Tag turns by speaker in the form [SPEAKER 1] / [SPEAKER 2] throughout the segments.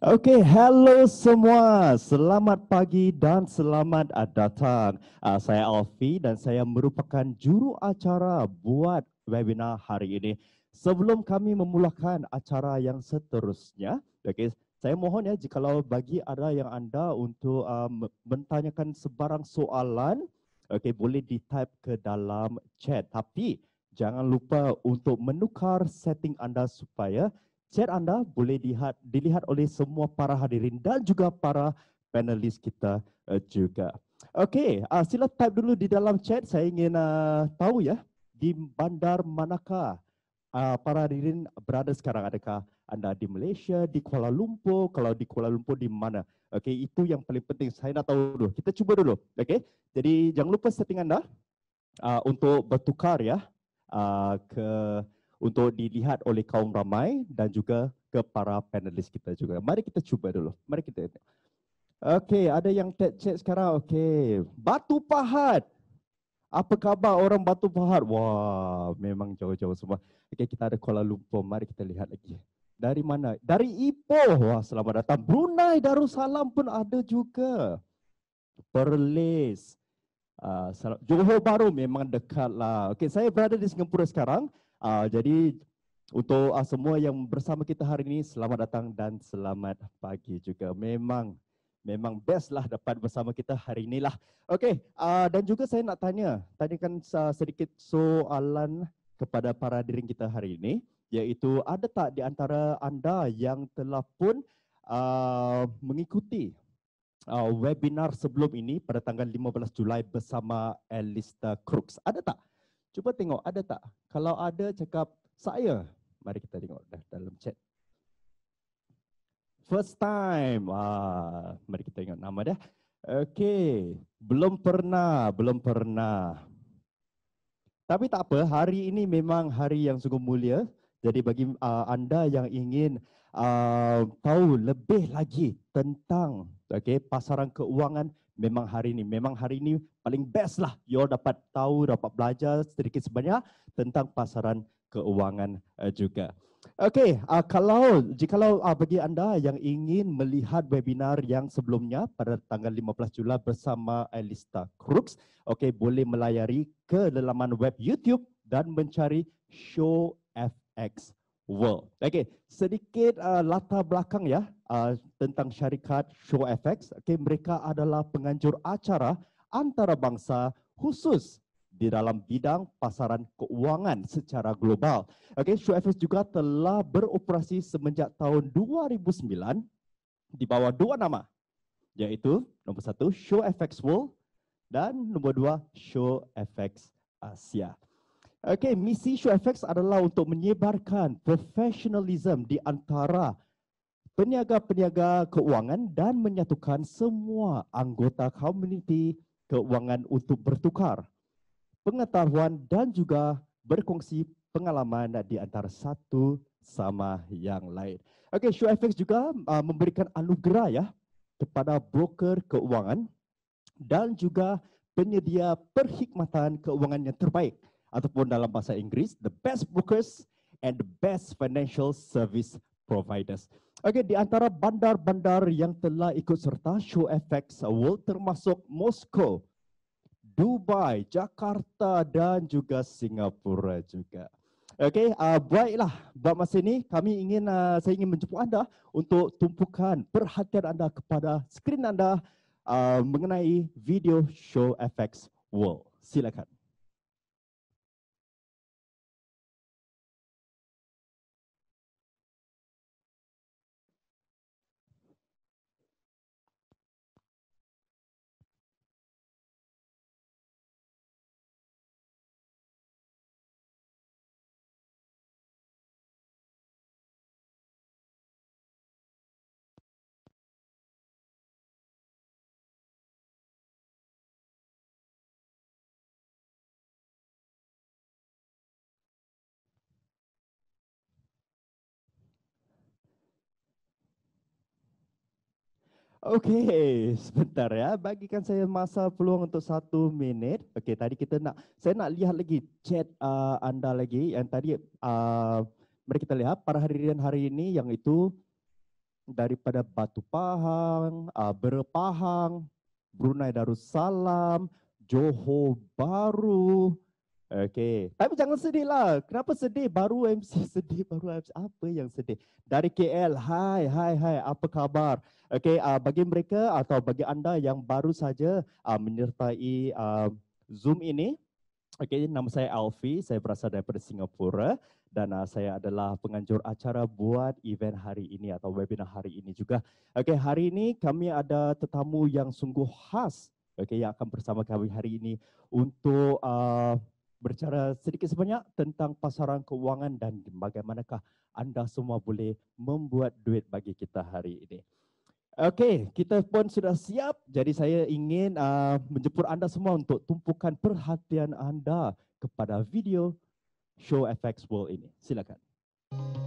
[SPEAKER 1] Okay, hello semua. Selamat pagi dan selamat datang. Uh, saya Alfi dan saya merupakan juru acara buat webinar hari ini. Sebelum kami memulakan acara yang seterusnya, okay, saya mohon ya jika bagi ada yang anda untuk uh, ah, bertanyakan sebarang soalan, okay, boleh di type ke dalam chat. Tapi jangan lupa untuk menukar setting anda supaya chat anda boleh dilihat, dilihat oleh semua para hadirin dan juga para panelis kita uh, juga. Okey, uh, sila type dulu di dalam chat. Saya ingin uh, tahu ya di bandar manakah uh, para hadirin berada sekarang. Adakah anda di Malaysia, di Kuala Lumpur? Kalau di Kuala Lumpur di mana? Okey, itu yang paling penting. Saya nak tahu dulu. Kita cuba dulu. Okey. Jadi jangan lupa setting anda uh, untuk bertukar ya uh, ke untuk dilihat oleh kaum ramai dan juga ke para panelis kita juga. Mari kita cuba dulu. Mari kita Okey, ada yang chat chat sekarang. Okey. Batu Pahat. Apa khabar orang Batu Pahat? Wah, memang jauh-jauh semua. Okey, kita ada Kuala Lumpur. Mari kita lihat lagi. Dari mana? Dari Ipoh. Wah, selamat datang. Brunei Darussalam pun ada juga. Perlis. Uh, Johor Bahru memang dekatlah. Okey, saya berada di Singapura sekarang. Uh, jadi untuk uh, semua yang bersama kita hari ini, selamat datang dan selamat pagi juga. Memang memang best lah dapat bersama kita hari inilah. Okey, uh, ah, dan juga saya nak tanya, tanyakan uh, sedikit soalan kepada para diri kita hari ini, iaitu ada tak di antara anda yang telah pun uh, mengikuti uh, webinar sebelum ini pada tanggal 15 Julai bersama Alistair Crooks? Ada tak? Cuba tengok ada tak? Kalau ada cakap saya. Mari kita tengok dah dalam chat. First time. Wah, mari kita tengok nama dah. Okey, belum pernah, belum pernah. Tapi tak apa, hari ini memang hari yang sungguh mulia. Jadi bagi uh, anda yang ingin uh, tahu lebih lagi tentang okay pasaran keuangan memang hari ini. Memang hari ini paling best lah. You all dapat tahu, dapat belajar sedikit sebanyak tentang pasaran keuangan eh, juga. Okey, uh, kalau jikalau uh, bagi anda yang ingin melihat webinar yang sebelumnya pada tanggal 15 Julai bersama Alista Crooks, okey boleh melayari ke laman web YouTube dan mencari show FX world. Okay, sedikit uh, latar belakang ya uh, tentang syarikat Show FX. Okay, mereka adalah penganjur acara antara bangsa khusus di dalam bidang pasaran keuangan secara global. Okay, Show FX juga telah beroperasi semenjak tahun 2009 di bawah dua nama, yaitu nombor satu Show FX World dan nombor dua Show FX Asia. Okay, misi Show FX adalah untuk menyebarkan profesionalisme di antara peniaga-peniaga keuangan dan menyatukan semua anggota komuniti keuangan untuk bertukar pengetahuan dan juga berkongsi pengalaman di antara satu sama yang lain. Okay, Show FX juga uh, memberikan anugerah ya kepada broker keuangan dan juga penyedia perkhidmatan keuangan yang terbaik ataupun dalam bahasa Inggeris the best brokers and the best financial service providers. Okey, di antara bandar-bandar yang telah ikut serta show FX World termasuk Moscow, Dubai, Jakarta dan juga Singapura juga. Okey, uh, ah, baiklah buat masa ini kami ingin uh, saya ingin menjemput anda untuk tumpukan perhatian anda kepada skrin anda uh, mengenai video show FX World. Silakan. Okey, sebentar ya. Bagikan saya masa peluang untuk satu minit. Okey, tadi kita nak, saya nak lihat lagi chat uh, anda lagi yang tadi uh, mari kita lihat para hadirin hari ini yang itu daripada Batu Pahang, uh, Berpahang, Brunei Darussalam, Johor Baru. Okay. Tapi jangan sedih lah. Kenapa sedih? Baru MC sedih. Baru MC. Apa yang sedih? Dari KL. Hai, hai, hai. Apa khabar? Okay. Uh, ah, bagi mereka atau bagi anda yang baru saja uh, menyertai uh, Zoom ini. Okay. Nama saya Alfie. Saya berasal daripada Singapura. Dan uh, saya adalah penganjur acara buat event hari ini atau webinar hari ini juga. Okay. Hari ini kami ada tetamu yang sungguh khas. Okay. Yang akan bersama kami hari ini untuk... Uh, berbicara sedikit sebanyak tentang pasaran keuangan dan bagaimanakah anda semua boleh membuat duit bagi kita hari ini. Okey, kita pun sudah siap. Jadi saya ingin uh, menjemput anda semua untuk tumpukan perhatian anda kepada video Show FX World ini. Silakan. Musik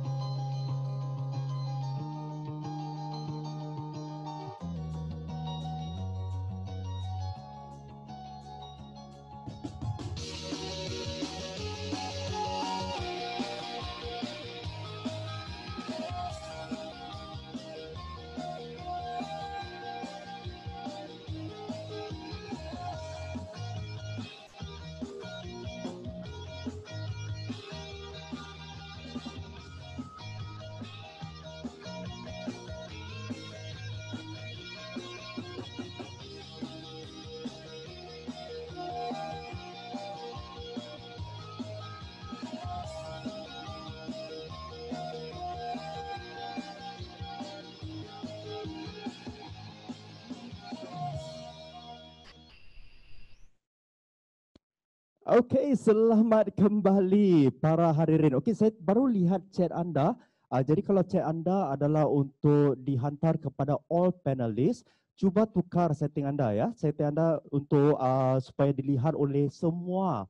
[SPEAKER 1] selamat kembali para hadirin. Okey, saya baru lihat chat anda. Uh, jadi kalau chat anda adalah untuk dihantar kepada all panelists, cuba tukar setting anda ya. Setting anda untuk uh, supaya dilihat oleh semua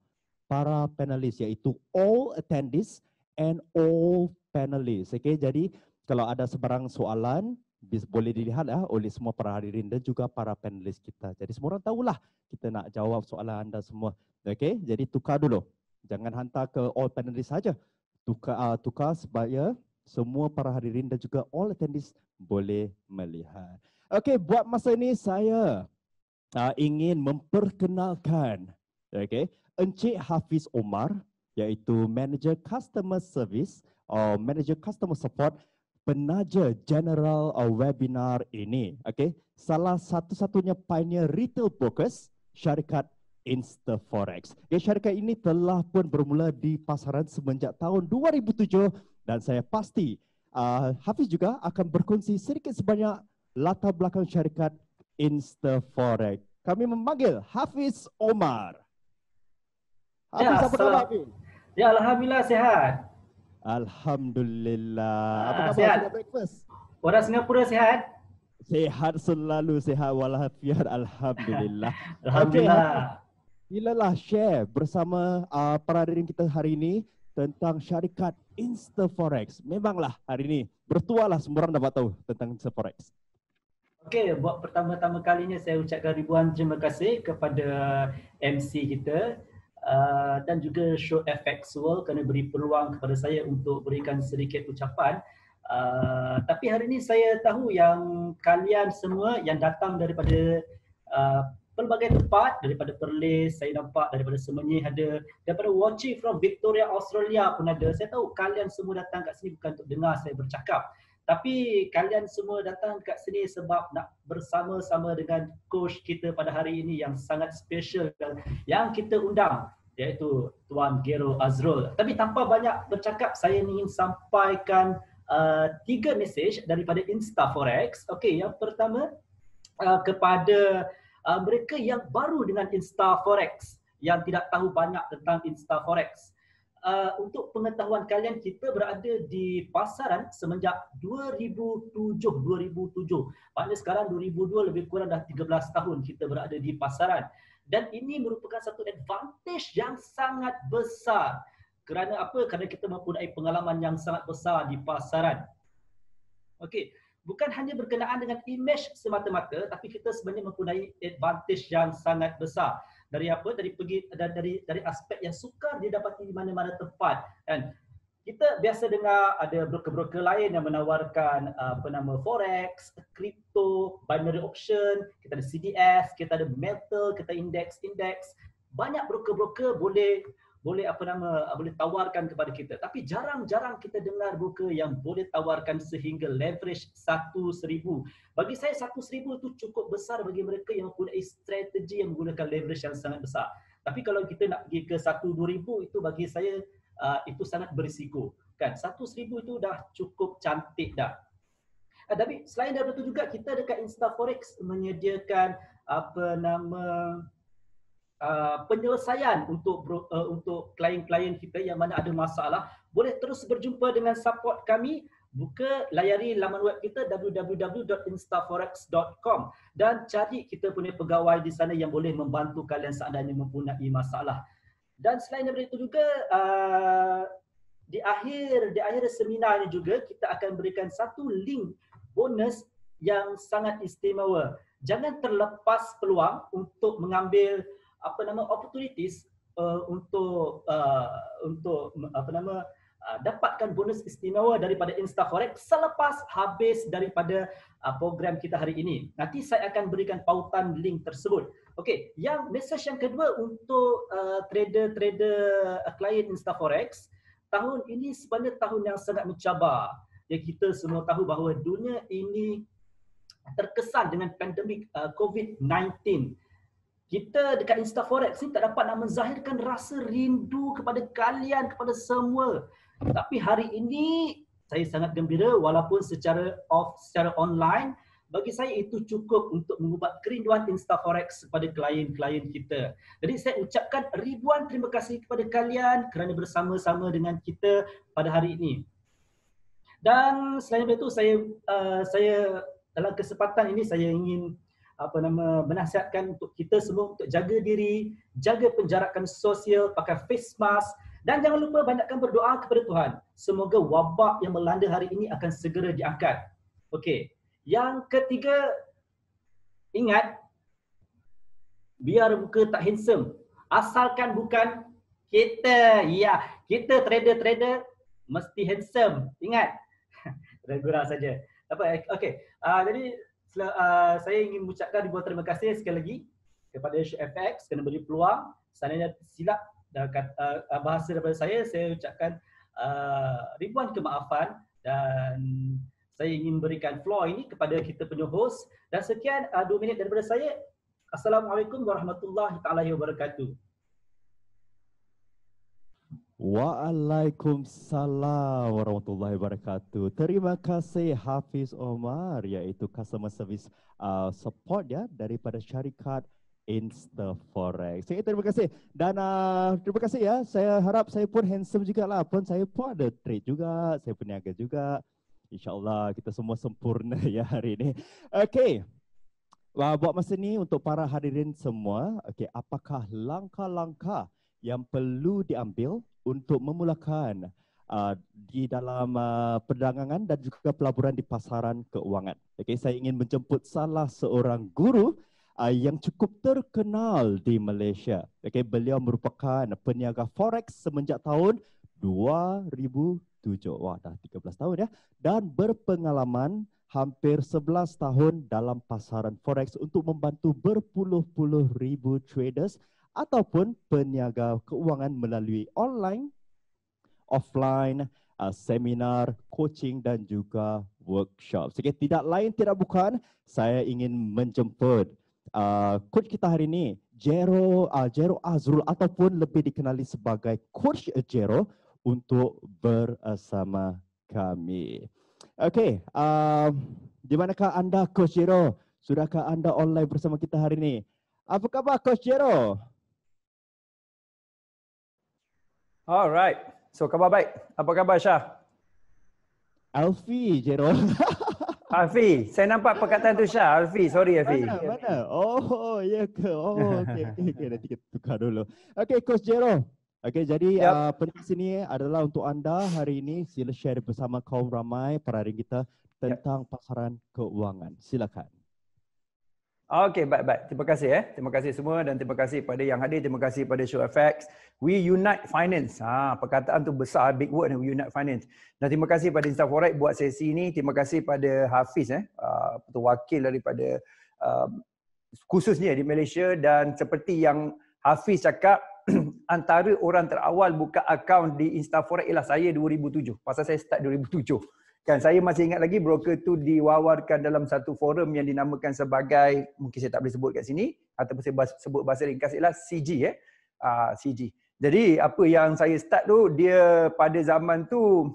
[SPEAKER 1] para panelists iaitu all attendees and all panelists. Okey, jadi kalau ada sebarang soalan boleh dilihat ya oleh semua para hadirin dan juga para panelis kita. Jadi semua orang tahulah kita nak jawab soalan anda semua. Okey, jadi tukar dulu. Jangan hantar ke all panelists saja. Tukar uh, tukar supaya semua para hadirin dan juga all attendees boleh melihat. Okey, buat masa ini saya uh, ingin memperkenalkan okey, Encik Hafiz Omar iaitu Manager Customer Service atau uh, Manager Customer Support penaja general uh, webinar ini. Okey, salah satu-satunya pioneer retail brokers syarikat InstaForex. Ya, syarikat ini telah pun bermula di pasaran semenjak tahun 2007 dan saya pasti uh, Hafiz juga akan berkongsi sedikit sebanyak latar belakang syarikat InstaForex. Kami memanggil Hafiz Omar. Hafiz, ya, apa khabar Hafiz?
[SPEAKER 2] Ya, Alhamdulillah sihat.
[SPEAKER 1] Alhamdulillah. Uh, apa ah, khabar sihat. breakfast? Orang Singapura sihat? Sehat selalu, sehat walafiat, Alhamdulillah. Alhamdulillah. Okay, Bilalah share bersama uh, para hadirin kita hari ini tentang syarikat InstaForex. Memanglah hari ini bertualah semua orang dapat tahu tentang InstaForex.
[SPEAKER 2] Okey, buat pertama-tama kalinya saya ucapkan ribuan terima kasih kepada uh, MC kita uh, dan juga show FX World kerana beri peluang kepada saya untuk berikan sedikit ucapan. Uh, tapi hari ini saya tahu yang kalian semua yang datang daripada uh, pelbagai tempat daripada Perlis saya nampak daripada Semenyih ada daripada watching from Victoria Australia pun ada saya tahu kalian semua datang kat sini bukan untuk dengar saya bercakap tapi kalian semua datang kat sini sebab nak bersama-sama dengan coach kita pada hari ini yang sangat special yang kita undang iaitu Tuan Gero Azrul. Tapi tanpa banyak bercakap, saya ingin sampaikan uh, tiga mesej daripada Insta Forex. Okey, yang pertama uh, kepada uh, mereka yang baru dengan Insta Forex yang tidak tahu banyak tentang Insta Forex. Uh, untuk pengetahuan kalian kita berada di pasaran semenjak 2007 2007. Maknanya sekarang 2002 lebih kurang dah 13 tahun kita berada di pasaran dan ini merupakan satu advantage yang sangat besar. Kerana apa? Kerana kita mempunyai pengalaman yang sangat besar di pasaran. Okey bukan hanya berkenaan dengan image semata-mata tapi kita sebenarnya mempunyai advantage yang sangat besar dari apa dari pergi dari dari aspek yang sukar dia dapat di mana-mana tempat kan kita biasa dengar ada broker-broker lain yang menawarkan uh, apa nama forex, crypto, binary option, kita ada CDS, kita ada metal, kita index index. Banyak broker-broker boleh boleh apa nama ah, boleh tawarkan kepada kita tapi jarang-jarang kita dengar broker yang boleh tawarkan sehingga leverage satu seribu bagi saya satu seribu tu cukup besar bagi mereka yang mempunyai strategi yang menggunakan leverage yang sangat besar tapi kalau kita nak pergi ke satu dua ribu itu bagi saya ah, itu sangat berisiko kan satu seribu itu dah cukup cantik dah ah, tapi selain daripada itu juga kita dekat Insta Forex menyediakan apa nama Uh, penyelesaian untuk uh, untuk klien-klien kita yang mana ada masalah boleh terus berjumpa dengan support kami buka layari laman web kita www.instaforex.com dan cari kita punya pegawai di sana yang boleh membantu kalian seandainya mempunyai masalah dan selain daripada itu juga uh, di akhir di akhir seminar ini juga kita akan berikan satu link bonus yang sangat istimewa jangan terlepas peluang untuk mengambil apa nama opportunities uh, untuk uh, untuk apa nama uh, dapatkan bonus istimewa daripada InstaForex selepas habis daripada uh, program kita hari ini. Nanti saya akan berikan pautan link tersebut. Okey, yang message yang kedua untuk uh, trader-trader uh, klien uh, InstaForex, tahun ini sebenarnya tahun yang sangat mencabar. Ya kita semua tahu bahawa dunia ini terkesan dengan pandemik uh, COVID-19 kita dekat Insta Forex ni tak dapat nak menzahirkan rasa rindu kepada kalian, kepada semua. Tapi hari ini saya sangat gembira walaupun secara off, secara online bagi saya itu cukup untuk mengubat kerinduan Insta Forex kepada klien-klien kita. Jadi saya ucapkan ribuan terima kasih kepada kalian kerana bersama-sama dengan kita pada hari ini. Dan selain itu saya uh, saya dalam kesempatan ini saya ingin apa nama menasihatkan untuk kita semua untuk jaga diri, jaga penjarakan sosial, pakai face mask dan jangan lupa banyakkan berdoa kepada Tuhan. Semoga wabak yang melanda hari ini akan segera diangkat. Okey. Yang ketiga ingat biar muka tak handsome asalkan bukan kita. Ya, kita trader-trader mesti handsome. Ingat. Regular saja. Apa okey. Uh, jadi uh, saya ingin mengucapkan ribuan terima kasih sekali lagi kepada HFX kerana beri peluang. Seandainya silap dan kata, uh, uh, bahasa daripada saya, saya ucapkan uh, ribuan kemaafan dan saya ingin berikan floor ini kepada kita punya host. Dan sekian uh, dua minit daripada saya. Assalamualaikum warahmatullahi taala wabarakatuh.
[SPEAKER 1] Waalaikumsalam warahmatullahi wabarakatuh. Terima kasih Hafiz Omar iaitu customer service uh, support ya daripada syarikat Insta Forex. Saya terima kasih dan uh, terima kasih ya. Saya harap saya pun handsome juga lah. Pun saya pun ada trade juga, saya pun niaga juga. Insyaallah kita semua sempurna ya hari ini. Okay. lah uh, buat masa ni untuk para hadirin semua, okay, apakah langkah-langkah yang perlu diambil untuk memulakan uh, di dalam uh, perdagangan dan juga pelaburan di pasaran keuangan. Okay, saya ingin menjemput salah seorang guru uh, yang cukup terkenal di Malaysia. Okay, beliau merupakan peniaga forex semenjak tahun 2007. Wah, dah 13 tahun ya. Dan berpengalaman hampir 11 tahun dalam pasaran forex untuk membantu berpuluh-puluh ribu traders ataupun peniaga keuangan melalui online, offline, uh, seminar, coaching dan juga workshop. Jadi okay, tidak lain tidak bukan saya ingin menjemput uh, kita hari ini Jero uh, Jero Azrul ataupun lebih dikenali sebagai coach Jero untuk bersama kami. Okey, uh, di manakah anda Coach Jero? Sudahkah anda online bersama kita hari ini? Apa khabar Coach Jero?
[SPEAKER 3] Alright. So khabar baik. Apa khabar Syah?
[SPEAKER 1] Alfie, Jerol.
[SPEAKER 3] Alfie, saya nampak perkataan tu Syah. Alfie, sorry Alfi. Mana? mana?
[SPEAKER 1] Oh, ya ke? Oh, okay, okay, okay. Nanti kita tukar dulu. Okay, Coach Jerol. Okay, jadi yep. uh, sini adalah untuk anda hari ini. Sila share bersama kaum ramai, para kita tentang yep. pasaran keuangan. Silakan.
[SPEAKER 3] Okay, baik-baik. Terima kasih eh. Terima kasih semua dan terima kasih pada yang hadir. Terima kasih pada Show FX. We unite finance. Ha, perkataan tu besar, big word ni, we unite finance. Dan terima kasih pada Insta Forex buat sesi ni. Terima kasih pada Hafiz eh, uh, ha, wakil daripada uh, khususnya di Malaysia dan seperti yang Hafiz cakap, antara orang terawal buka akaun di Insta Forex ialah saya 2007. Pasal saya start 2007. Kan saya masih ingat lagi broker tu diwawarkan dalam satu forum yang dinamakan sebagai mungkin saya tak boleh sebut kat sini ataupun saya sebut bahasa ringkas ialah CG eh. Ya. Uh, ah, CG. Jadi apa yang saya start tu dia pada zaman tu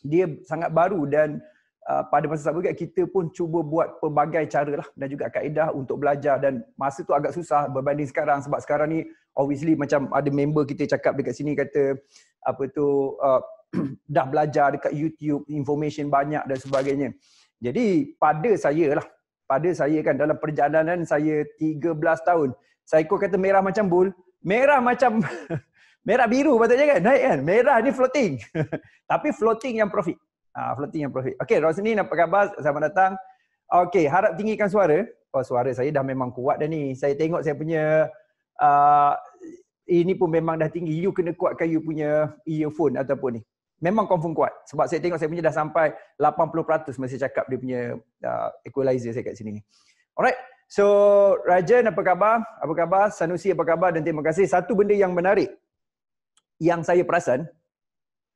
[SPEAKER 3] dia sangat baru dan uh, pada masa sama juga kita pun cuba buat pelbagai cara lah dan juga kaedah untuk belajar dan masa tu agak susah berbanding sekarang sebab sekarang ni obviously macam ada member kita cakap dekat sini kata apa tu uh, dah belajar dekat YouTube, information banyak dan sebagainya. Jadi pada saya lah, pada saya kan dalam perjalanan saya 13 tahun, saya ikut kata merah macam bul, merah macam merah biru patutnya kan, naik kan? Merah ni floating. Tapi floating yang profit. Ah, ha, floating yang profit. Okay, Rosni apa khabar? Selamat datang. Okay, harap tinggikan suara. Oh, suara saya dah memang kuat dah ni. Saya tengok saya punya uh, ini pun memang dah tinggi. You kena kuatkan you punya earphone ataupun ni memang confirm kuat sebab saya tengok saya punya dah sampai 80% masih cakap dia punya uh, equalizer saya kat sini. Alright. So Rajan apa khabar? Apa khabar? Sanusi apa khabar? Dan terima kasih. Satu benda yang menarik yang saya perasan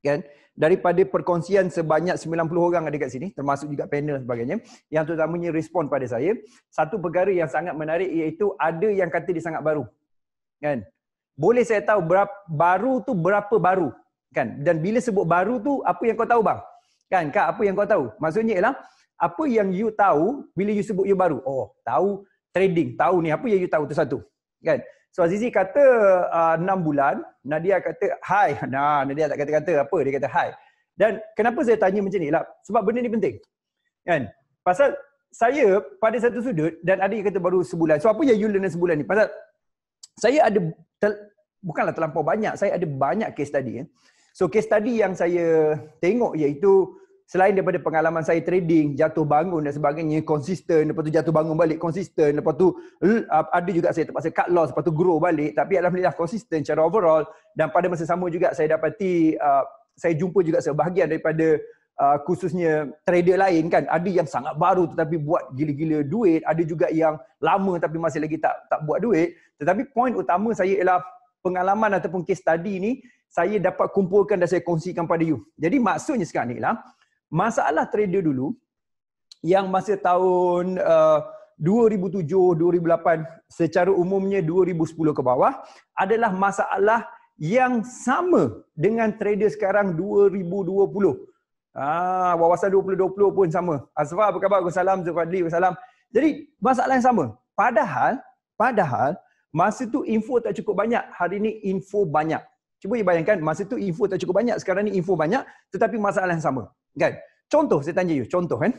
[SPEAKER 3] kan daripada perkongsian sebanyak 90 orang ada kat sini termasuk juga panel sebagainya yang terutamanya respon pada saya satu perkara yang sangat menarik iaitu ada yang kata dia sangat baru kan boleh saya tahu berapa, baru tu berapa baru kan dan bila sebut baru tu apa yang kau tahu bang kan kak apa yang kau tahu maksudnya ialah apa yang you tahu bila you sebut you baru oh tahu trading tahu ni apa yang you tahu tu satu kan so Azizi kata uh, ah, 6 bulan Nadia kata hi nah Nadia tak kata-kata apa dia kata hi dan kenapa saya tanya macam ni lah sebab benda ni penting kan pasal saya pada satu sudut dan ada yang kata baru sebulan so apa yang you learn sebulan ni pasal saya ada tel- bukanlah terlampau banyak saya ada banyak case tadi eh. So case study yang saya tengok iaitu selain daripada pengalaman saya trading jatuh bangun dan sebagainya konsisten lepas tu jatuh bangun balik konsisten lepas tu ada juga saya terpaksa cut loss lepas tu grow balik tapi alhamdulillah konsisten secara overall dan pada masa sama juga saya dapati saya jumpa juga sebahagian daripada khususnya trader lain kan ada yang sangat baru tetapi buat gila-gila duit ada juga yang lama tapi masih lagi tak tak buat duit tetapi point utama saya ialah pengalaman ataupun case study ni saya dapat kumpulkan dan saya kongsikan pada you. Jadi maksudnya sekarang ni lah, masalah trader dulu yang masa tahun uh, 2007-2008 secara umumnya 2010 ke bawah adalah masalah yang sama dengan trader sekarang 2020. Ah, wawasan 2020 pun sama. Azfa apa khabar? Assalamualaikum Zulfadli, salam. Jadi masalah yang sama. Padahal padahal masa tu info tak cukup banyak. Hari ni info banyak. Cuba you bayangkan masa tu info tak cukup banyak, sekarang ni info banyak tetapi masalah yang sama. Kan? Contoh saya tanya you, contoh kan.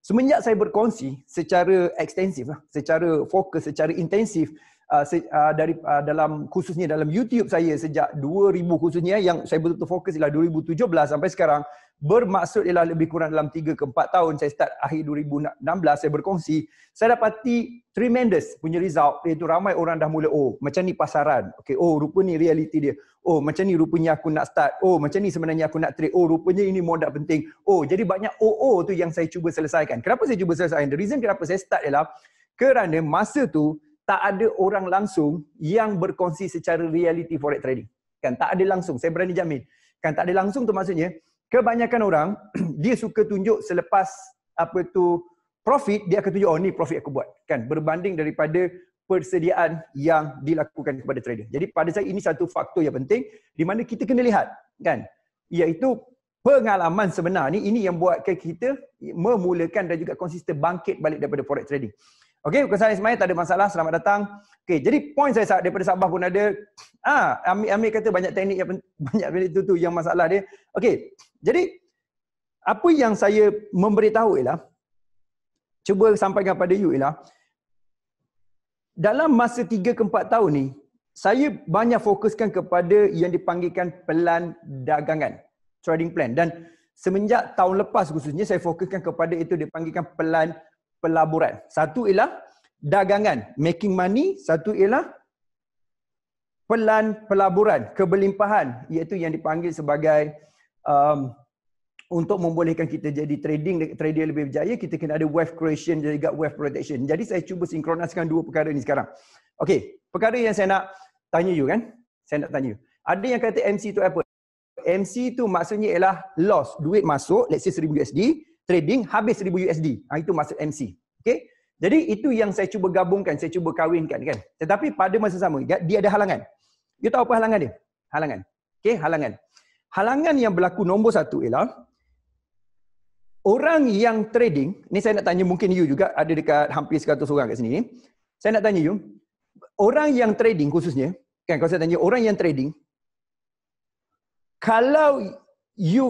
[SPEAKER 3] Semenjak saya berkongsi secara ekstensif, lah, secara fokus, secara intensif uh, uh, dari uh, dalam khususnya dalam YouTube saya sejak 2000 khususnya yang saya betul-betul fokus ialah 2017 sampai sekarang bermaksud ialah lebih kurang dalam 3 ke 4 tahun saya start akhir 2016 saya berkongsi saya dapati tremendous punya result iaitu ramai orang dah mula oh macam ni pasaran okay oh rupa ni reality dia oh macam ni rupanya aku nak start oh macam ni sebenarnya aku nak trade oh rupanya ini modal penting oh jadi banyak oh oh tu yang saya cuba selesaikan kenapa saya cuba selesaikan the reason kenapa saya start ialah kerana masa tu tak ada orang langsung yang berkongsi secara reality forex trading kan tak ada langsung saya berani jamin kan tak ada langsung tu maksudnya kebanyakan orang dia suka tunjuk selepas apa tu profit dia akan tunjuk oh ni profit aku buat kan berbanding daripada persediaan yang dilakukan kepada trader. Jadi pada saya ini satu faktor yang penting di mana kita kena lihat kan iaitu pengalaman sebenar ni ini yang buatkan kita memulakan dan juga konsisten bangkit balik daripada forex trading. Okey, bukan saya Ismail, tak ada masalah. Selamat datang. Okey, jadi point saya daripada Sabah pun ada. Ah, Amir, Amir kata banyak teknik yang banyak benda itu tu yang masalah dia. Okey, jadi apa yang saya memberitahu ialah cuba sampaikan pada you ialah dalam masa 3 ke 4 tahun ni saya banyak fokuskan kepada yang dipanggilkan pelan dagangan trading plan dan semenjak tahun lepas khususnya saya fokuskan kepada itu dipanggilkan pelan pelaburan. Satu ialah dagangan, making money. Satu ialah pelan pelaburan, kebelimpahan iaitu yang dipanggil sebagai um, untuk membolehkan kita jadi trading trader lebih berjaya, kita kena ada wealth creation dan juga wealth protection. Jadi saya cuba sinkronaskan dua perkara ni sekarang. okay perkara yang saya nak tanya you kan? Saya nak tanya you. Ada yang kata MC tu apa? MC tu maksudnya ialah loss, duit masuk, let's say 1000 USD, trading habis 1000 USD. Ha, itu maksud MC. okay? Jadi itu yang saya cuba gabungkan, saya cuba kahwinkan kan. Tetapi pada masa sama dia, dia ada halangan. You tahu apa halangan dia? Halangan. okay? halangan. Halangan yang berlaku nombor satu ialah orang yang trading, ni saya nak tanya mungkin you juga ada dekat hampir 100 orang kat sini Saya nak tanya you, orang yang trading khususnya, kan kalau saya tanya orang yang trading kalau you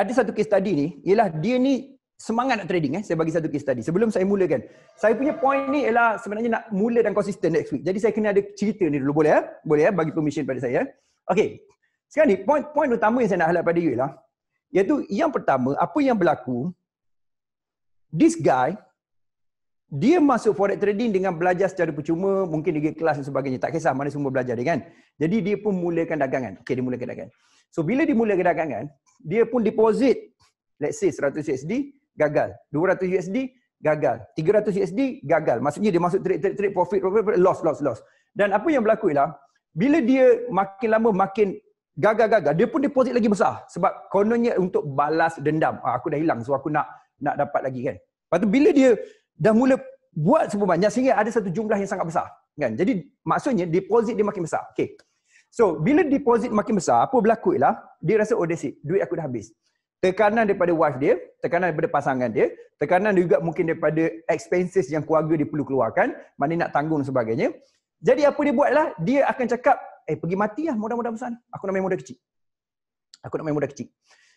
[SPEAKER 3] ada satu case tadi ni ialah dia ni semangat nak trading eh saya bagi satu case tadi sebelum saya mulakan saya punya point ni ialah sebenarnya nak mula dan konsisten next week jadi saya kena ada cerita ni dulu boleh ya eh? boleh ya eh? bagi permission pada saya eh? Okay, sekarang ni point point utama yang saya nak highlight pada you ialah iaitu yang pertama apa yang berlaku this guy dia masuk forex trading dengan belajar secara percuma mungkin dia kelas dan sebagainya tak kisah mana semua belajar dia kan jadi dia pun mulakan dagangan Okay, dia mulakan dagangan so bila dia mulakan dagangan dia pun deposit let's say 100 USD gagal. 200 USD gagal. 300 USD gagal. Maksudnya dia masuk trade trade trade profit, profit profit loss loss loss. Dan apa yang berlaku ialah bila dia makin lama makin gagal-gagal, dia pun deposit lagi besar sebab kononnya untuk balas dendam. Ah, aku dah hilang so aku nak nak dapat lagi kan. Lepas tu bila dia dah mula buat semua banyak sehingga ada satu jumlah yang sangat besar kan. Jadi maksudnya deposit dia makin besar. Okay, So bila deposit makin besar, apa berlaku ialah dia rasa oh that's it. duit aku dah habis tekanan daripada wife dia, tekanan daripada pasangan dia, tekanan juga mungkin daripada expenses yang keluarga dia perlu keluarkan, mana nak tanggung sebagainya. Jadi apa dia buatlah, dia akan cakap, eh pergi mati lah muda-muda besar ni. Aku nak main muda kecil. Aku nak main muda kecil.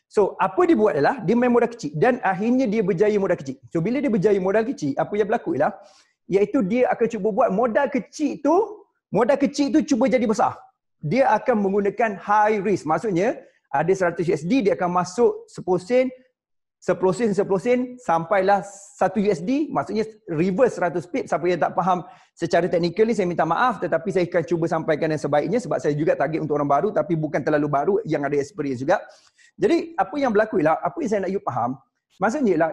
[SPEAKER 3] So apa dia buat adalah, dia main muda kecil dan akhirnya dia berjaya muda kecil. So bila dia berjaya modal kecil, apa yang berlaku ialah, iaitu dia akan cuba buat modal kecil tu, modal kecil tu cuba jadi besar. Dia akan menggunakan high risk. Maksudnya, ada 100 USD dia akan masuk 10 sen 10 sen 10 sen sampailah 1 USD maksudnya reverse 100 pip siapa yang tak faham secara teknikal ni saya minta maaf tetapi saya akan cuba sampaikan yang sebaiknya sebab saya juga target untuk orang baru tapi bukan terlalu baru yang ada experience juga jadi apa yang berlaku ialah apa yang saya nak you faham maksudnya ialah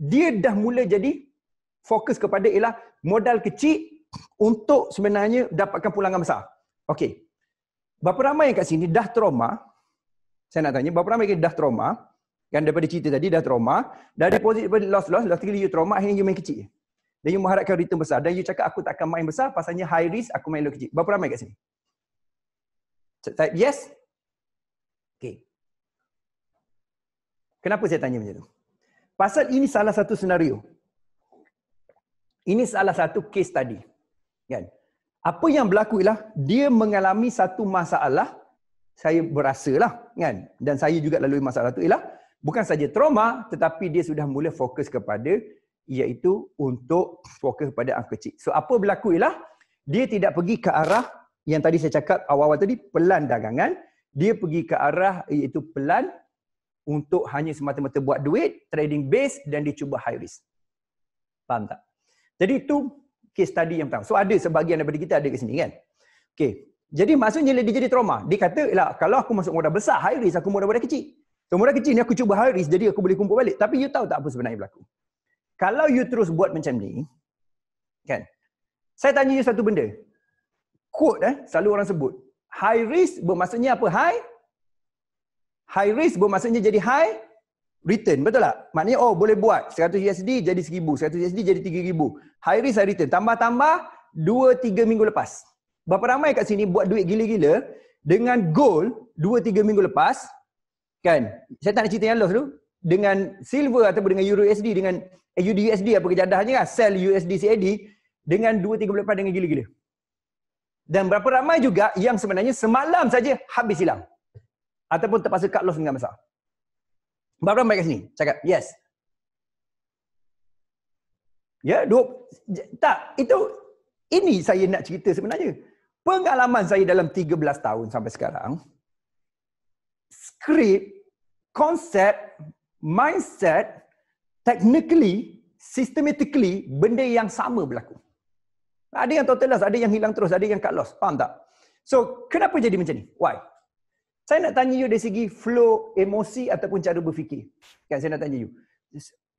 [SPEAKER 3] dia dah mula jadi fokus kepada ialah modal kecil untuk sebenarnya dapatkan pulangan besar okey berapa ramai yang kat sini dah trauma saya nak tanya berapa ramai kita dah trauma kan daripada cerita tadi dah trauma dari deposit daripada loss loss last kali you trauma akhirnya you main kecil dan you mengharapkan return besar dan you cakap aku tak akan main besar pasalnya high risk aku main low kecil berapa ramai kat sini type yes okay kenapa saya tanya macam tu pasal ini salah satu senario ini salah satu case tadi kan apa yang berlaku ialah dia mengalami satu masalah saya berasalah kan dan saya juga lalui masalah tu ialah bukan saja trauma tetapi dia sudah mula fokus kepada iaitu untuk fokus kepada anak kecil. So apa berlaku ialah dia tidak pergi ke arah yang tadi saya cakap awal-awal tadi pelan dagangan, dia pergi ke arah iaitu pelan untuk hanya semata-mata buat duit, trading base dan dia cuba high risk. Faham tak? Jadi itu case study yang pertama. So ada sebahagian daripada kita ada kat sini kan? Okay, jadi maksudnya dia jadi trauma. Dia kata, lah, kalau aku masuk modal besar, high risk, aku modal-modal kecil. So modal kecil ni aku cuba high risk, jadi aku boleh kumpul balik. Tapi you tahu tak apa sebenarnya berlaku? Kalau you terus buat macam ni, kan? Saya tanya you satu benda. Quote eh, selalu orang sebut. High risk bermaksudnya apa? High? High risk bermaksudnya jadi high? Return, betul tak? Maknanya, oh boleh buat. 100 USD jadi 1000. 100 USD jadi 3000. High risk, high return. Tambah-tambah, 2-3 minggu lepas. Berapa ramai kat sini buat duit gila-gila dengan goal 2-3 minggu lepas kan saya tak nak cerita yang loss tu dengan silver ataupun dengan euro USD dengan AUD eh, USD apa kejadahnya lah sell USD CAD dengan 2 3 bulan lepas dengan gila-gila. Dan berapa ramai juga yang sebenarnya semalam saja habis hilang. Ataupun terpaksa cut loss dengan besar. Berapa ramai kat sini? Cakap yes. Ya, yeah, tak itu ini saya nak cerita sebenarnya pengalaman saya dalam 13 tahun sampai sekarang, skrip, konsep, mindset, technically, systematically, benda yang sama berlaku. Ada yang total loss, ada yang hilang terus, ada yang cut loss. Faham tak? So, kenapa jadi macam ni? Why? Saya nak tanya you dari segi flow emosi ataupun cara berfikir. Kan saya nak tanya you.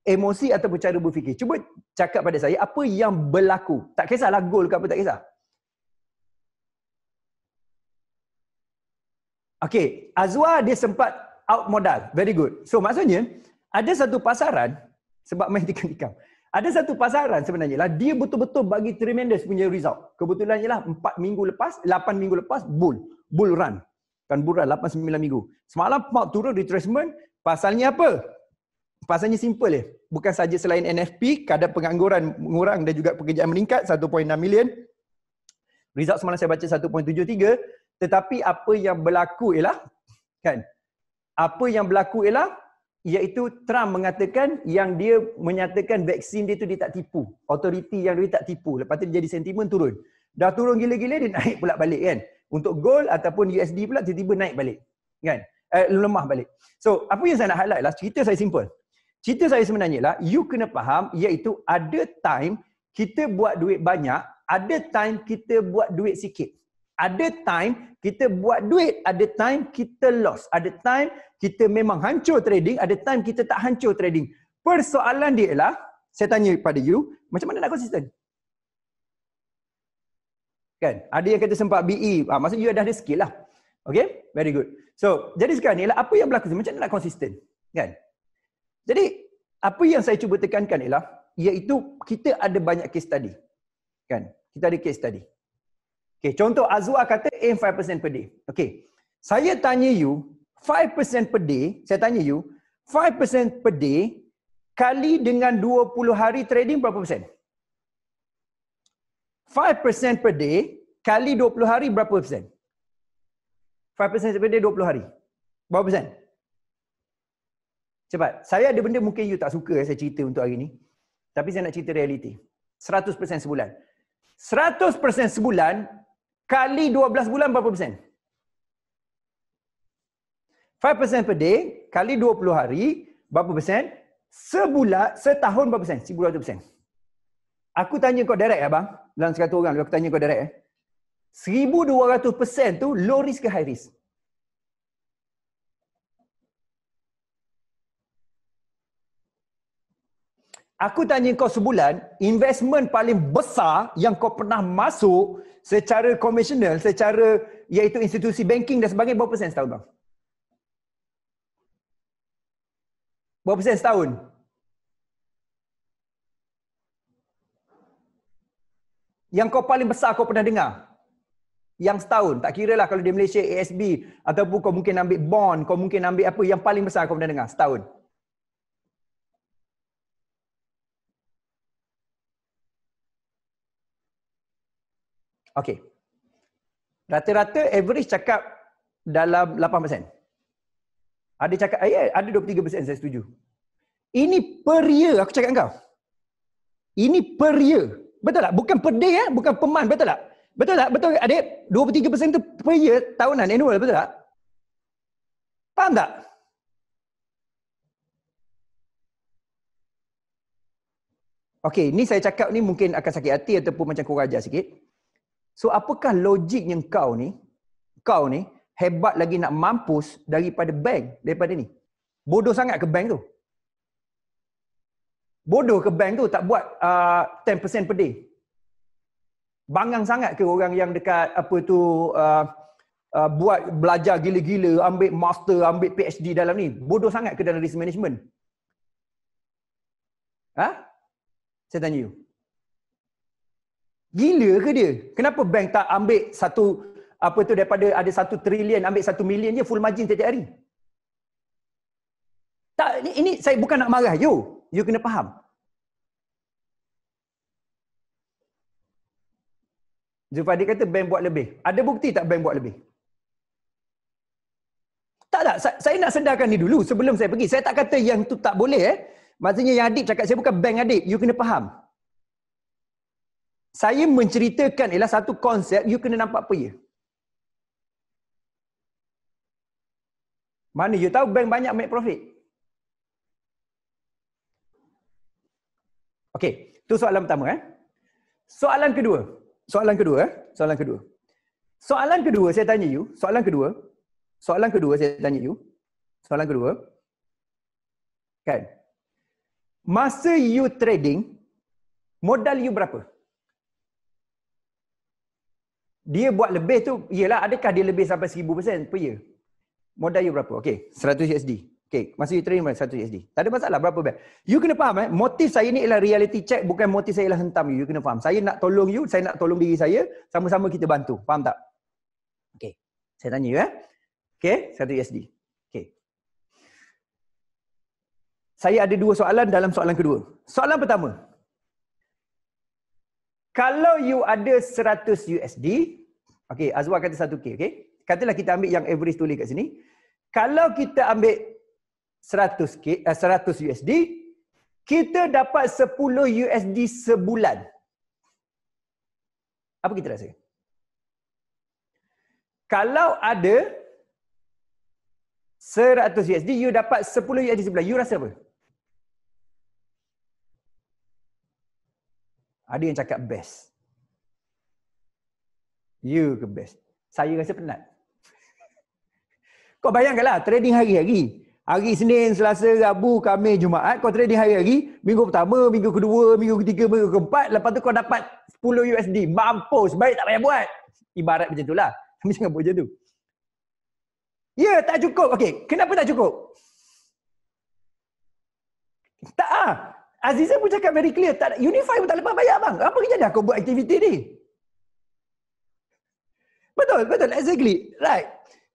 [SPEAKER 3] Emosi ataupun cara berfikir. Cuba cakap pada saya apa yang berlaku. Tak kisahlah goal ke apa, tak kisah. Okay, Azwa dia sempat out modal. Very good. So maksudnya, ada satu pasaran, sebab main tikam-tikam. Ada satu pasaran sebenarnya lah, dia betul-betul bagi tremendous punya result. Kebetulan ialah 4 minggu lepas, 8 minggu lepas, bull. Bull run. Kan bull run, 8-9 minggu. Semalam mau turun retracement, pasalnya apa? Pasalnya simple je. Eh. Bukan saja selain NFP, kadar pengangguran mengurang dan juga pekerjaan meningkat, 1.6 million. Result semalam saya baca 1.73 tetapi apa yang berlaku ialah kan apa yang berlaku ialah iaitu Trump mengatakan yang dia menyatakan vaksin dia tu dia tak tipu otoriti yang dia tak tipu lepas tu dia jadi sentimen turun dah turun gila-gila dia naik pula balik kan untuk gold ataupun USD pula tiba-tiba naik balik kan eh, lemah balik so apa yang saya nak highlight lah cerita saya simple cerita saya sebenarnya lah you kena faham iaitu ada time kita buat duit banyak ada time kita buat duit sikit ada time kita buat duit, ada time kita loss, ada time kita memang hancur trading, ada time kita tak hancur trading. Persoalan dia ialah, saya tanya pada you, macam mana nak konsisten? Kan? Ada yang kata sempat BE, ha, ah, maksud you dah ada skill lah. Okay? Very good. So, jadi sekarang ni ialah apa yang berlaku? Macam mana nak konsisten? Kan? Jadi, apa yang saya cuba tekankan ialah, iaitu kita ada banyak case study. Kan? Kita ada case study. Okay, contoh Azwa kata aim 5% per day. Okay, saya tanya you, 5% per day, saya tanya you, 5% per day kali dengan 20 hari trading berapa persen? 5% per day kali 20 hari berapa persen? 5% per day 20 hari. Berapa persen? Cepat. Saya ada benda mungkin you tak suka eh saya cerita untuk hari ni. Tapi saya nak cerita realiti. 100% sebulan. 100% sebulan kali 12 bulan berapa persen? 5% per day kali 20 hari berapa persen? Sebulat setahun berapa persen? 1200 persen. Aku tanya kau direct ya bang. Dalam 100 orang aku tanya kau direct eh. 1200% tu low risk ke high risk? aku tanya kau sebulan, investment paling besar yang kau pernah masuk secara konvensional, secara iaitu institusi banking dan sebagainya, berapa persen setahun bang? Berapa persen setahun? Yang kau paling besar kau pernah dengar? Yang setahun, tak kira lah kalau di Malaysia, ASB ataupun kau mungkin ambil bond, kau mungkin ambil apa, yang paling besar kau pernah dengar setahun? Okay. Rata-rata average cakap dalam 8%. Ada cakap, ya, ada 23% saya setuju. Ini per year, aku cakap kau. Ini per year. Betul tak? Bukan per day, eh? bukan per month, betul tak? Betul tak? Betul adik? 23% tu per year, tahunan, annual, betul tak? Faham tak? Okay, ni saya cakap ni mungkin akan sakit hati ataupun macam kurang ajar sikit. So apakah logik yang kau ni, kau ni hebat lagi nak mampus daripada bank daripada ni? Bodoh sangat ke bank tu? Bodoh ke bank tu tak buat uh, 10% per day? Bangang sangat ke orang yang dekat apa tu uh, uh, buat belajar gila-gila, ambil master, ambil PhD dalam ni? Bodoh sangat ke dalam risk management? Ha? Saya tanya you. Gila ke dia? Kenapa bank tak ambil satu apa tu daripada ada satu trilion ambil satu million je full margin setiap hari? Tak ini, ini saya bukan nak marah you. You kena faham. Zufadi kata bank buat lebih. Ada bukti tak bank buat lebih? Tak tak. Saya nak sedarkan ni dulu sebelum saya pergi. Saya tak kata yang tu tak boleh eh. Maksudnya yang adik cakap saya bukan bank adik. You kena faham saya menceritakan ialah satu konsep you kena nampak apa ya. Mana you tahu bank banyak make profit? Okay, tu soalan pertama eh. Soalan kedua. Soalan kedua eh. Soalan kedua. Soalan kedua saya tanya you. Soalan kedua. Soalan kedua saya tanya you. Soalan kedua. Kan. Masa you trading, modal you berapa? dia buat lebih tu ialah adakah dia lebih sampai 1000% per year? Modal you berapa? Okey, 100 USD. Okey, masa you train 100 USD. Tak ada masalah berapa bayar. You kena faham eh, motif saya ni ialah reality check bukan motif saya ialah hentam you. You kena faham. Saya nak tolong you, saya nak tolong diri saya, sama-sama kita bantu. Faham tak? Okey, saya tanya you eh. Okay, 100 USD. Okey, Saya ada dua soalan dalam soalan kedua. Soalan pertama, kalau you ada 100 USD, okay, Azwa kata 1K, okay? Katalah kita ambil yang average tulis kat sini. Kalau kita ambil 100K, 100 USD, kita dapat 10 USD sebulan. Apa kita rasa? Kalau ada 100 USD, you dapat 10 USD sebulan. You rasa apa? Ada yang cakap best. You ke best? Saya rasa penat. Kau bayangkanlah trading hari-hari. Hari Senin, Selasa, Rabu, Khamis, Jumaat. Kau trading hari-hari. Minggu pertama, minggu kedua, minggu ketiga, minggu keempat. Lepas tu kau dapat 10 USD. Mampus. Baik tak payah buat. Ibarat macam tu lah. Kami jangan buat macam tu. Ya, yeah, tak cukup. Okay, kenapa tak cukup? Tak ah. Azizah pun cakap very clear, tak, Unify pun tak lepas bayar bang. Apa dia aku buat aktiviti ni? Betul, betul. Exactly. Right.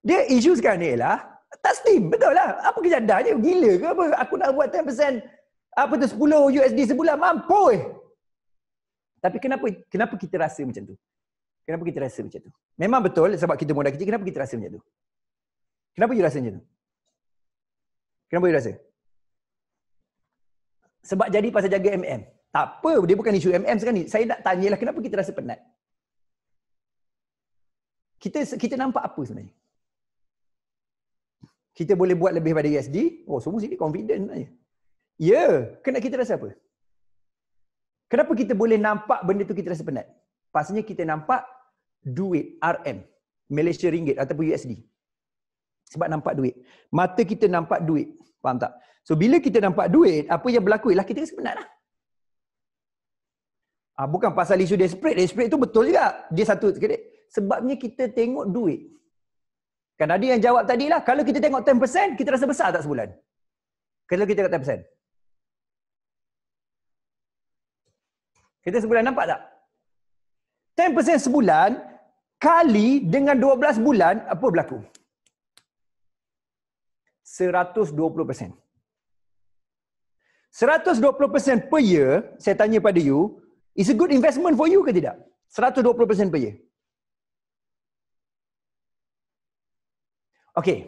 [SPEAKER 3] Dia isu sekarang ni ialah, tak steam. Betul lah. Apa kejadian dia? Gila ke apa? Aku nak buat 10% apa tu 10 USD sebulan. Mampu eh. Tapi kenapa kenapa kita rasa macam tu? Kenapa kita rasa macam tu? Memang betul sebab kita modal kecil, kenapa kita rasa macam tu? Kenapa you rasa macam tu? Kenapa you rasa? sebab jadi pasal jaga MM. Tak apa, dia bukan isu MM sekarang ni. Saya nak tanyalah kenapa kita rasa penat? Kita kita nampak apa sebenarnya? Kita boleh buat lebih pada USD? E oh, semua sini confident sebenarnya. Lah ya, yeah. kena kita rasa apa? Kenapa kita boleh nampak benda tu kita rasa penat? Pasalnya kita nampak duit RM, Malaysia Ringgit ataupun USD. Sebab nampak duit. Mata kita nampak duit. Faham tak? So bila kita nampak duit, apa yang berlaku ialah kita rasa penat lah. Ha, bukan pasal isu desperate. Desperate tu betul juga. Dia satu kredit. Sebabnya kita tengok duit. Kan ada yang jawab tadi lah. Kalau kita tengok 10%, kita rasa besar tak sebulan? Kalau kita tengok 10%. Kita sebulan nampak tak? 10% sebulan kali dengan 12 bulan, apa berlaku? 120%. 120% per year saya tanya pada you is a good investment for you ke tidak 120% per year Okay.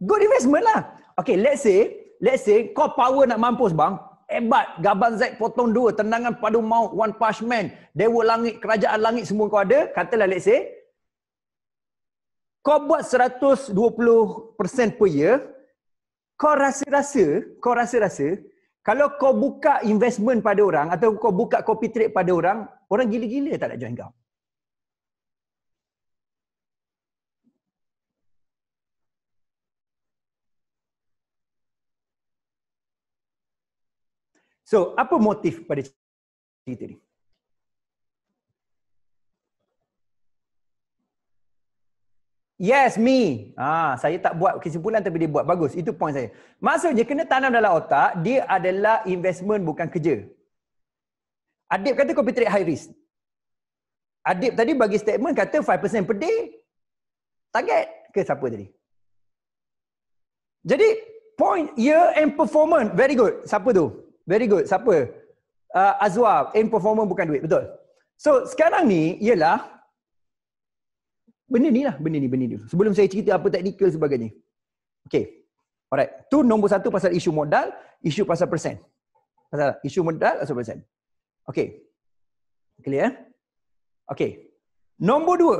[SPEAKER 3] Good investment lah. Okay, let's say, let's say kau power nak mampus bang. Hebat, gaban Z potong dua, tendangan padu mau one punch man, dewa langit, kerajaan langit semua kau ada. Katalah let's say, kau buat 120% per year, kau rasa-rasa, kau rasa-rasa, kalau kau buka investment pada orang atau kau buka copy trade pada orang, orang gila-gila tak nak join kau. So, apa motif pada cerita ni? Yes, me. Ah, saya tak buat kesimpulan tapi dia buat bagus. Itu point saya. Maksudnya kena tanam dalam otak, dia adalah investment bukan kerja. Adib kata kau pergi high risk. Adib tadi bagi statement kata 5% per day. Target ke siapa tadi? Jadi point year and performance. Very good. Siapa tu? Very good. Siapa? Uh, Azwar. And performance bukan duit. Betul. So sekarang ni ialah benda ni lah, benda ni, benda ni. Sebelum saya cerita apa teknikal sebagainya. Okay. Alright. Tu nombor satu pasal isu modal, isu pasal persen. Pasal isu modal atau persen. Okay. Clear? Eh? Okay. Nombor dua.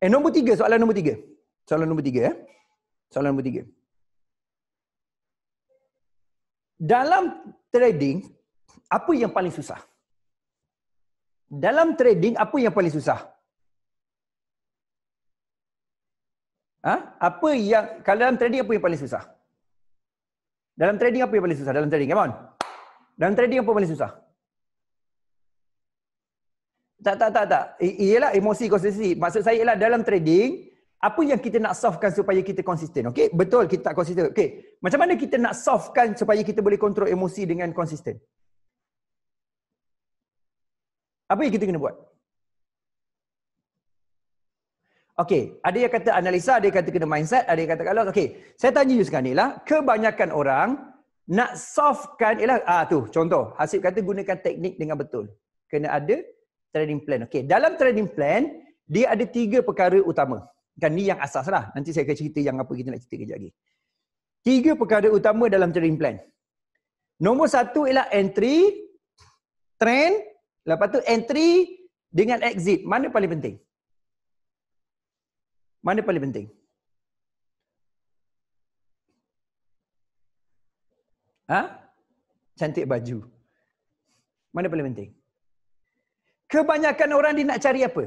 [SPEAKER 3] Eh, nombor tiga. Soalan nombor tiga. Soalan nombor tiga. Eh? Soalan nombor tiga. Dalam trading, apa yang paling susah? Dalam trading, apa yang paling susah? Ha? Apa yang kalau dalam trading apa yang paling susah? Dalam trading apa yang paling susah? Dalam trading, come on. Dalam trading apa yang paling susah? Tak, tak, tak, tak. Ialah emosi konsistensi. Maksud saya ialah dalam trading, apa yang kita nak softkan supaya kita konsisten, okay? Betul kita tak konsisten, okay? Macam mana kita nak softkan supaya kita boleh kontrol emosi dengan konsisten? Apa yang kita kena buat? Okey, ada yang kata analisa, ada yang kata kena mindset, ada yang kata kalau. Okey, saya tanya you sekarang ni lah. Kebanyakan orang nak softkan, ialah ah tu contoh. Hasib kata gunakan teknik dengan betul. Kena ada trading plan. Okey, dalam trading plan, dia ada tiga perkara utama. Dan ni yang asas lah. Nanti saya akan cerita yang apa kita nak cerita kejap lagi. Tiga perkara utama dalam trading plan. Nombor satu ialah entry, trend, lepas tu entry dengan exit. Mana paling penting? Mana paling penting? Ha? Cantik baju. Mana paling penting? Kebanyakan orang dia nak cari apa?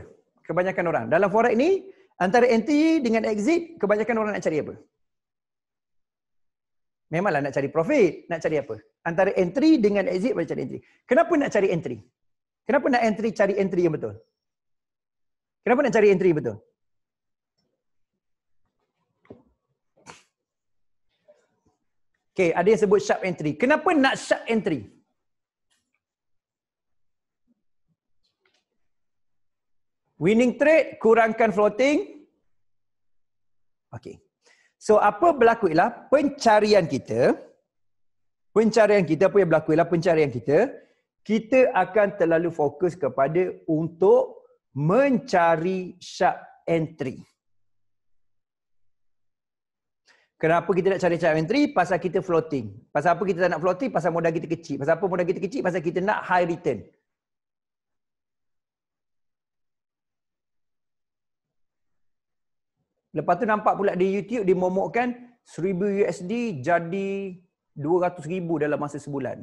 [SPEAKER 3] Kebanyakan orang. Dalam forex ni, antara entry dengan exit, kebanyakan orang nak cari apa? Memanglah nak cari profit. Nak cari apa? Antara entry dengan exit, boleh cari entry. Kenapa nak cari entry? Kenapa nak entry cari entry yang betul? Kenapa nak cari entry yang betul? Okay, ada yang sebut sharp entry. Kenapa nak sharp entry? Winning trade, kurangkan floating. Okay. So, apa berlaku ialah pencarian kita. Pencarian kita, apa yang berlaku ialah pencarian kita. Kita akan terlalu fokus kepada untuk mencari sharp entry. Kenapa kita nak cari cara entry? Pasal kita floating. Pasal apa kita tak nak floating? Pasal modal kita kecil. Pasal apa modal kita kecil? Pasal kita nak high return. Lepas tu nampak pula di YouTube dimomokkan 1000 USD jadi 200000 dalam masa sebulan.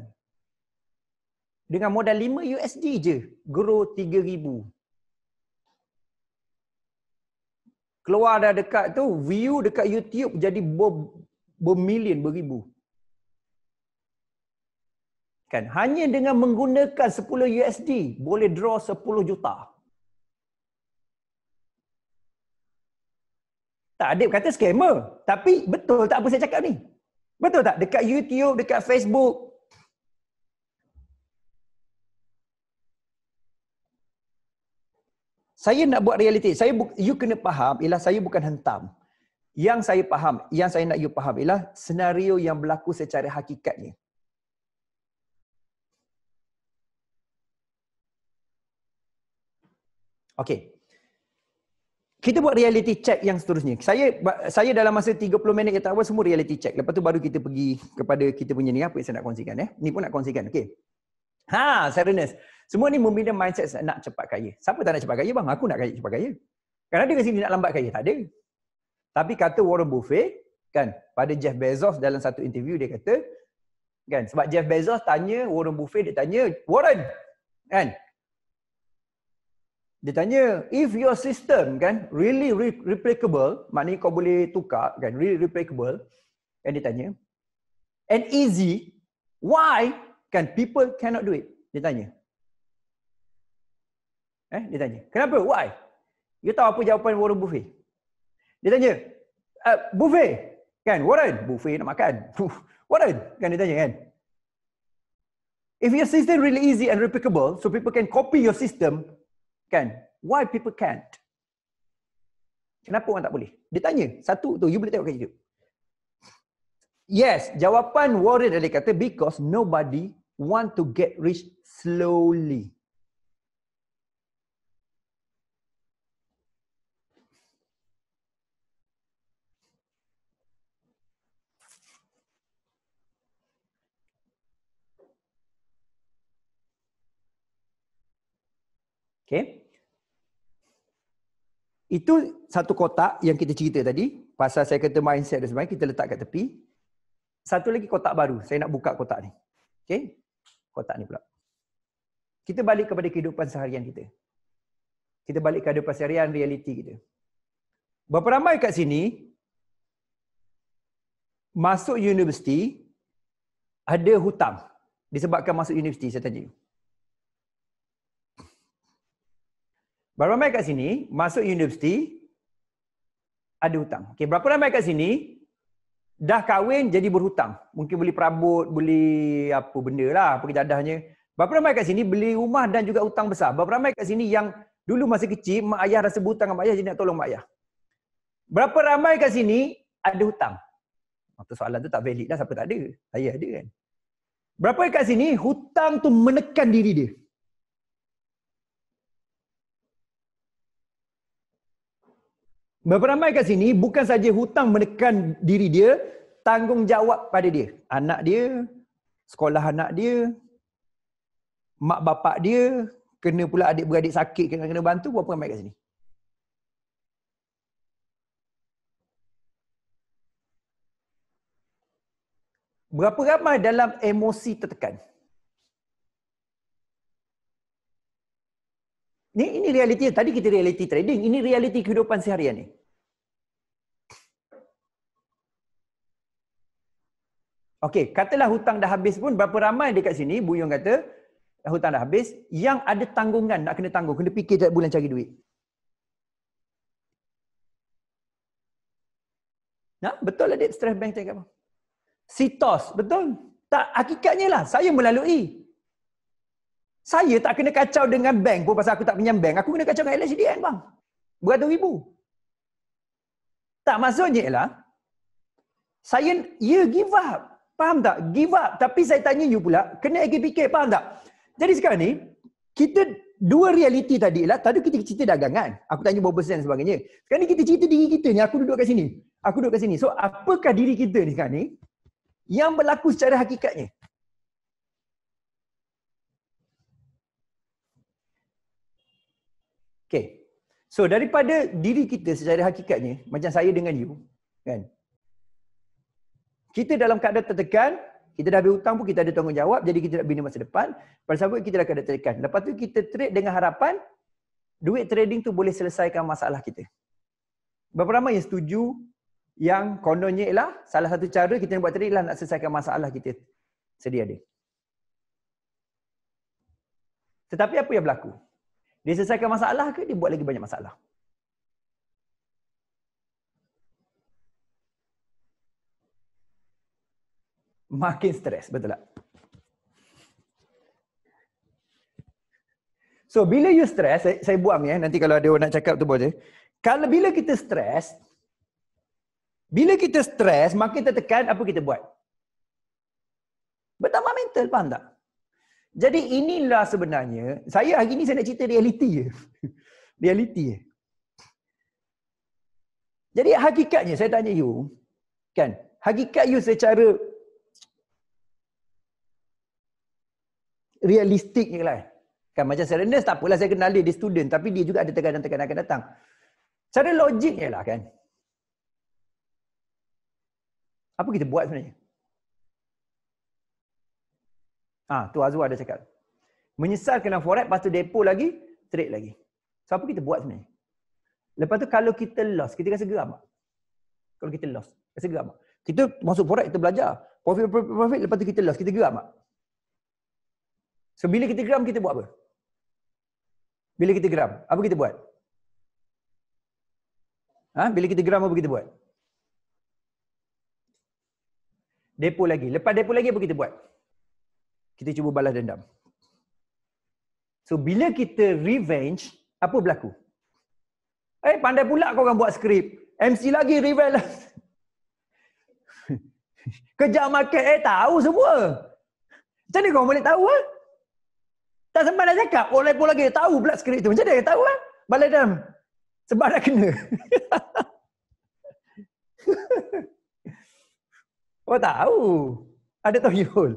[SPEAKER 3] Dengan modal 5 USD je grow 3000. keluar dah dekat tu view dekat YouTube jadi ber, bermillion beribu kan hanya dengan menggunakan 10 USD boleh draw 10 juta tak ada kata scammer tapi betul tak apa saya cakap ni betul tak dekat YouTube dekat Facebook saya nak buat realiti. Saya bu- you kena faham ialah saya bukan hentam. Yang saya faham, yang saya nak you faham ialah senario yang berlaku secara hakikatnya. Okay. Kita buat reality check yang seterusnya. Saya saya dalam masa 30 minit kita terawal semua reality check. Lepas tu baru kita pergi kepada kita punya ni apa yang saya nak kongsikan. Eh? Ni pun nak kongsikan. Okay. Ha, Serenus. Semua ni membina mindset nak cepat kaya. Siapa tak nak cepat kaya bang? Aku nak kaya cepat kaya. Kan ada ke sini nak lambat kaya? Tak ada. Tapi kata Warren Buffet kan pada Jeff Bezos dalam satu interview dia kata kan sebab Jeff Bezos tanya Warren Buffet dia tanya Warren kan dia tanya if your system kan really re- replicable maknanya kau boleh tukar kan really replicable and dia tanya and easy why kan people cannot do it dia tanya Eh, dia tanya, kenapa? Why? You tahu apa jawapan Warren Buffet? Dia tanya, uh, Buffet? Kan, Warren? Buffet nak makan. Warren? Kan dia tanya kan? If your system really easy and replicable, so people can copy your system, kan? Why people can't? Kenapa orang tak boleh? Dia tanya, satu tu, you boleh tengok kat YouTube. Yes, jawapan Warren dia kata, because nobody want to get rich slowly. Okay. Itu satu kotak yang kita cerita tadi. Pasal saya kata mindset dan sebagainya, kita letak kat tepi. Satu lagi kotak baru. Saya nak buka kotak ni. Okay. Kotak ni pula. Kita balik kepada kehidupan seharian kita. Kita balik ke kehidupan seharian realiti kita. Berapa ramai kat sini masuk universiti ada hutang disebabkan masuk universiti saya tanya Berapa ramai kat sini masuk universiti ada hutang. Okey, berapa ramai kat sini dah kahwin jadi berhutang. Mungkin beli perabot, beli apa benda lah, apa kejadahnya. Berapa ramai kat sini beli rumah dan juga hutang besar. Berapa ramai kat sini yang dulu masa kecil mak ayah rasa berhutang dengan mak ayah jadi nak tolong mak ayah. Berapa ramai kat sini ada hutang? Maksud soalan tu tak valid lah siapa tak ada. Saya ada kan. Berapa kat sini hutang tu menekan diri dia? Berapa Berperamai kat sini bukan saja hutang menekan diri dia, tanggungjawab pada dia. Anak dia, sekolah anak dia, mak bapak dia, kena pula adik-beradik sakit kena kena bantu, berapa perangai kat sini. Berapa ramai dalam emosi tertekan? Ni ini realiti. Tadi kita realiti trading. Ini realiti kehidupan seharian ni. Okey, katalah hutang dah habis pun berapa ramai dekat sini Bu Yong kata hutang dah habis yang ada tanggungan nak kena tangguh, kena fikir tak bulan cari duit. Nah, betul adik lah, stress bank cakap apa? Sitos, betul. Tak hakikatnya lah saya melalui. Saya tak kena kacau dengan bank pun pasal aku tak pinjam bank. Aku kena kacau dengan LHDN bang. Beratus ribu. Tak maksudnya ialah saya, you give up. Faham tak? Give up. Tapi saya tanya you pula, kena fikir. Faham tak? Jadi sekarang ni, kita dua realiti tadi lah. Tadi kita cerita dagangan. Aku tanya berapa persen sebagainya. Sekarang ni kita cerita diri kita ni. Aku duduk kat sini. Aku duduk kat sini. So, apakah diri kita ni sekarang ni yang berlaku secara hakikatnya? Okay. So, daripada diri kita secara hakikatnya, macam saya dengan you, kan? Kita dalam keadaan tertekan, kita dah habis hutang pun kita ada tanggungjawab jadi kita nak bina masa depan. Pada saat kita dah keadaan tertekan. Lepas tu kita trade dengan harapan duit trading tu boleh selesaikan masalah kita. Berapa ramai yang setuju yang kononnya ialah salah satu cara kita nak buat trade ialah nak selesaikan masalah kita sedia ada. Tetapi apa yang berlaku? Dia selesaikan masalah ke dia buat lagi banyak masalah? makin stres. Betul tak? So, bila you stress, saya, saya buang ya. Nanti kalau ada orang nak cakap tu boleh. Kalau bila kita stres, bila kita stres, makin tertekan, apa kita buat? Bertambah mental, faham tak? Jadi inilah sebenarnya, saya hari ni saya nak cerita realiti je. realiti je. Jadi hakikatnya, saya tanya you, kan? Hakikat you secara realistik je lah. Kan macam serendis tak apalah saya kenal dia, dia student tapi dia juga ada tekanan-tekanan akan datang. Cara logik je lah kan. Apa kita buat sebenarnya? Ah, ha, tu Azwar ada cakap. Menyesal kena forex, lepas tu depo lagi, trade lagi. So apa kita buat sebenarnya? Lepas tu kalau kita loss, kita rasa geram tak? Kalau kita loss, rasa geram tak? Kita masuk forex, kita belajar. Profit, profit, profit, lepas tu kita loss, kita geram tak? So bila kita geram kita buat apa? Bila kita geram, apa kita buat? Ha? Bila kita geram apa kita buat? Depo lagi. Lepas depo lagi apa kita buat? Kita cuba balas dendam. So bila kita revenge, apa berlaku? Eh hey, pandai pula kau orang buat skrip. MC lagi revenge. Kejar market eh tahu semua. Macam mana kau boleh tahu ah? Eh? Tak sempat nak cakap. Oh, lepo lagi. Tahu pula skrip tu. Macam mana? Tahu lah. Eh? Balai dalam. Sebab dah kena. oh, tahu. Ada yul.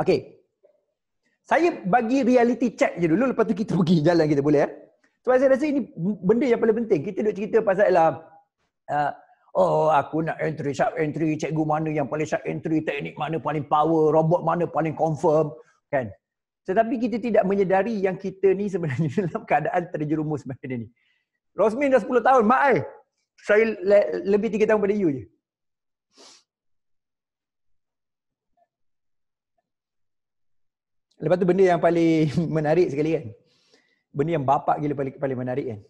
[SPEAKER 3] Okay. Saya bagi reality check je dulu. Lepas tu kita pergi jalan kita boleh. Eh? Sebab saya rasa ini benda yang paling penting. Kita duk cerita pasal lah. uh, Oh, aku nak entry, sub entry, cikgu mana yang paling sub entry, teknik mana paling power, robot mana paling confirm. Kan? Tetapi kita tidak menyedari yang kita ni sebenarnya dalam keadaan terjerumus macam ni. Rosmin dah 10 tahun, mak ai. Saya le- lebih 3 tahun daripada you je. Lepas tu benda yang paling menarik sekali kan. Benda yang bapak gila paling, paling menarik kan.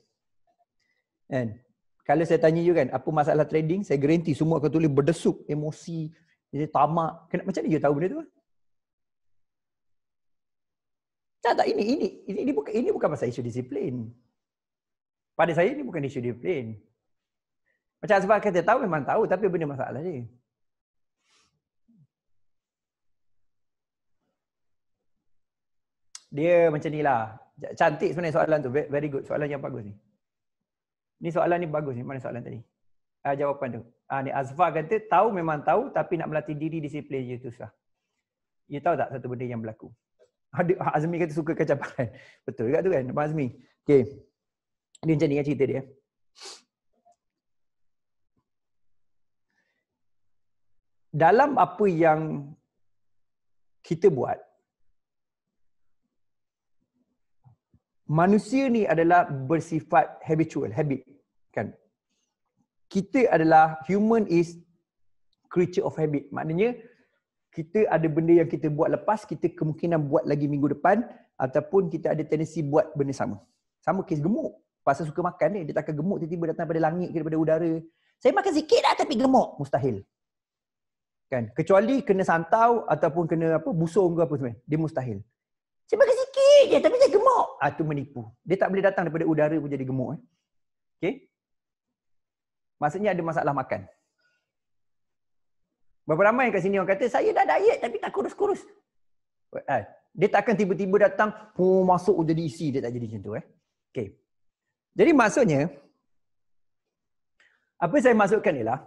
[SPEAKER 3] Kan? And kalau saya tanya you kan apa masalah trading saya garanti semua akan tulis berdesup emosi jadi tamak kena macam ni, you tahu benda tu tak tak ini ini ini, ini bukan ini bukan masalah isu disiplin pada saya ini bukan isu disiplin macam sebab kita tahu memang tahu tapi benda masalah ni. dia macam ni lah. Cantik sebenarnya soalan tu. Very good. Soalan yang bagus ni. Ni soalan ni bagus ni. Mana soalan tadi? Uh, jawapan tu. Uh, ni Azfar kata, tahu memang tahu tapi nak melatih diri disiplin je tu susah. You tahu tak satu benda yang berlaku? Ada, Azmi kata suka kecapan. Betul juga tu kan? Abang Azmi. Okay. Ini macam ni kan cerita dia. Dalam apa yang kita buat, manusia ni adalah bersifat habitual, habit kan. Kita adalah human is creature of habit. Maknanya kita ada benda yang kita buat lepas kita kemungkinan buat lagi minggu depan ataupun kita ada tendensi buat benda sama. Sama kes gemuk. Pasal suka makan ni, dia takkan gemuk tiba-tiba datang pada langit ke daripada udara. Saya makan sikit dah tapi gemuk. Mustahil. Kan? Kecuali kena santau ataupun kena apa busung ke apa sebenarnya. Dia mustahil. Saya Eh, tapi dia gemuk. Ah, tu menipu. Dia tak boleh datang daripada udara pun jadi gemuk. Eh. Okay. Maksudnya ada masalah makan. Berapa ramai kat sini orang kata, saya dah diet tapi tak kurus-kurus. Eh, dia takkan tiba-tiba datang, oh, pun masuk jadi isi. Dia tak jadi macam tu. Eh. Okay. Jadi maksudnya, apa saya maksudkan ialah,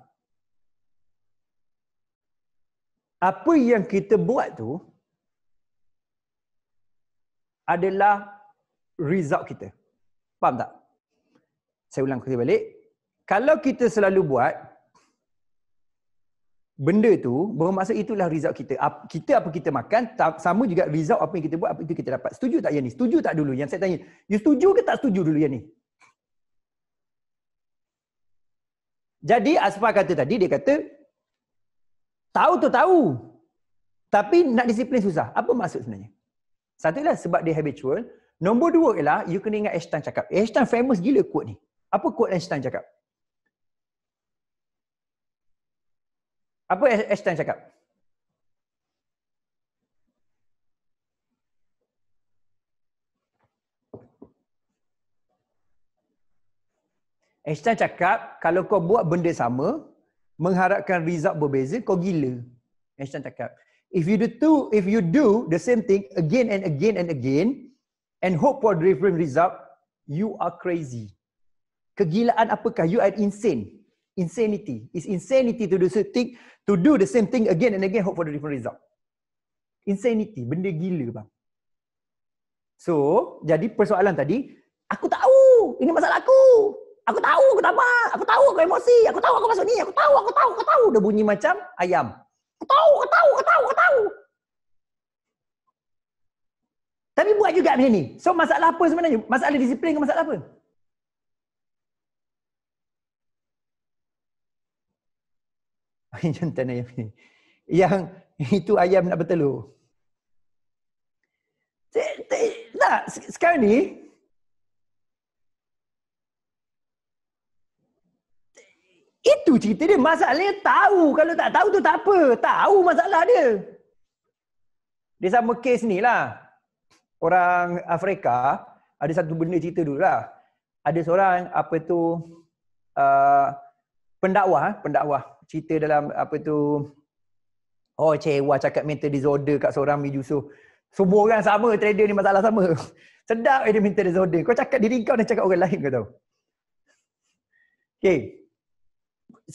[SPEAKER 3] apa yang kita buat tu, adalah result kita. Faham tak? Saya ulang kembali balik. Kalau kita selalu buat benda tu bermaksud itulah result kita. Kita apa kita makan sama juga result apa yang kita buat apa itu kita dapat. Setuju tak yang ni? Setuju tak dulu yang saya tanya? You setuju ke tak setuju dulu yang ni? Jadi Asfar kata tadi dia kata tahu tu tahu. Tapi nak disiplin susah. Apa maksud sebenarnya? Satu ialah sebab dia habitual. Nombor dua ialah you kena ingat Ashton cakap. Ashton eh, famous gila kuat ni. Apa kuat Ashton cakap? Apa Ashton cakap? Ashton cakap, kalau kau buat benda sama, mengharapkan result berbeza, kau gila. Ashton cakap. If you do two, if you do the same thing again and again and again, and hope for different result, you are crazy. Kegilaan apakah? You are insane. Insanity. is insanity to do the same thing, to do the same thing again and again, hope for the different result. Insanity. Benda gila bang. So, jadi persoalan tadi, aku tahu ini masalah aku. Aku tahu aku tambah. Aku tahu aku emosi. Aku tahu aku masuk ni. Aku tahu, aku tahu, aku tahu. Dia bunyi macam ayam. Ketau, ketau, ketau, ketau. Tapi buat juga macam ni. So masalah apa sebenarnya? Masalah disiplin ke masalah apa? Jantan ayam ni. Yang itu ayam nak bertelur. Tak, sekarang ni, Itu cerita dia. Masalahnya tahu. Kalau tak tahu tu tak apa. Tahu masalah dia. Dia sama kes ni lah. Orang Afrika ada satu benda cerita dulu lah. Ada seorang apa tu uh, pendakwah. Eh, pendakwah. Cerita dalam apa tu Oh cewa cakap mental disorder kat seorang mi so Semua orang sama, trader ni masalah sama Sedap eh dia mental disorder, kau cakap diri kau dan cakap orang lain kau tahu Okay,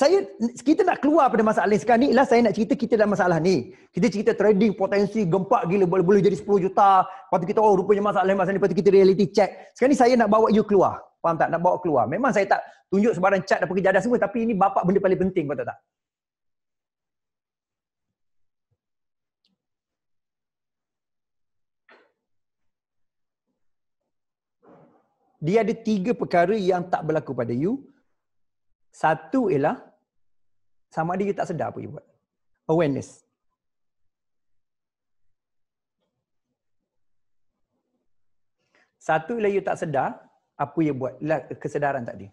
[SPEAKER 3] saya kita nak keluar pada masalah sekarang ni ialah saya nak cerita kita dalam masalah ni. Kita cerita trading potensi gempa gila boleh boleh jadi 10 juta. Lepas kita oh rupanya masalah masa ni lepas kita reality check. Sekarang ni saya nak bawa you keluar. Faham tak? Nak bawa keluar. Memang saya tak tunjuk sebarang chat dan kejadian semua tapi ini bapak benda paling penting kau tak? Dia ada tiga perkara yang tak berlaku pada you satu ialah sama ada you tak sedar apa you buat. Awareness. Satu ialah you tak sedar apa you buat. Lah, kesedaran tak dia.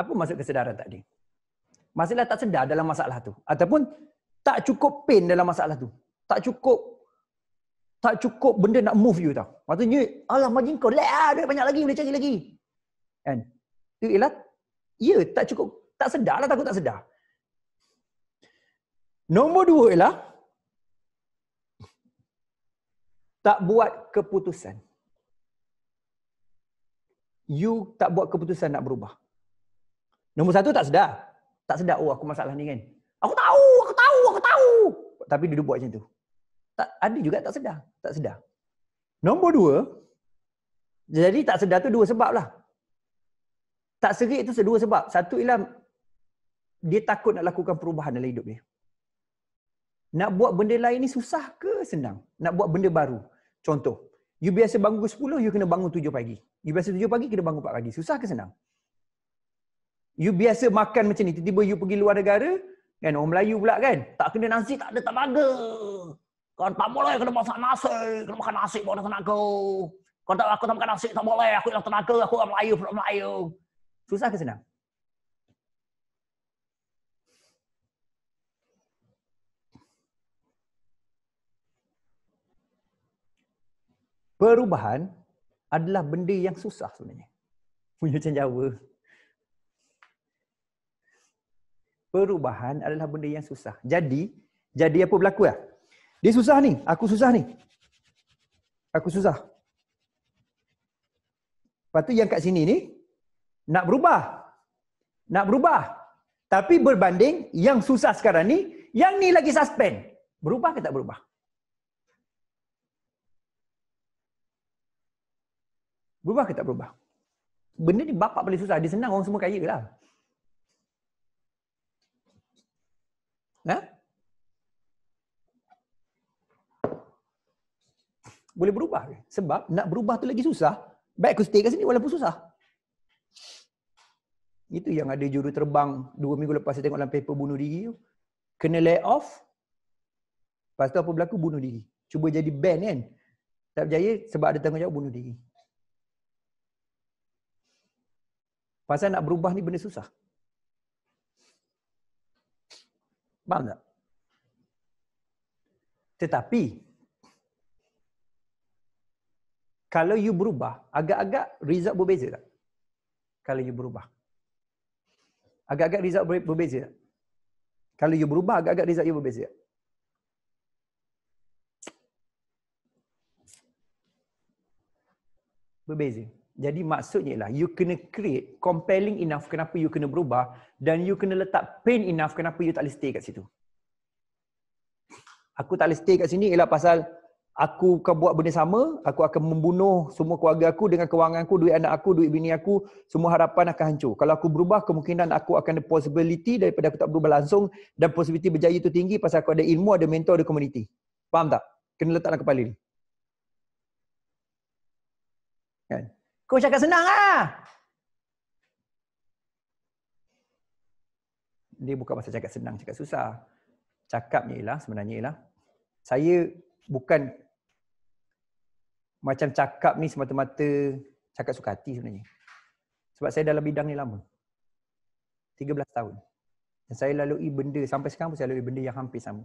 [SPEAKER 3] Apa maksud kesedaran tak dia? Masalah tak sedar dalam masalah tu. Ataupun tak cukup pain dalam masalah tu. Tak cukup tak cukup benda nak move you tau. Maksudnya, Allah majin kau, lah, banyak lagi, boleh cari lagi. Kan? Itu ialah, ya tak cukup, tak sedar lah takut tak sedar. Nombor dua ialah, tak buat keputusan. You tak buat keputusan nak berubah. Nombor satu tak sedar. Tak sedar, oh aku masalah ni kan. Aku tahu, aku tahu, aku tahu. Tapi dia buat macam tu. Tak, ada juga tak sedar. Tak sedar. Nombor dua, jadi tak sedar tu dua sebab lah. Tak serik itu sedua sebab. Satu ialah dia takut nak lakukan perubahan dalam hidup dia. Nak buat benda lain ni susah ke senang? Nak buat benda baru. Contoh, you biasa bangun 10, you kena bangun 7 pagi. You biasa 7 pagi, kena bangun 4 pagi. Susah ke senang? You biasa makan macam ni, tiba-tiba you pergi luar negara, kan orang Melayu pula kan, tak kena nasi, tak ada tabaga. Kau tak boleh kena masak nasi, kena makan nasi buat tenaga. Kau tak aku tak makan nasi, tak boleh. Aku hilang tenaga, aku orang Melayu, orang Melayu. Susah ke senang? Perubahan adalah benda yang susah sebenarnya. Punya macam Jawa. Perubahan adalah benda yang susah. Jadi, jadi apa berlaku lah? Dia susah ni. Aku susah ni. Aku susah. Lepas tu yang kat sini ni, nak berubah. Nak berubah. Tapi berbanding yang susah sekarang ni, yang ni lagi suspend. Berubah ke tak berubah? Berubah ke tak berubah? Benda ni bapak paling susah. Dia senang orang semua kaya lah. Ha? Boleh berubah ke? Sebab nak berubah tu lagi susah. Baik aku stay kat sini walaupun susah. Itu yang ada juru terbang dua minggu lepas saya tengok dalam paper bunuh diri tu. Kena lay off. Lepas tu apa berlaku? Bunuh diri. Cuba jadi band kan? Tak berjaya sebab ada tanggungjawab bunuh diri. Pasal nak berubah ni benda susah. Faham tak? Tetapi kalau you berubah, agak-agak result berbeza tak? Kalau you berubah agak-agak result ber- berbeza. Kalau you berubah, agak-agak result you berbeza. Berbeza. Jadi maksudnya ialah you kena create compelling enough kenapa you kena berubah dan you kena letak pain enough kenapa you tak boleh stay kat situ. Aku tak boleh stay kat sini ialah pasal aku akan buat benda sama, aku akan membunuh semua keluarga aku dengan kewangan aku, duit anak aku, duit bini aku, semua harapan akan hancur. Kalau aku berubah, kemungkinan aku akan ada possibility daripada aku tak berubah langsung dan possibility berjaya itu tinggi pasal aku ada ilmu, ada mentor, ada community. Faham tak? Kena letak dalam kepala ni. Kan? Kau cakap senang lah! Dia bukan masa cakap senang, cakap susah. Cakap ni ialah sebenarnya ialah saya bukan macam cakap ni semata-mata cakap suka hati sebenarnya. Sebab saya dalam bidang ni lama. 13 tahun. Dan saya lalui benda, sampai sekarang pun saya lalui benda yang hampir sama.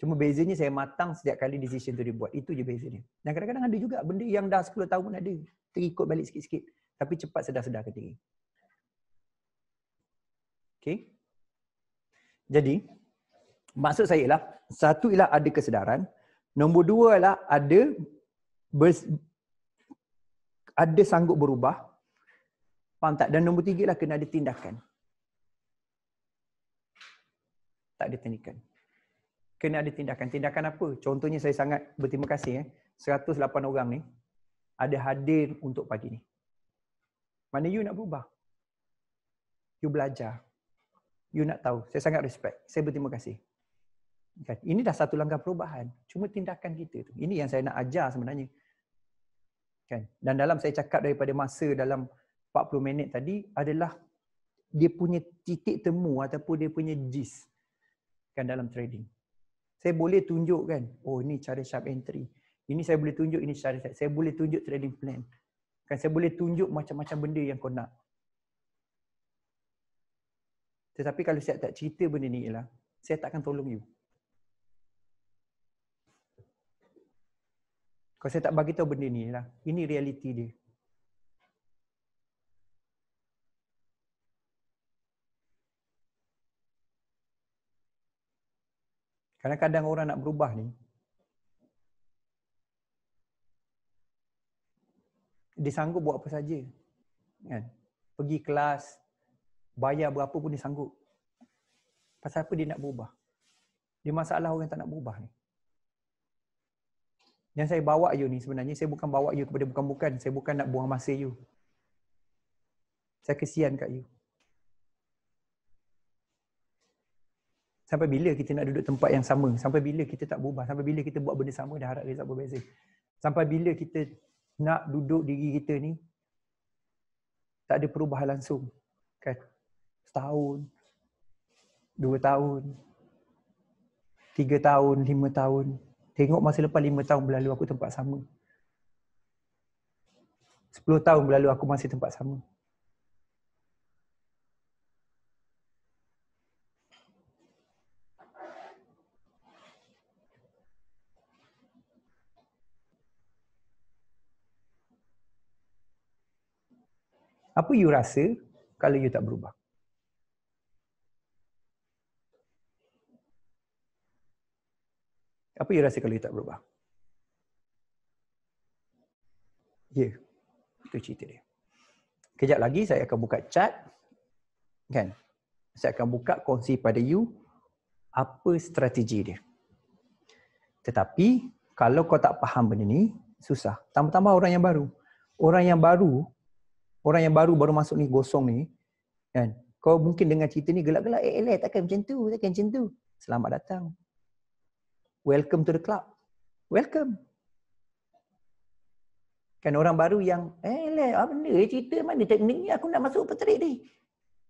[SPEAKER 3] Cuma bezanya saya matang setiap kali decision tu dibuat. Itu je bezanya. Dan kadang-kadang ada juga benda yang dah 10 tahun pun ada. Terikut balik sikit-sikit. Tapi cepat sedar-sedar ke diri. Okay. Jadi, maksud saya ialah, satu ialah ada kesedaran. Nombor dua ialah ada ber, ada sanggup berubah. Faham tak? Dan nombor tiga lah kena ada tindakan. Tak ada tindakan. Kena ada tindakan. Tindakan apa? Contohnya saya sangat berterima kasih. Eh. 108 orang ni ada hadir untuk pagi ni. Mana you nak berubah? You belajar. You nak tahu. Saya sangat respect. Saya berterima kasih. Kan? Ini dah satu langkah perubahan. Cuma tindakan kita tu. Ini yang saya nak ajar sebenarnya kan dan dalam saya cakap daripada masa dalam 40 minit tadi adalah dia punya titik temu ataupun dia punya gist kan dalam trading saya boleh tunjuk kan oh ini cara sharp entry ini saya boleh tunjuk ini cara saya boleh tunjuk trading plan kan saya boleh tunjuk macam-macam benda yang kau nak tetapi kalau saya tak cerita benda ni ialah saya takkan tolong you Kalau saya tak bagi tahu benda ni lah. Ini realiti dia. Kadang-kadang orang nak berubah ni Dia sanggup buat apa saja kan? Pergi kelas Bayar berapa pun dia sanggup Pasal apa dia nak berubah Dia masalah orang yang tak nak berubah ni yang saya bawa you ni sebenarnya saya bukan bawa you kepada bukan-bukan. Saya bukan nak buang masa you. Saya kesian kat you. Sampai bila kita nak duduk tempat yang sama? Sampai bila kita tak berubah? Sampai bila kita buat benda sama dan harap result berbeza? Sampai bila kita nak duduk diri kita ni tak ada perubahan langsung? Kan? Setahun, dua tahun, tiga tahun, lima tahun, Tengok masa lepas 5 tahun berlalu aku tempat sama. 10 tahun berlalu aku masih tempat sama. Apa you rasa kalau you tak berubah? Apa you rasa kalau you tak berubah? Ya. Yeah. Itu cerita dia. Kejap lagi saya akan buka chat. Kan? Saya akan buka kongsi pada you apa strategi dia. Tetapi kalau kau tak faham benda ni, susah. Tambah-tambah orang yang baru. Orang yang baru, orang yang baru baru masuk ni gosong ni, kan? Kau mungkin dengan cerita ni gelak-gelak, eh, eh, takkan macam tu, takkan macam tu. Selamat datang welcome to the club. Welcome. Kan orang baru yang, eh leh, apa benda, cerita mana, teknik ni aku nak masuk petrik ni.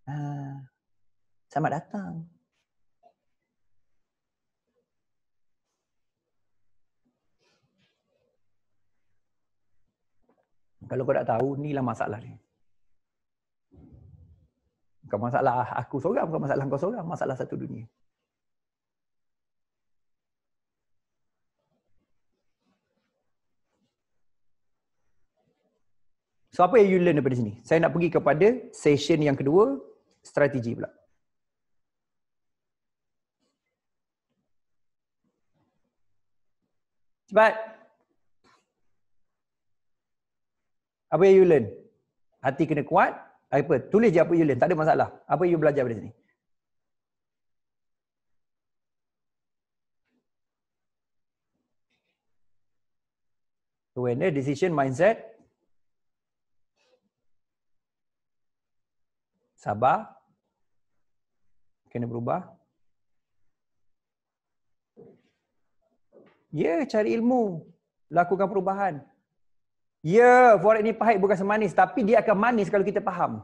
[SPEAKER 3] Ha, selamat datang. Kalau kau tak tahu, ni lah masalah ni. Bukan masalah aku seorang, bukan masalah kau seorang, masalah satu dunia. So apa yang you learn daripada sini? Saya nak pergi kepada session yang kedua, strategi pula. Cepat. Apa yang you learn? Hati kena kuat. Apa? Tulis je apa you learn. Tak ada masalah. Apa yang you belajar daripada sini? Awareness, decision, mindset, sabar kena berubah ya yeah, cari ilmu lakukan perubahan ya yeah, forex ni pahit bukan semanis tapi dia akan manis kalau kita faham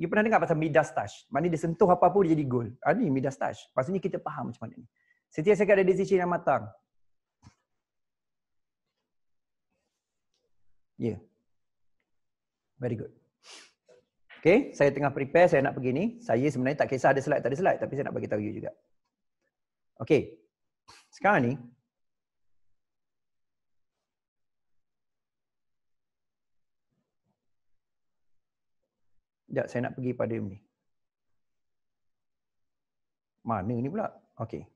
[SPEAKER 3] You pernah dengar pasal Midas Touch? Maknanya dia sentuh apa pun dia jadi gold. Ha, ni Midas Touch. Maksudnya kita faham macam mana ni. Setiap saya ada decision yang matang. Ya. Yeah. Very good. Okay, saya tengah prepare, saya nak pergi ni. Saya sebenarnya tak kisah ada slide, tak ada slide. Tapi saya nak bagi tahu you juga. Okay, sekarang ni. Sekejap, saya nak pergi pada ni. Mana ni pula? Okay.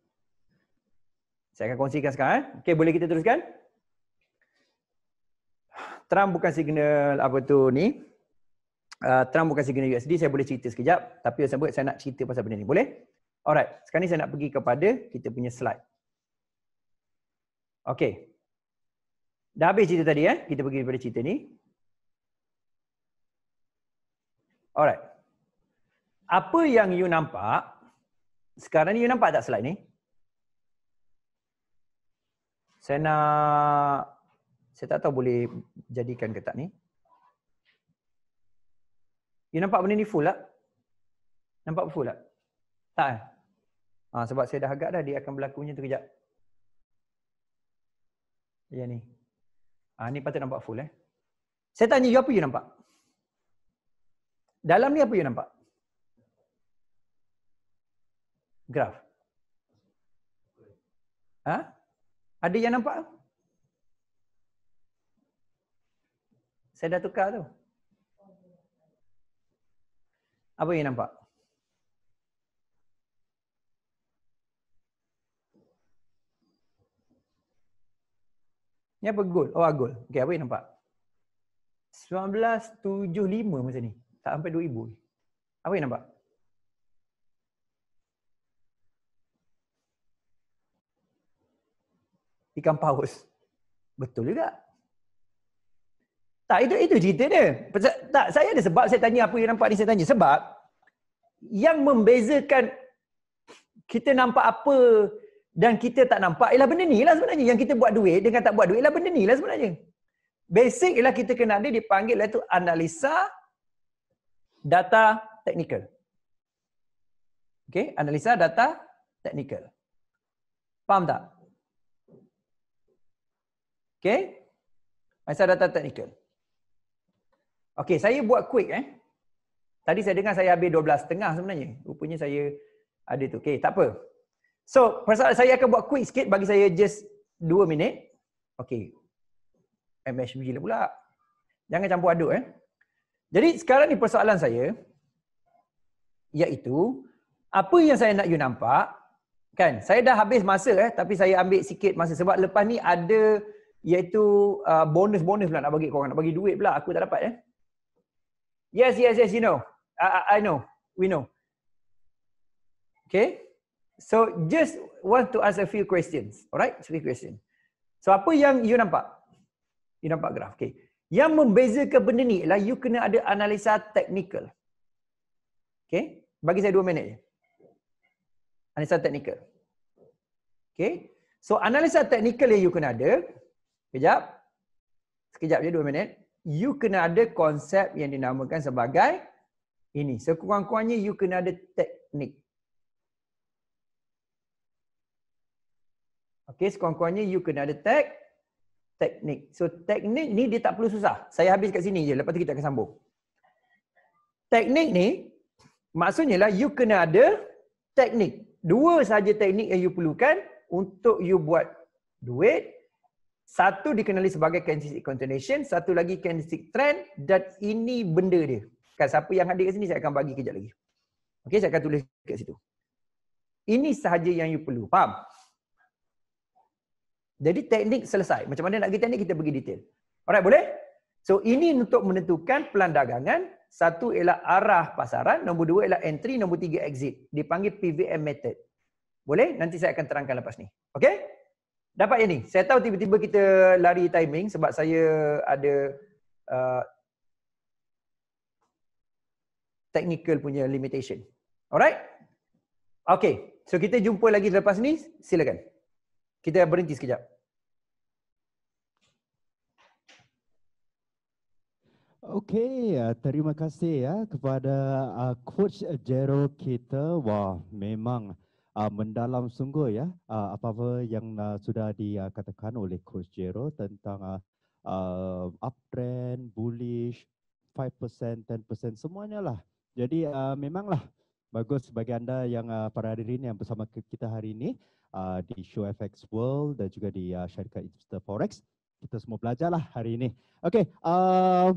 [SPEAKER 3] Saya akan kongsikan sekarang. Eh. Okay, boleh kita teruskan? Trump bukan signal apa tu ni uh, Trump bukan signal USD, saya boleh cerita sekejap tapi saya buat saya nak cerita pasal benda ni. Boleh? Alright, sekarang ni saya nak pergi kepada kita punya slide. Okay. Dah habis cerita tadi eh, kita pergi kepada cerita ni. Alright. Apa yang you nampak, sekarang ni you nampak tak slide ni? Saya nak, saya tak tahu boleh jadikan ke tak ni. You nampak benda ni full tak? Nampak full tak? Tak eh? Ha, sebab saya dah agak dah dia akan berlakunya tu kejap. Ya ni. Ha, ni patut nampak full eh. Saya tanya you apa you nampak? Dalam ni apa you nampak? Graf. Ha? Ada yang nampak? Saya dah tukar tu. Apa yang nampak? Ni apa gol? Oh, ah, gol. Okey, apa yang nampak? 1975 macam ni. Tak sampai 2000. Apa yang nampak? Ikan paus. Betul juga. Tak, itu itu cerita dia. Tak, saya ada sebab saya tanya apa yang nampak ni saya tanya. Sebab yang membezakan kita nampak apa dan kita tak nampak ialah benda ni lah sebenarnya. Yang kita buat duit dengan tak buat duit ialah benda ni lah sebenarnya. Basic ialah kita kena ada dipanggil lah tu analisa data technical. Okay, analisa data technical. Faham tak? Okay, analisa data technical. Okay, saya buat quick eh. Tadi saya dengar saya habis 12.30 sebenarnya. Rupanya saya ada tu. Okay, tak apa. So, persoalan saya akan buat quick sikit bagi saya just 2 minit. Okay. MHB gila pula. Jangan campur aduk eh. Jadi sekarang ni persoalan saya iaitu apa yang saya nak you nampak kan saya dah habis masa eh tapi saya ambil sikit masa sebab lepas ni ada iaitu uh, bonus-bonus pula nak bagi korang nak bagi duit pula aku tak dapat eh Yes, yes, yes, you know. I, I know. We know. Okay? So, just want to ask a few questions. Alright? Three questions. So, apa yang you nampak? You nampak graf. Okay. Yang membezakan benda ni ialah you kena ada analisa teknikal. Okay? Bagi saya dua minit je. Analisa teknikal. Okay? So, analisa teknikal yang you kena ada. Sekejap. Sekejap je dua minit you kena ada konsep yang dinamakan sebagai ini. Sekurang-kurangnya you kena ada teknik. Okay, sekurang-kurangnya you kena ada tek teknik. So teknik ni dia tak perlu susah. Saya habis kat sini je. Lepas tu kita akan sambung. Teknik ni maksudnya lah you kena ada teknik. Dua saja teknik yang you perlukan untuk you buat duit satu dikenali sebagai candlestick continuation, satu lagi candlestick trend dan ini benda dia. Kan siapa yang ada kat sini saya akan bagi kejap lagi. Okey, saya akan tulis kat situ. Ini sahaja yang you perlu, faham? Jadi teknik selesai. Macam mana nak pergi teknik, kita pergi detail. Alright, boleh? So ini untuk menentukan pelan dagangan. Satu ialah arah pasaran, nombor dua ialah entry, nombor tiga exit. Dipanggil PVM method. Boleh? Nanti saya akan terangkan lepas ni. Okay? dapat yang ni. Saya tahu tiba-tiba kita lari timing sebab saya ada uh, technical punya limitation. Alright? Okay. So kita jumpa lagi selepas ni. Silakan. Kita berhenti sekejap.
[SPEAKER 1] Okay, uh, terima kasih ya kepada uh, Coach Jero kita. Wah, memang uh, mendalam sungguh ya uh, apa-apa yang uh, sudah dikatakan oleh Coach Jero tentang uh, uh, uptrend, bullish, 5%, 10% semuanya lah. Jadi uh, memanglah bagus bagi anda yang uh, para hadirin yang bersama kita hari ini uh, di Show FX World dan juga di uh, Syarikat Investor Forex. Kita semua belajarlah hari ini. Okey, uh,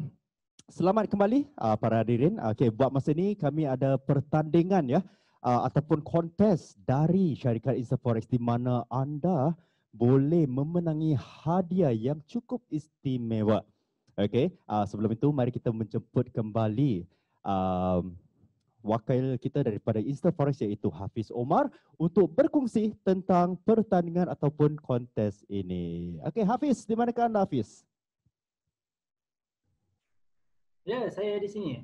[SPEAKER 1] selamat kembali uh, para hadirin. Okey, buat masa ini kami ada pertandingan ya uh, ataupun kontes dari syarikat InstaForex di mana anda boleh memenangi hadiah yang cukup istimewa. Okey, uh, sebelum itu mari kita menjemput kembali um, wakil kita daripada InstaForex iaitu Hafiz Omar untuk berkongsi tentang pertandingan ataupun kontes ini. Okey, Hafiz, di manakah anda Hafiz?
[SPEAKER 2] Ya, saya di sini.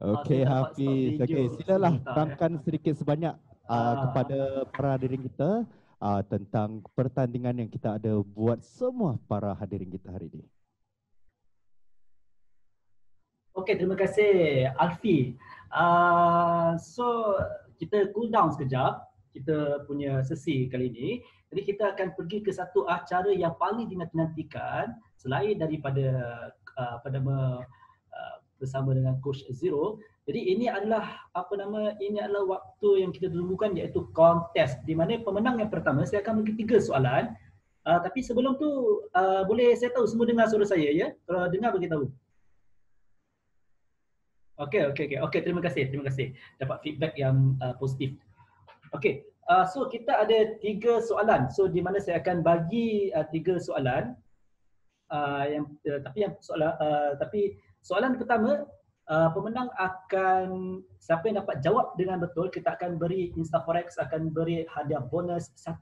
[SPEAKER 1] Okey Hafiz. Okey silalah tangkan eh. sedikit sebanyak uh, uh. kepada para hadirin kita uh, tentang pertandingan yang kita ada buat semua para hadirin kita hari ini.
[SPEAKER 2] Okey terima kasih Alfi. Uh, so kita cool down sekejap kita punya sesi kali ini. Jadi kita akan pergi ke satu acara yang paling dinantikan selain daripada uh, pada me- bersama dengan coach Zero. Jadi ini adalah apa nama ini adalah waktu yang kita tunggukan iaitu kontes di mana pemenang yang pertama saya akan bagi tiga soalan. Uh, tapi sebelum tu uh, boleh saya tahu semua dengar suara saya ya? Kalau dengar bagi tahu. Okey okey okey. Okey terima kasih. Terima kasih. Dapat feedback yang uh, positif. Okey. Uh, so kita ada tiga soalan. So di mana saya akan bagi uh, tiga soalan. Uh, yang uh, tapi yang soalan uh, tapi Soalan pertama, uh, pemenang akan siapa yang dapat jawab dengan betul kita akan beri Instaforex akan beri hadiah bonus 1000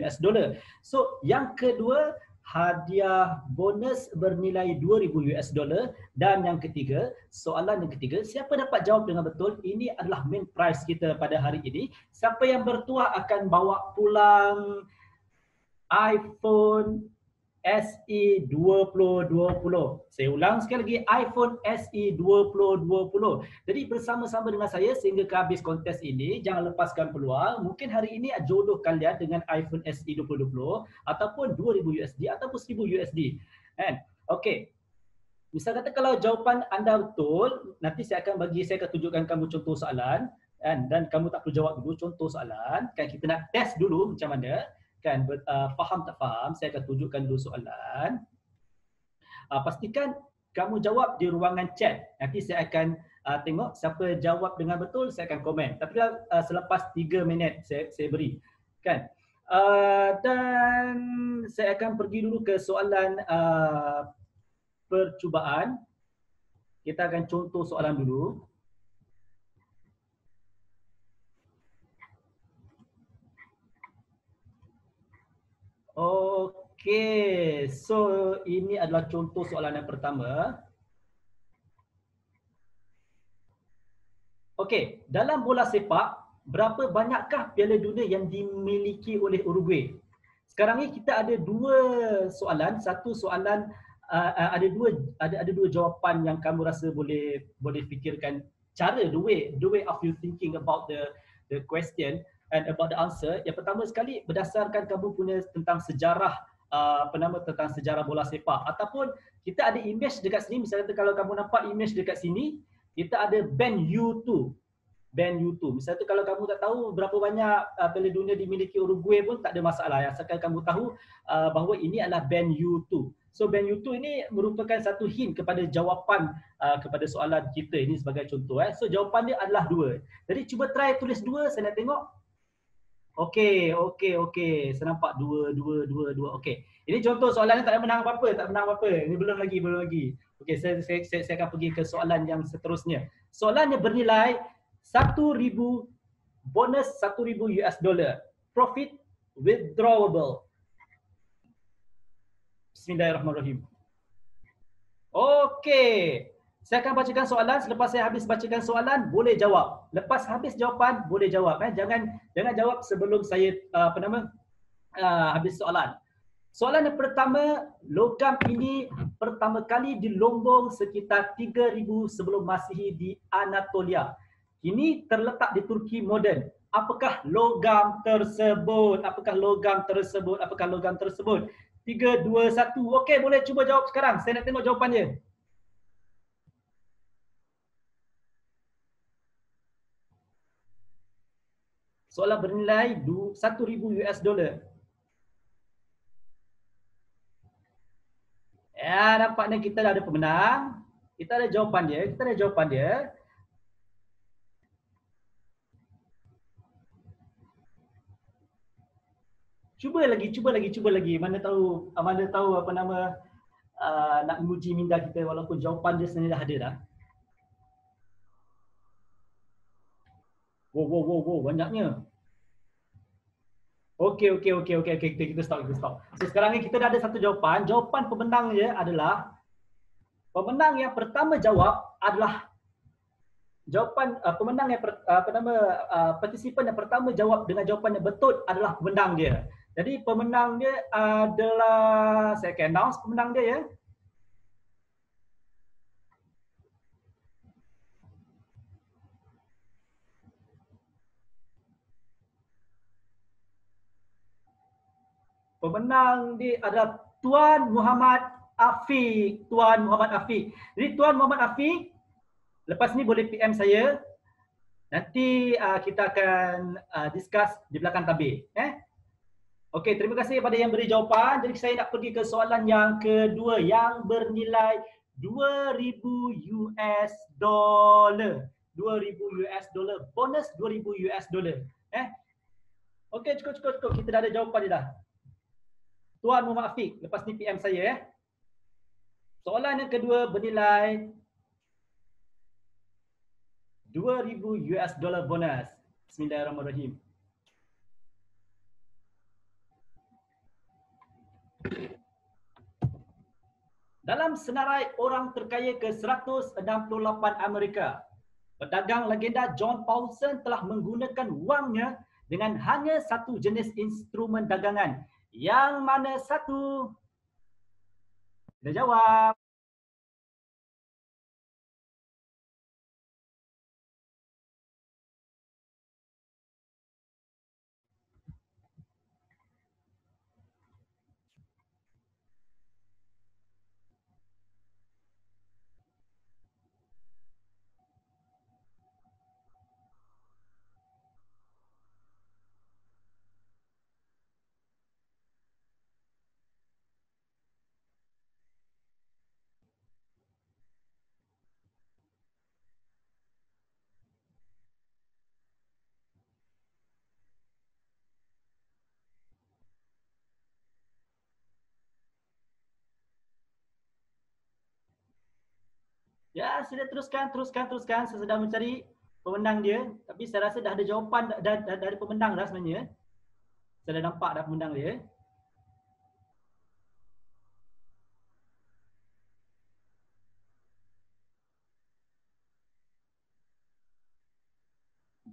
[SPEAKER 2] US dollar. So, yang kedua hadiah bonus bernilai 2000 US dollar dan yang ketiga, soalan yang ketiga, siapa dapat jawab dengan betul ini adalah main prize kita pada hari ini. Siapa yang bertuah akan bawa pulang iPhone SE 2020. Saya ulang sekali lagi iPhone SE 2020. Jadi bersama-sama dengan saya sehingga ke habis kontes ini, jangan lepaskan peluang. Mungkin hari ini jodoh kalian dengan iPhone SE 2020 ataupun 2000 USD ataupun 1000 USD. Kan? Okey. Misal kata kalau jawapan anda betul, nanti saya akan bagi saya akan tunjukkan kamu contoh soalan. Kan? Dan kamu tak perlu jawab dulu contoh soalan. Kan kita nak test dulu macam mana kan ber, uh, faham tak faham saya akan tunjukkan dulu soalan uh, pastikan kamu jawab di ruangan chat nanti saya akan uh, tengok siapa jawab dengan betul saya akan komen tapi uh, selepas 3 minit saya saya beri kan uh, dan saya akan pergi dulu ke soalan uh, percubaan kita akan contoh soalan dulu Okay, so ini adalah contoh soalan yang pertama. Okay, dalam bola sepak, berapa banyakkah piala dunia yang dimiliki oleh Uruguay? Sekarang ni kita ada dua soalan, satu soalan uh, uh, ada dua ada ada dua jawapan yang kamu rasa boleh boleh fikirkan cara the way the way of you thinking about the the question and about the answer yang pertama sekali berdasarkan kamu punya tentang sejarah uh, apa nama tentang sejarah bola sepak ataupun kita ada image dekat sini misalnya kalau kamu nampak image dekat sini kita ada band U2 band U2 misalnya kalau kamu tak tahu berapa banyak uh, piala dunia dimiliki Uruguay pun tak ada masalah asalkan kamu tahu uh, bahawa ini adalah band U2 So band U2 ini merupakan satu hint kepada jawapan uh, kepada soalan kita ini sebagai contoh. Eh. So jawapan dia adalah dua. Jadi cuba try tulis dua, saya nak tengok Okey, okey, okey. Saya nampak dua, dua, dua, dua. Okey. Ini contoh soalan ni tak ada menang apa-apa, tak menang apa-apa. Ini belum lagi, belum lagi. Okey, saya, saya, saya, saya akan pergi ke soalan yang seterusnya. Soalannya bernilai 1000 bonus 1000 US dollar. Profit withdrawable. Bismillahirrahmanirrahim. Okey. Saya akan bacakan soalan. Selepas saya habis bacakan soalan, boleh jawab. Lepas habis jawapan, boleh jawab. Eh. Jangan jangan jawab sebelum saya uh, apa nama uh, habis soalan. Soalan yang pertama, logam ini pertama kali dilombong sekitar 3000 sebelum masihi di Anatolia. Ini terletak di Turki moden. Apakah logam tersebut? Apakah logam tersebut? Apakah logam tersebut? 3, 2, 1. Okey, boleh cuba jawab sekarang. Saya nak tengok jawapannya. seolah bernilai 1000 US dollar. Ya, nampaknya kita dah ada pemenang. Kita ada jawapan dia, kita ada jawapan dia. Cuba lagi, cuba lagi, cuba lagi. Mana tahu, ah, mana tahu apa nama uh, nak menguji minda kita walaupun jawapan dia sebenarnya dah ada dah. Wow, wow, wow, wow, banyaknya. Okey, okey, okey, okey, okey, okay. kita stop, kita stop. So sekarang ni kita dah ada satu jawapan. Jawapan pemenangnya adalah pemenang yang pertama jawab adalah jawapan uh, pemenang yang per, uh, nama uh, partisipan yang pertama jawab dengan jawapan yang betul adalah pemenang dia. Jadi pemenang dia adalah saya akan announce pemenang dia ya. Pemenang dia adalah Tuan Muhammad Afiq. Tuan Muhammad Afiq. Jadi Tuan Muhammad Afiq, lepas ni boleh PM saya. Nanti uh, kita akan uh, discuss di belakang tabir. Eh? Okey, terima kasih kepada yang beri jawapan. Jadi saya nak pergi ke soalan yang kedua yang bernilai 2000 US dollar. 2000 US dollar. Bonus 2000 US dollar. Eh? Okey, cukup, cukup, cukup. Kita dah ada jawapan dia dah. Tuan Muhammad Afiq, lepas ni PM saya eh. Soalan yang kedua bernilai 2000 US dollar bonus. Bismillahirrahmanirrahim. Dalam senarai orang terkaya ke-168 Amerika, pedagang legenda John Paulson telah menggunakan wangnya dengan hanya satu jenis instrumen dagangan yang mana satu? Dah jawab. saya teruskan, teruskan, teruskan. Saya sedang mencari pemenang dia. Tapi saya rasa dah ada jawapan dari, dari pemenang dah sebenarnya. Saya dah nampak dah pemenang dia.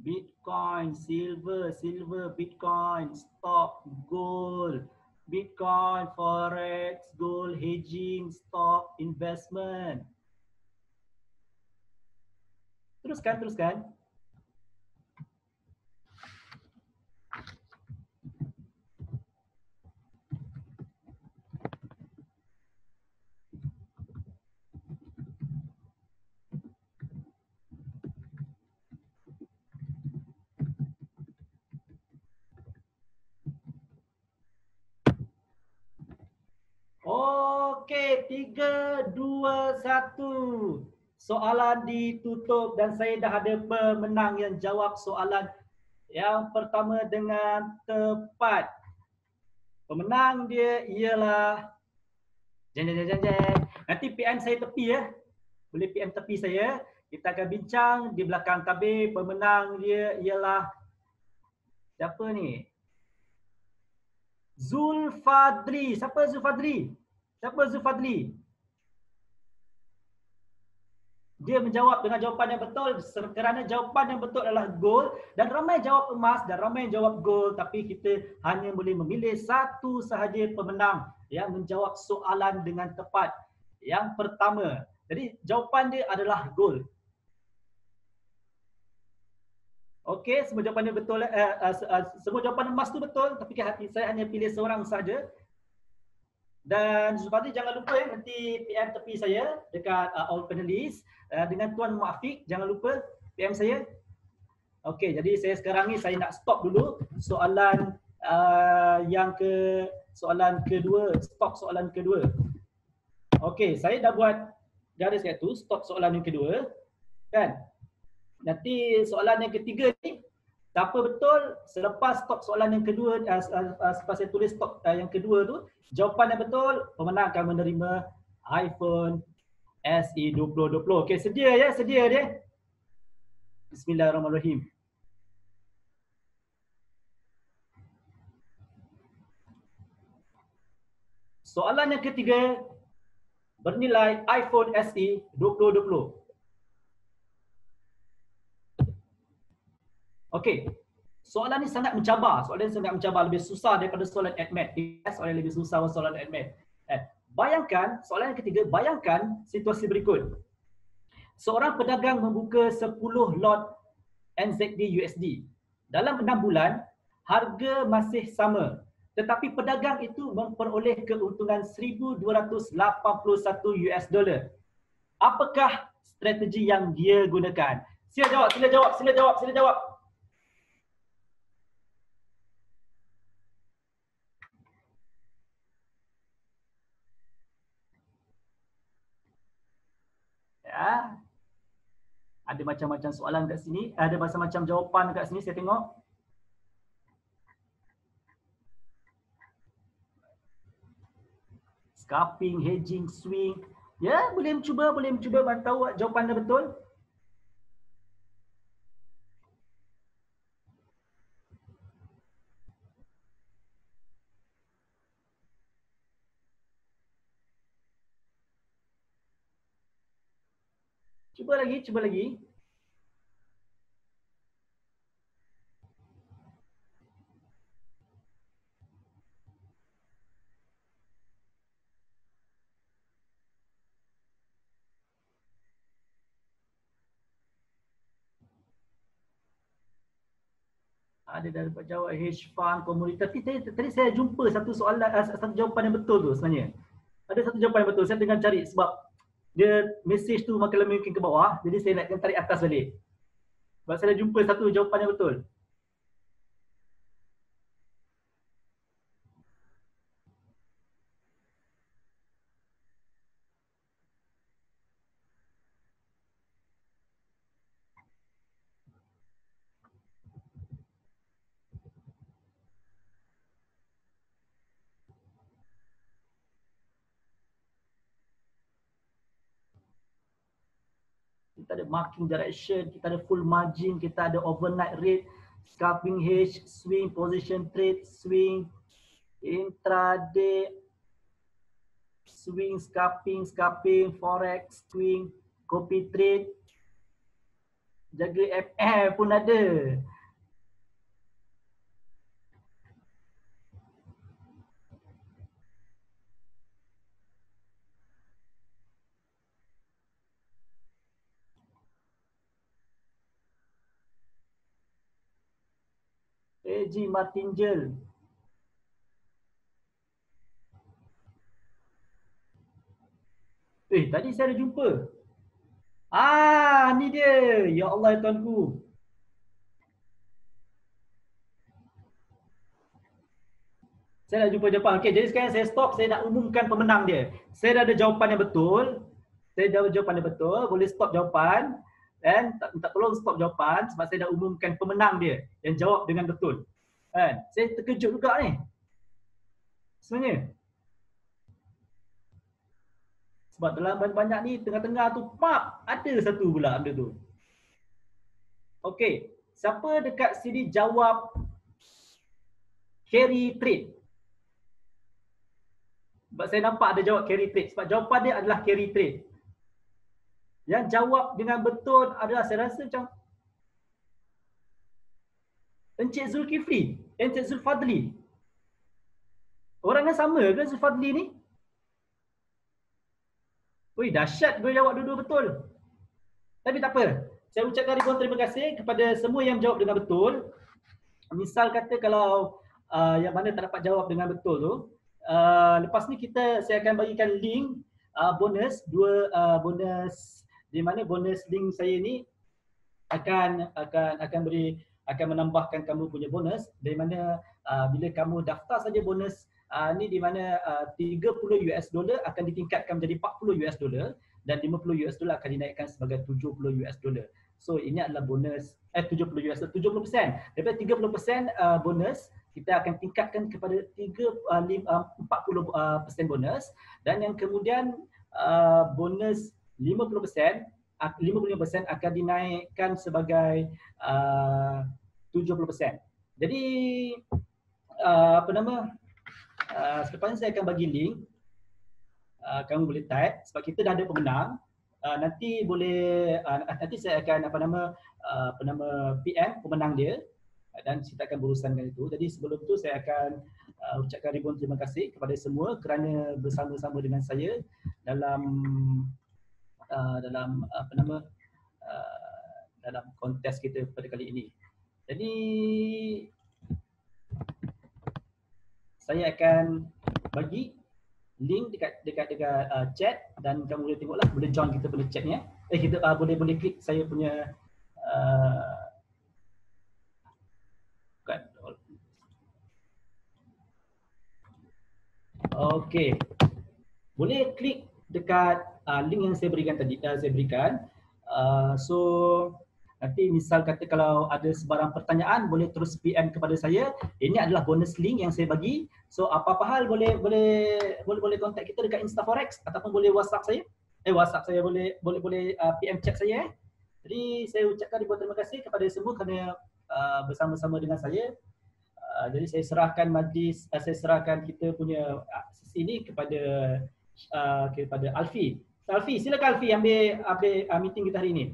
[SPEAKER 2] Bitcoin, silver, silver, Bitcoin, stock, gold, Bitcoin, forex, gold, hedging, stock, investment. Teruskan, teruskan. Okey, tiga, dua, satu soalan ditutup dan saya dah ada pemenang yang jawab soalan yang pertama dengan tepat. Pemenang dia ialah jeng jeng jeng jeng. Nanti PM saya tepi ya. Boleh PM tepi saya. Kita akan bincang di belakang tabi pemenang dia ialah siapa ni? Zulfadri. Siapa Zulfadri? Siapa Zulfadri? dia menjawab dengan jawapan yang betul kerana jawapan yang betul adalah gold dan ramai jawab emas dan ramai jawab gold tapi kita hanya boleh memilih satu sahaja pemenang yang menjawab soalan dengan tepat yang pertama jadi jawapan dia adalah gold Okey, semua jawapan betul eh, uh, uh, semua jawapan emas tu betul tapi saya hanya pilih seorang sahaja. Dan sebab jangan lupa ya nanti PM tepi saya dekat uh, all panelists uh, dengan Tuan Muafiq jangan lupa PM saya. Okey jadi saya sekarang ni saya nak stop dulu soalan uh, yang ke soalan kedua, stop soalan kedua. Okey saya dah buat garis kat tu stop soalan yang kedua kan. Nanti soalan yang ketiga ni apa betul selepas top soalan yang kedua eh, eh, eh, selepas saya tulis top yang kedua tu jawapan yang betul pemenang akan menerima iPhone SE 2020. Okey sedia ya sedia dia. Bismillahirrahmanirrahim. Soalan yang ketiga bernilai iPhone SE 2020. Okey. Soalan ni sangat mencabar. Soalan ni sangat mencabar. Lebih susah daripada soalan admit. Soalan lebih susah daripada soalan admit. Eh, bayangkan, soalan yang ketiga, bayangkan situasi berikut. Seorang pedagang membuka 10 lot NZD USD. Dalam 6 bulan, harga masih sama. Tetapi pedagang itu memperoleh keuntungan 1,281 US dollar. Apakah strategi yang dia gunakan? sila jawab, sila jawab, sila jawab. Sila jawab. ada macam-macam soalan kat sini, ada macam-macam jawapan kat sini saya tengok. scalping, hedging, swing. Ya, boleh cuba, boleh cuba bagi tahu jawapan dah betul. Cuba lagi, cuba lagi. ada dah dapat jawab hedge fund komoditi tapi tadi, tadi saya jumpa satu soalan ah, satu jawapan yang betul tu sebenarnya ada satu jawapan yang betul saya tengah cari sebab dia message tu makin lama mungkin ke bawah jadi saya nak tarik atas balik sebab saya dah jumpa satu jawapan yang betul kita ada marking direction, kita ada full margin, kita ada overnight rate, scalping hedge, swing position trade, swing intraday, swing scalping, scalping forex, swing copy trade, jaga FF pun ada. J. Martin Jel. Eh, tadi saya ada jumpa. Ah, ni dia. Ya Allah, ya Tuanku. Saya dah jumpa jawapan. Okey, jadi sekarang saya stop. Saya nak umumkan pemenang dia. Saya dah ada jawapan yang betul. Saya dah ada jawapan yang betul. Boleh stop jawapan. Dan tak, tak perlu stop jawapan sebab saya dah umumkan pemenang dia yang jawab dengan betul. Kan? Saya terkejut juga ni. Sebenarnya. Sebab dalam banyak-banyak ni, tengah-tengah tu, pap, ada satu pula benda tu. Okay. Siapa dekat sini jawab carry trade? Sebab saya nampak ada jawab carry trade. Sebab jawapan dia adalah carry trade. Yang jawab dengan betul adalah saya rasa macam Encik Zulkifli. Encik Zulfadli. Orang yang sama ke Zulfadli ni? Wih, dahsyat boleh jawab dua-dua betul. Tapi tak apa. Saya ucapkan ribuan terima kasih kepada semua yang jawab dengan betul. Misal kata kalau uh, yang mana tak dapat jawab dengan betul tu, uh, lepas ni kita saya akan bagikan link uh, bonus dua uh, bonus di mana bonus link saya ni akan akan akan beri akan menambahkan kamu punya bonus dari mana uh, bila kamu daftar saja bonus uh, ni di mana uh, 30 US dollar akan ditingkatkan menjadi 40 US dollar dan 50 US dollar akan dinaikkan sebagai 70 US dollar. So ini adalah bonus eh 70 US dollar 70%. Daripada 30% uh, bonus kita akan tingkatkan kepada 3 uh, 40% uh, uh, bonus dan yang kemudian uh, bonus 50% 55% akan dinaikkan sebagai uh, 70%. Jadi uh, apa nama uh, selepas ini saya akan bagi link uh, kamu boleh type sebab kita dah ada pemenang uh, nanti boleh uh, nanti saya akan apa nama uh, apa nama PM pemenang dia dan kita akan berurusan dengan itu. Jadi sebelum tu saya akan uh, ucapkan ribuan terima kasih kepada semua kerana bersama-sama dengan saya dalam Uh, dalam apa nama uh, dalam kontes kita pada kali ini. Jadi saya akan bagi link dekat dekat dekat uh, chat dan kamu boleh tengoklah boleh join kita boleh chat ni ya. Eh kita uh, boleh boleh klik saya punya uh, bukan uh, Okey. Boleh klik dekat uh, link yang saya berikan tadi uh, saya berikan. Uh, so nanti misal kata kalau ada sebarang pertanyaan boleh terus PM kepada saya. Ini adalah bonus link yang saya bagi. So apa-apa hal boleh boleh boleh boleh kontak kita dekat InstaForex ataupun boleh WhatsApp saya. Eh WhatsApp saya boleh boleh boleh uh, PM chat saya eh. Jadi saya ucapkan ribuan terima kasih kepada semua kerana uh, bersama-sama dengan saya. Uh, jadi saya serahkan majlis uh, saya serahkan kita punya uh, ini kepada uh, kepada Alfie. Alfi, sila Alfi ambil ambil uh, meeting kita hari ini.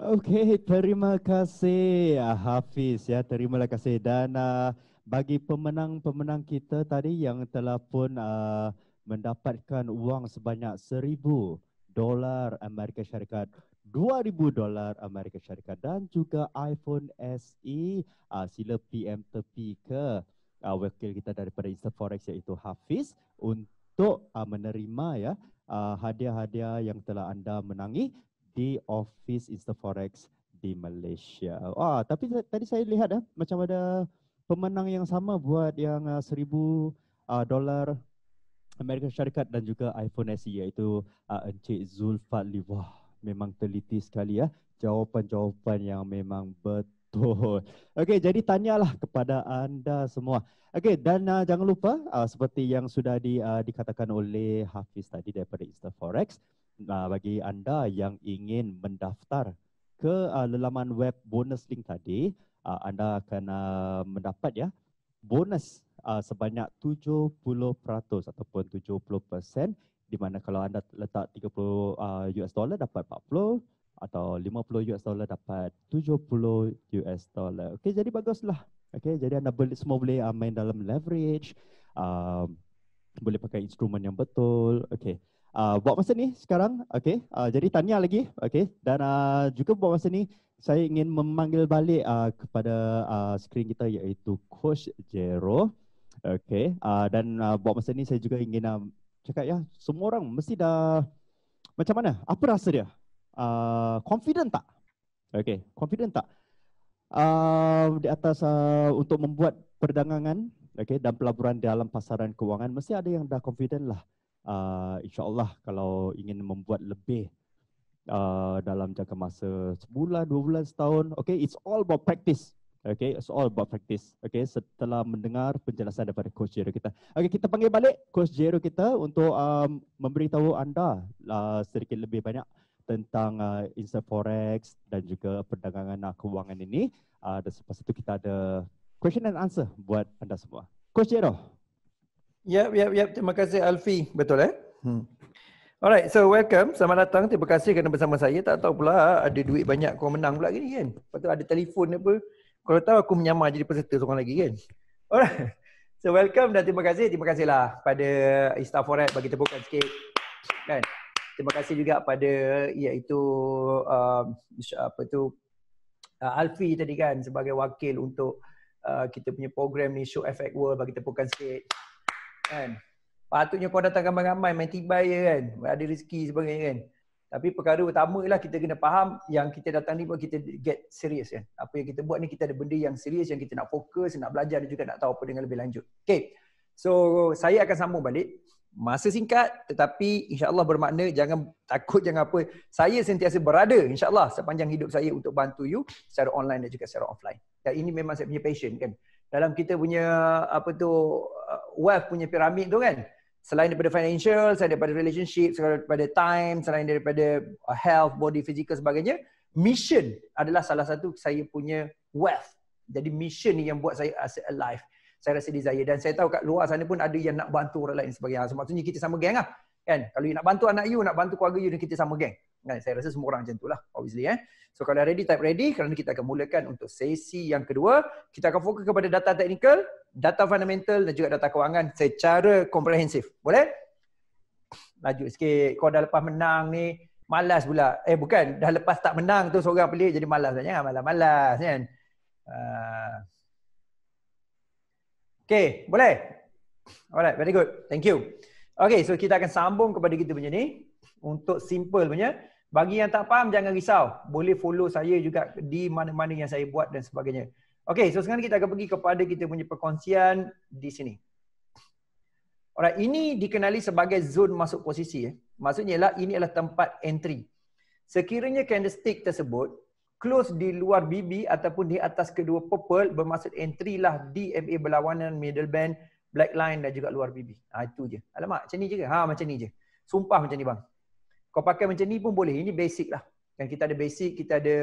[SPEAKER 1] Okey, terima kasih ah, Hafiz ya. Terima kasih dan uh, bagi pemenang-pemenang kita tadi yang telah pun uh, mendapatkan wang sebanyak seribu dolar Amerika Syarikat, dua ribu dolar Amerika Syarikat dan juga iPhone SE, uh, sila PM tepi ke uh, wakil kita daripada Insta Forex iaitu Hafiz untuk untuk uh, menerima ya uh, hadiah-hadiah yang telah anda menangi di office Instaforex di Malaysia. Wah, tapi tadi saya lihat ya macam ada pemenang yang sama buat yang uh, seribu uh, dolar Amerika Syarikat dan juga iPhone SE iaitu uh, Encik Zulfat Wah, memang teliti sekali ya jawapan-jawapan yang memang betul Betul. Okey, jadi tanyalah kepada anda semua. Okey, dan uh, jangan lupa uh, seperti yang sudah di, uh, dikatakan oleh Hafiz tadi daripada Insta Forex, uh, bagi anda yang ingin mendaftar ke uh, laman web bonus link tadi, uh, anda akan uh, mendapat ya bonus uh, sebanyak 70% ataupun 70% di mana kalau anda letak 30 uh, US dollar dapat 40 atau 50 US dollar dapat 70 US dollar. Okey, jadi baguslah. Okey, jadi anda boleh semua boleh uh, main dalam leverage, um, boleh pakai instrumen yang betul. Okey. Uh, buat masa ni sekarang, okey. Uh, jadi tanya lagi, okey. Dan uh, juga buat masa ni saya ingin memanggil balik uh, kepada uh, screen kita iaitu Coach Jero. Okey. Uh, dan uh, buat masa ni saya juga ingin uh, cakap ya, semua orang mesti dah macam mana? Apa rasa dia? Uh, confident tak? Okay. Confident tak? Uh, di atas uh, untuk membuat perdagangan okay, dan pelaburan dalam pasaran kewangan, mesti ada yang dah confident lah. Uh, Allah kalau ingin membuat lebih uh, dalam jangka masa sebulan, dua bulan, setahun, okay, it's all about practice. Okay, it's all about practice. Okay, setelah mendengar penjelasan daripada Coach Jero kita. Okay, kita panggil balik Coach Jero kita untuk um, memberitahu anda uh, sedikit lebih banyak tentang uh, instant forex dan juga perdagangan uh, kewangan ini. Uh, dan selepas itu kita ada question and answer buat anda semua. Coach Jero. Ya, yep, ya, yep, ya.
[SPEAKER 3] Yep. Terima kasih Alfi. Betul eh? Hmm. Alright, so welcome. Selamat datang. Terima kasih kerana bersama saya. Tak tahu pula uh, ada duit banyak kau menang pula gini kan? Lepas tu ada telefon apa. Kalau tahu aku menyamar jadi peserta seorang lagi kan? Alright. So welcome dan terima kasih. Terima kasihlah pada Istaforet bagi tepukan sikit. Kan? terima kasih juga pada iaitu uh, apa tu uh, Alfi tadi kan sebagai wakil untuk uh, kita punya program ni Show Effect World bagi tepukan sikit kan patutnya kau datang ramai-ramai main tiba ya kan ada rezeki sebagainya kan tapi perkara utama ialah kita kena faham yang kita datang ni pun kita get serious kan. Apa yang kita buat ni kita ada benda yang serius yang kita nak fokus, nak belajar dan juga nak tahu apa dengan lebih lanjut. Okay. So saya akan sambung balik masa singkat tetapi insyaallah bermakna jangan takut jangan apa saya sentiasa berada insyaallah sepanjang hidup saya untuk bantu you secara online dan juga secara offline dan ini memang saya punya passion kan dalam kita punya apa tu uh, wealth punya piramid tu kan selain daripada financial selain daripada relationship selain daripada time selain daripada uh, health body physical sebagainya mission adalah salah satu saya punya wealth jadi mission ni yang buat saya asset alive saya rasa desire dan saya tahu kat luar sana pun ada yang nak bantu orang lain sebagainya. So, maksudnya kita sama geng lah. Kan? Kalau you nak bantu anak you, nak bantu keluarga you dan kita sama geng. Kan? Saya rasa semua orang macam tu lah obviously. Eh? So kalau ready, type ready kerana kita akan mulakan untuk sesi yang kedua. Kita akan fokus kepada data teknikal, data fundamental dan juga data kewangan secara komprehensif. Boleh? Laju sikit. Kau dah lepas menang ni, malas pula. Eh bukan, dah lepas tak menang tu seorang pelik jadi malas. Jangan malas-malas kan. Uh, Okay, boleh? Alright, very good. Thank you. Okay, so kita akan sambung kepada kita punya ni untuk simple punya. Bagi yang tak faham, jangan risau. Boleh follow saya juga di mana-mana yang saya buat dan sebagainya. Okay, so sekarang kita akan pergi kepada kita punya perkongsian di sini. Alright, ini dikenali sebagai zon masuk posisi. Eh. Maksudnya ialah ini adalah tempat entry. Sekiranya candlestick tersebut close di luar BB ataupun di atas kedua purple bermaksud entry lah DMA berlawanan middle band, black line dan juga luar BB. Ha, itu je. Alamak macam ni je ke? Ha macam ni je. Sumpah macam ni bang. Kau pakai macam ni pun boleh. Ini basic lah. Kan kita ada basic, kita ada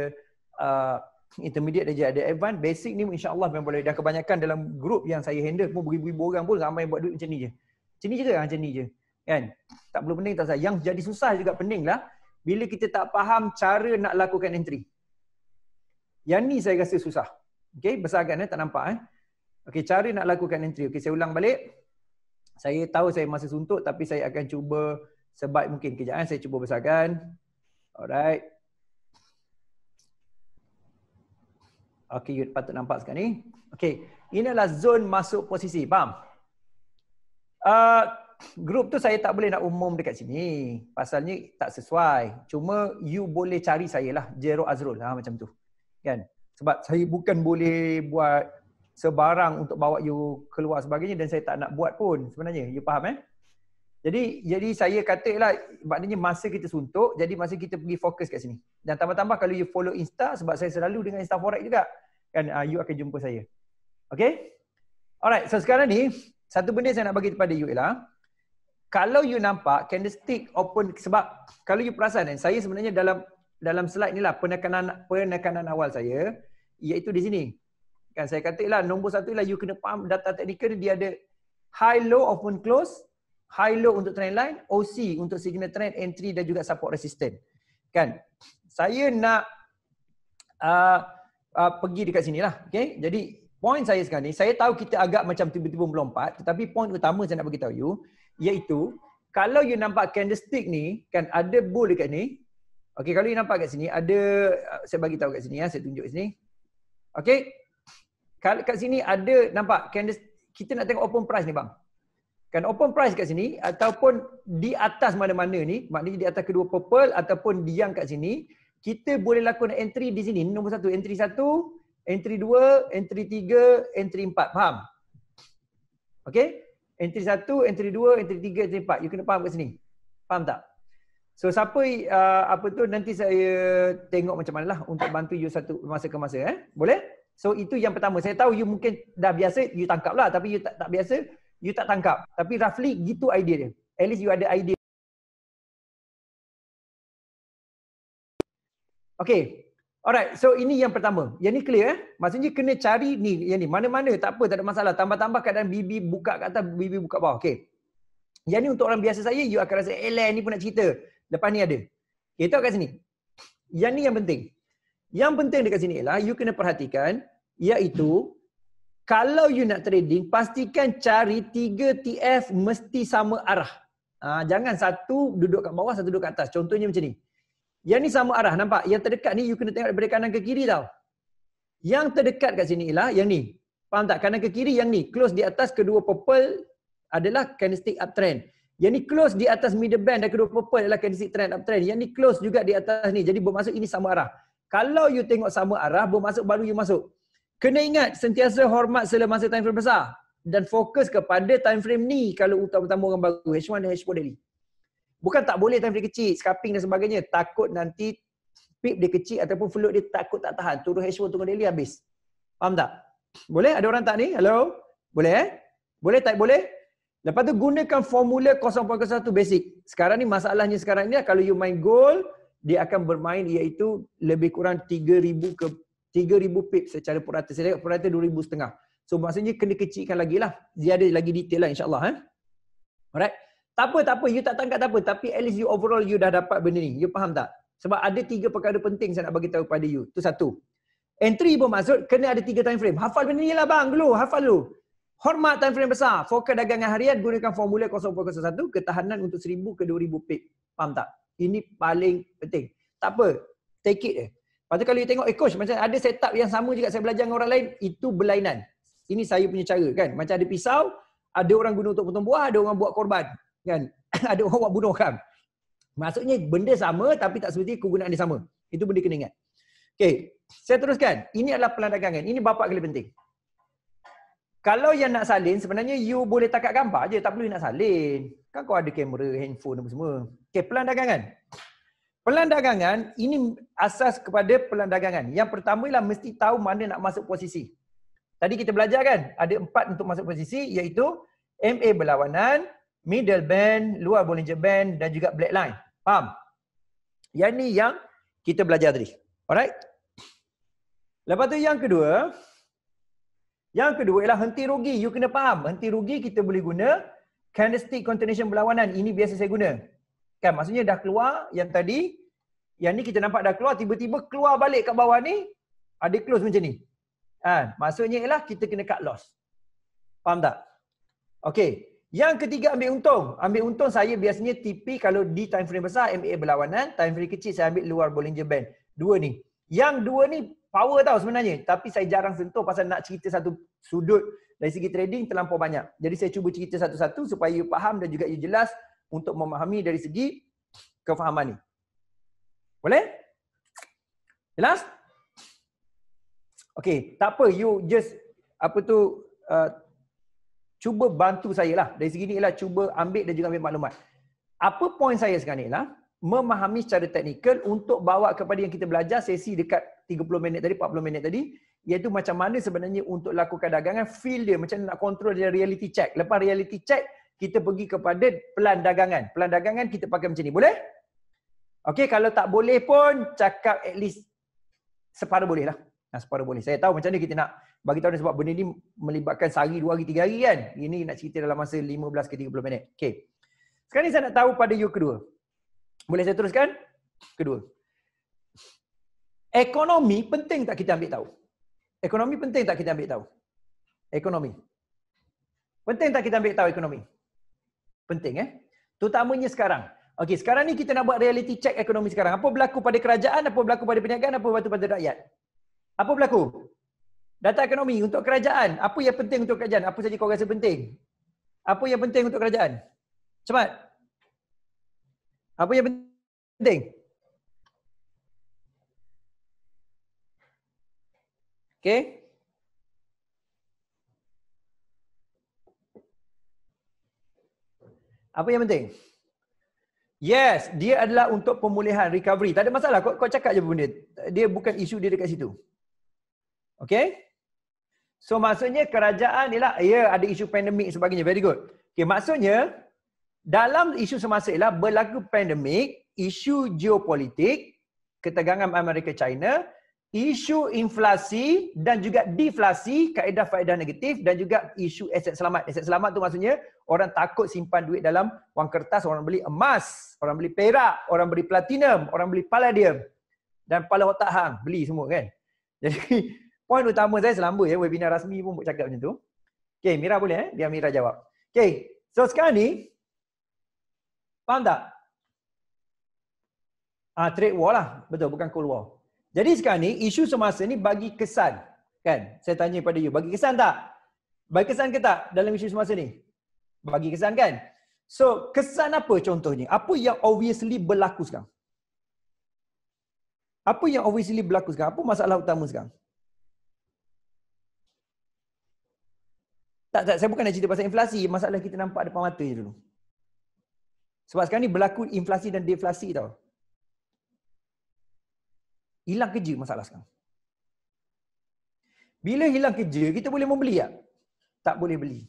[SPEAKER 3] uh, intermediate dan ada advanced. Basic ni insyaAllah memang boleh. Dah kebanyakan dalam grup yang saya handle pun beribu-ribu orang pun ramai buat duit macam ni je. Macam ni je ke? Ha, macam ni je. Kan? Tak perlu pening tak salah. Yang jadi susah juga pening lah. Bila kita tak faham cara nak lakukan entry. Yang ni saya rasa susah. Okay, besarkan eh, tak nampak eh. Okay, cara nak lakukan entry. Okay, saya ulang balik. Saya tahu saya masih suntuk tapi saya akan cuba sebaik mungkin. Kejap eh, saya cuba besarkan. Alright. Okay, you patut nampak sekarang ni. Okay, inilah zone masuk posisi. Faham? Uh, group tu saya tak boleh nak umum dekat sini. Pasalnya tak sesuai. Cuma you boleh cari saya lah. Jero Azrul lah macam tu kan sebab saya bukan boleh buat sebarang untuk bawa you keluar sebagainya dan saya tak nak buat pun sebenarnya you faham eh jadi jadi saya kata katalah maknanya masa kita suntuk jadi masa kita pergi fokus kat sini dan tambah-tambah kalau you follow insta sebab saya selalu dengan insta forex juga kan uh, you akan jumpa saya okay alright so sekarang ni satu benda saya nak bagi kepada you ialah kalau you nampak candlestick open sebab kalau you perasan kan saya sebenarnya dalam dalam slide lah penekanan penekanan awal saya iaitu di sini. Kan saya katalah nombor satu ialah you kena faham data teknikal dia ada high low open close, high low untuk trend line, OC untuk signal trend entry dan juga support resistance. Kan? Saya nak uh, uh, pergi dekat lah, okay? Jadi point saya sekarang ni saya tahu kita agak macam tiba-tiba melompat tetapi point utama saya nak bagi tahu you iaitu kalau you nampak candlestick ni kan ada bull dekat ni Okey, kalau you nampak kat sini ada uh, saya bagi tahu kat sini ya, saya tunjuk sini. Okey. kalau kat sini ada nampak candles kita nak tengok open price ni bang. Kan open price kat sini ataupun di atas mana-mana ni, maknanya di atas kedua purple ataupun di yang kat sini, kita boleh lakukan entry di sini. Nombor satu, entry satu, entry dua, entry tiga, entry empat. Faham? Okay? Entry satu, entry dua, entry tiga, entry empat. You kena faham kat sini. Faham tak? So siapa uh, apa tu nanti saya tengok macam mana lah untuk bantu you satu masa ke masa eh. Boleh? So itu yang pertama. Saya tahu you mungkin dah biasa you tangkap lah tapi you tak, tak biasa you tak tangkap. Tapi roughly gitu idea dia. At least you ada idea. Okay. Alright, so ini yang pertama. Yang ni clear eh. Maksudnya kena cari ni, yang ni. Mana-mana tak apa, tak ada masalah. Tambah-tambah keadaan bibi buka kat atas, bibi buka bawah. Okay. Yang ni untuk orang biasa saya, you akan rasa, eh lah, ni pun nak cerita. Lepas ni ada. Kita okay, kat sini. Yang ni yang penting. Yang penting dekat sini ialah you kena perhatikan iaitu kalau you nak trading pastikan cari 3 TF mesti sama arah. Ha, jangan satu duduk kat bawah satu duduk kat atas. Contohnya macam ni. Yang ni sama arah nampak? Yang terdekat ni you kena tengok dari kanan ke kiri tau. Yang terdekat kat sini ialah yang ni. Faham tak? Kanan ke kiri yang ni. Close di atas kedua purple adalah candlestick uptrend. Yang ni close di atas middle band dan kedua purple adalah candlestick trend uptrend. Yang ni close juga di atas ni. Jadi bermaksud ini sama arah. Kalau you tengok sama arah, bermaksud baru you masuk. Kena ingat sentiasa hormat selama masa time frame besar dan fokus kepada time frame ni kalau utama pertama orang baru H1 dan H4 daily. Bukan tak boleh time frame kecil, scalping dan sebagainya. Takut nanti pip dia kecil ataupun float dia takut tak tahan. Turun H1 tunggu daily habis. Faham tak? Boleh? Ada orang tak ni? Hello? Boleh eh? Boleh tak boleh? Lepas tu gunakan formula 0.01 basic. Sekarang ni masalahnya sekarang ni kalau you main goal, dia akan bermain iaitu lebih kurang 3000 ke 3000 pip secara purata. Saya tengok purata 2000 setengah. So maksudnya kena kecilkan lagi lah. Dia ada lagi detail lah insyaAllah. Eh? Alright. Tak apa, tak apa. You tak tangkap tak apa. Tapi at least you overall you dah dapat benda ni. You faham tak? Sebab ada tiga perkara penting saya nak bagi tahu pada you. Tu satu. Entry bermaksud kena ada tiga time frame. Hafal benda ni lah bang dulu. Hafal dulu. Hormat time frame besar. Fokus dagangan harian gunakan formula 0.01 ketahanan untuk 1000 ke 2000 pip. Faham tak? Ini paling penting. Tak apa. Take it je. Lepas tu kalau you tengok, eh coach macam ada setup yang sama juga saya belajar dengan orang lain, itu berlainan. Ini saya punya cara kan. Macam ada pisau, ada orang guna untuk potong buah, ada orang buat korban. Kan? ada orang buat bunuh kan. Maksudnya benda sama tapi tak seperti kegunaan dia sama. Itu benda kena ingat. Okay. Saya teruskan. Ini adalah pelan dagangan. Ini bapak kali penting. Kalau yang nak salin sebenarnya you boleh takat gambar je tak perlu nak salin. Kan kau ada kamera, handphone apa semua. Okey, pelan dagangan. Pelan dagangan ini asas kepada pelan dagangan. Yang pertama ialah mesti tahu mana nak masuk posisi. Tadi kita belajar kan ada empat untuk masuk posisi iaitu MA berlawanan, middle band, luar Bollinger band dan juga black line. Faham? Yang ni yang kita belajar tadi. Alright? Lepas tu yang kedua, yang kedua ialah henti rugi. You kena faham. Henti rugi kita boleh guna candlestick continuation berlawanan. Ini biasa saya guna. Kan maksudnya dah keluar yang tadi. Yang ni kita nampak dah keluar. Tiba-tiba keluar balik kat bawah ni. Ada close macam ni. Ha, maksudnya ialah kita kena cut loss. Faham tak? Okay. Yang ketiga ambil untung. Ambil untung saya biasanya TP kalau di time frame besar MA berlawanan. Time frame kecil saya ambil luar Bollinger Band. Dua ni. Yang dua ni power tau sebenarnya tapi saya jarang sentuh pasal nak cerita satu sudut dari segi trading terlampau banyak. Jadi saya cuba cerita satu-satu supaya you faham dan juga you jelas untuk memahami dari segi kefahaman ni. Boleh? Jelas? Okay, tak apa you just apa tu uh, cuba bantu saya lah. Dari segi ni lah cuba ambil dan juga ambil maklumat. Apa poin saya sekarang ni lah? memahami secara teknikal untuk bawa kepada yang kita belajar sesi dekat 30 minit tadi, 40 minit tadi iaitu macam mana sebenarnya untuk lakukan dagangan feel dia macam nak control dia reality check. Lepas reality check kita pergi kepada pelan dagangan. Pelan dagangan kita pakai macam ni. Boleh? Okey kalau tak boleh pun cakap at least separuh boleh lah. Nah, separuh boleh. Saya tahu macam ni kita nak bagi tahu sebab benda ni melibatkan sehari, dua hari, tiga hari kan. Ini nak cerita dalam masa 15 ke 30 minit. Okey. Sekarang ni saya nak tahu pada you kedua. Boleh saya teruskan? Kedua. Ekonomi penting tak kita ambil tahu? Ekonomi penting tak kita ambil tahu? Ekonomi. Penting tak kita ambil tahu ekonomi? Penting eh. Terutamanya sekarang. Okey, sekarang ni kita nak buat reality check ekonomi sekarang. Apa berlaku pada kerajaan, apa berlaku pada perniagaan, apa berlaku pada rakyat? Apa berlaku? Data ekonomi untuk kerajaan. Apa yang penting untuk kerajaan? Apa saja kau rasa penting? Apa yang penting untuk kerajaan? Cepat. Apa yang penting? Okay. Apa yang penting? Yes, dia adalah untuk pemulihan, recovery. Tak ada masalah, kau, kau cakap je benda. Dia bukan isu dia dekat situ. Okay? So maksudnya kerajaan ialah, lah, ya yeah, ada isu pandemik sebagainya. Very good. Okay, maksudnya dalam isu semasa ialah berlaku pandemik, isu geopolitik, ketegangan Amerika-China, isu inflasi dan juga deflasi, kaedah faedah negatif dan juga isu aset selamat. Aset selamat tu maksudnya orang takut simpan duit dalam wang kertas, orang beli emas, orang beli perak, orang beli platinum, orang beli palladium dan pala otak hang, beli semua kan. Jadi poin utama saya selamba ya webinar rasmi pun cakap macam tu. Okay, Mira boleh eh? Biar Mira jawab. Okay, so sekarang ni faham tak? Ah, trade war lah. Betul, bukan cold war. Jadi sekarang ni isu semasa ni bagi kesan kan? Saya tanya kepada you, bagi kesan tak? Bagi kesan ke tak dalam isu semasa ni? Bagi kesan kan? So kesan apa contohnya? Apa yang obviously berlaku sekarang? Apa yang obviously berlaku sekarang? Apa masalah utama sekarang? Tak, tak. Saya bukan nak cerita pasal inflasi. Masalah kita nampak depan mata je dulu. Sebab sekarang ni berlaku inflasi dan deflasi tau. Hilang kerja masalah sekarang. Bila hilang kerja, kita boleh membeli tak? Tak boleh beli.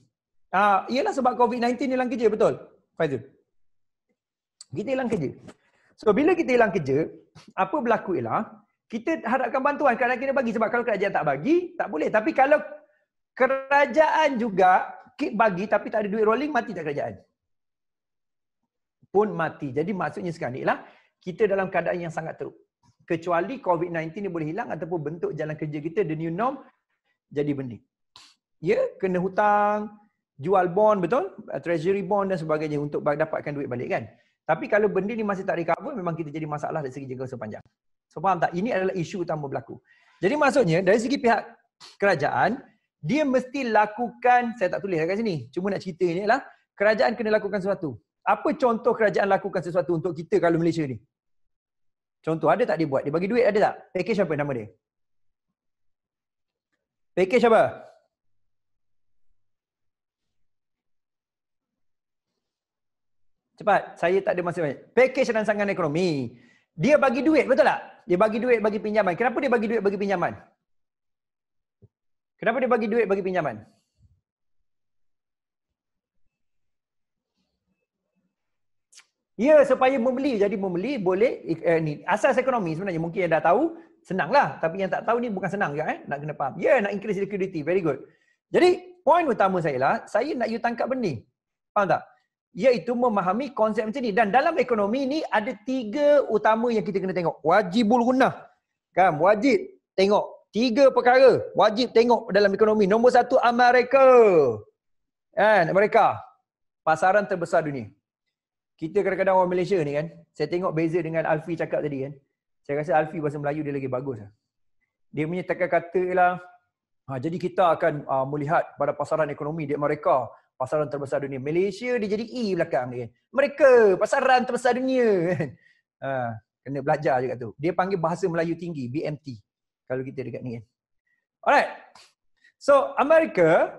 [SPEAKER 3] Ah, uh, ialah sebab COVID-19 hilang kerja, betul? Faizul. Kita hilang kerja. So bila kita hilang kerja, apa berlaku ialah kita harapkan bantuan kerajaan kena bagi sebab kalau kerajaan tak bagi, tak boleh. Tapi kalau kerajaan juga kick bagi tapi tak ada duit rolling, mati tak kerajaan. Pun mati. Jadi maksudnya sekarang ni ialah kita dalam keadaan yang sangat teruk kecuali COVID-19 ni boleh hilang ataupun bentuk jalan kerja kita the new norm jadi benih. Ya, kena hutang, jual bond betul? Uh, treasury bond dan sebagainya untuk dapatkan duit balik kan? Tapi kalau benda ni masih tak recover, memang kita jadi masalah dari segi jangka panjang. So faham tak? Ini adalah isu utama berlaku. Jadi maksudnya dari segi pihak kerajaan, dia mesti lakukan, saya tak tulis lah kat sini, cuma nak cerita ni lah. Kerajaan kena lakukan sesuatu. Apa contoh kerajaan lakukan sesuatu untuk kita kalau Malaysia ni? Contoh ada tak dia buat? Dia bagi duit ada tak? Package apa nama dia? Package apa? Cepat, saya tak ada masa banyak. Package rangsangan ekonomi. Dia bagi duit, betul tak? Dia bagi duit bagi pinjaman. Kenapa dia bagi duit bagi pinjaman? Kenapa dia bagi duit bagi pinjaman? Kenapa dia bagi duit bagi pinjaman? Ya, supaya membeli. Jadi membeli boleh, eh, ni, asas ekonomi sebenarnya mungkin yang dah tahu, senanglah. Tapi yang tak tahu ni bukan senang juga eh. Nak kena faham. Ya, nak increase liquidity. Very good. Jadi, poin utama saya lah, saya nak you tangkap benda ni. Faham tak? Iaitu memahami konsep macam ni. Dan dalam ekonomi ni ada tiga utama yang kita kena tengok. Wajibul gunah. Kan? Wajib tengok. Tiga perkara wajib tengok dalam ekonomi. Nombor satu, Amerika. Kan? Amerika. Pasaran terbesar dunia kita kadang-kadang orang Malaysia ni kan, saya tengok beza dengan Alfi cakap tadi kan. Saya rasa Alfi bahasa Melayu dia lagi bagus. lah. Dia punya tekan kata ialah, ha, jadi kita akan uh, melihat pada pasaran ekonomi di Amerika, pasaran terbesar dunia. Malaysia dia jadi E belakang dia kan. Mereka, pasaran terbesar dunia kan. Ha, kena belajar juga tu. Dia panggil bahasa Melayu tinggi, BMT. Kalau kita dekat ni kan. Alright. So, Amerika,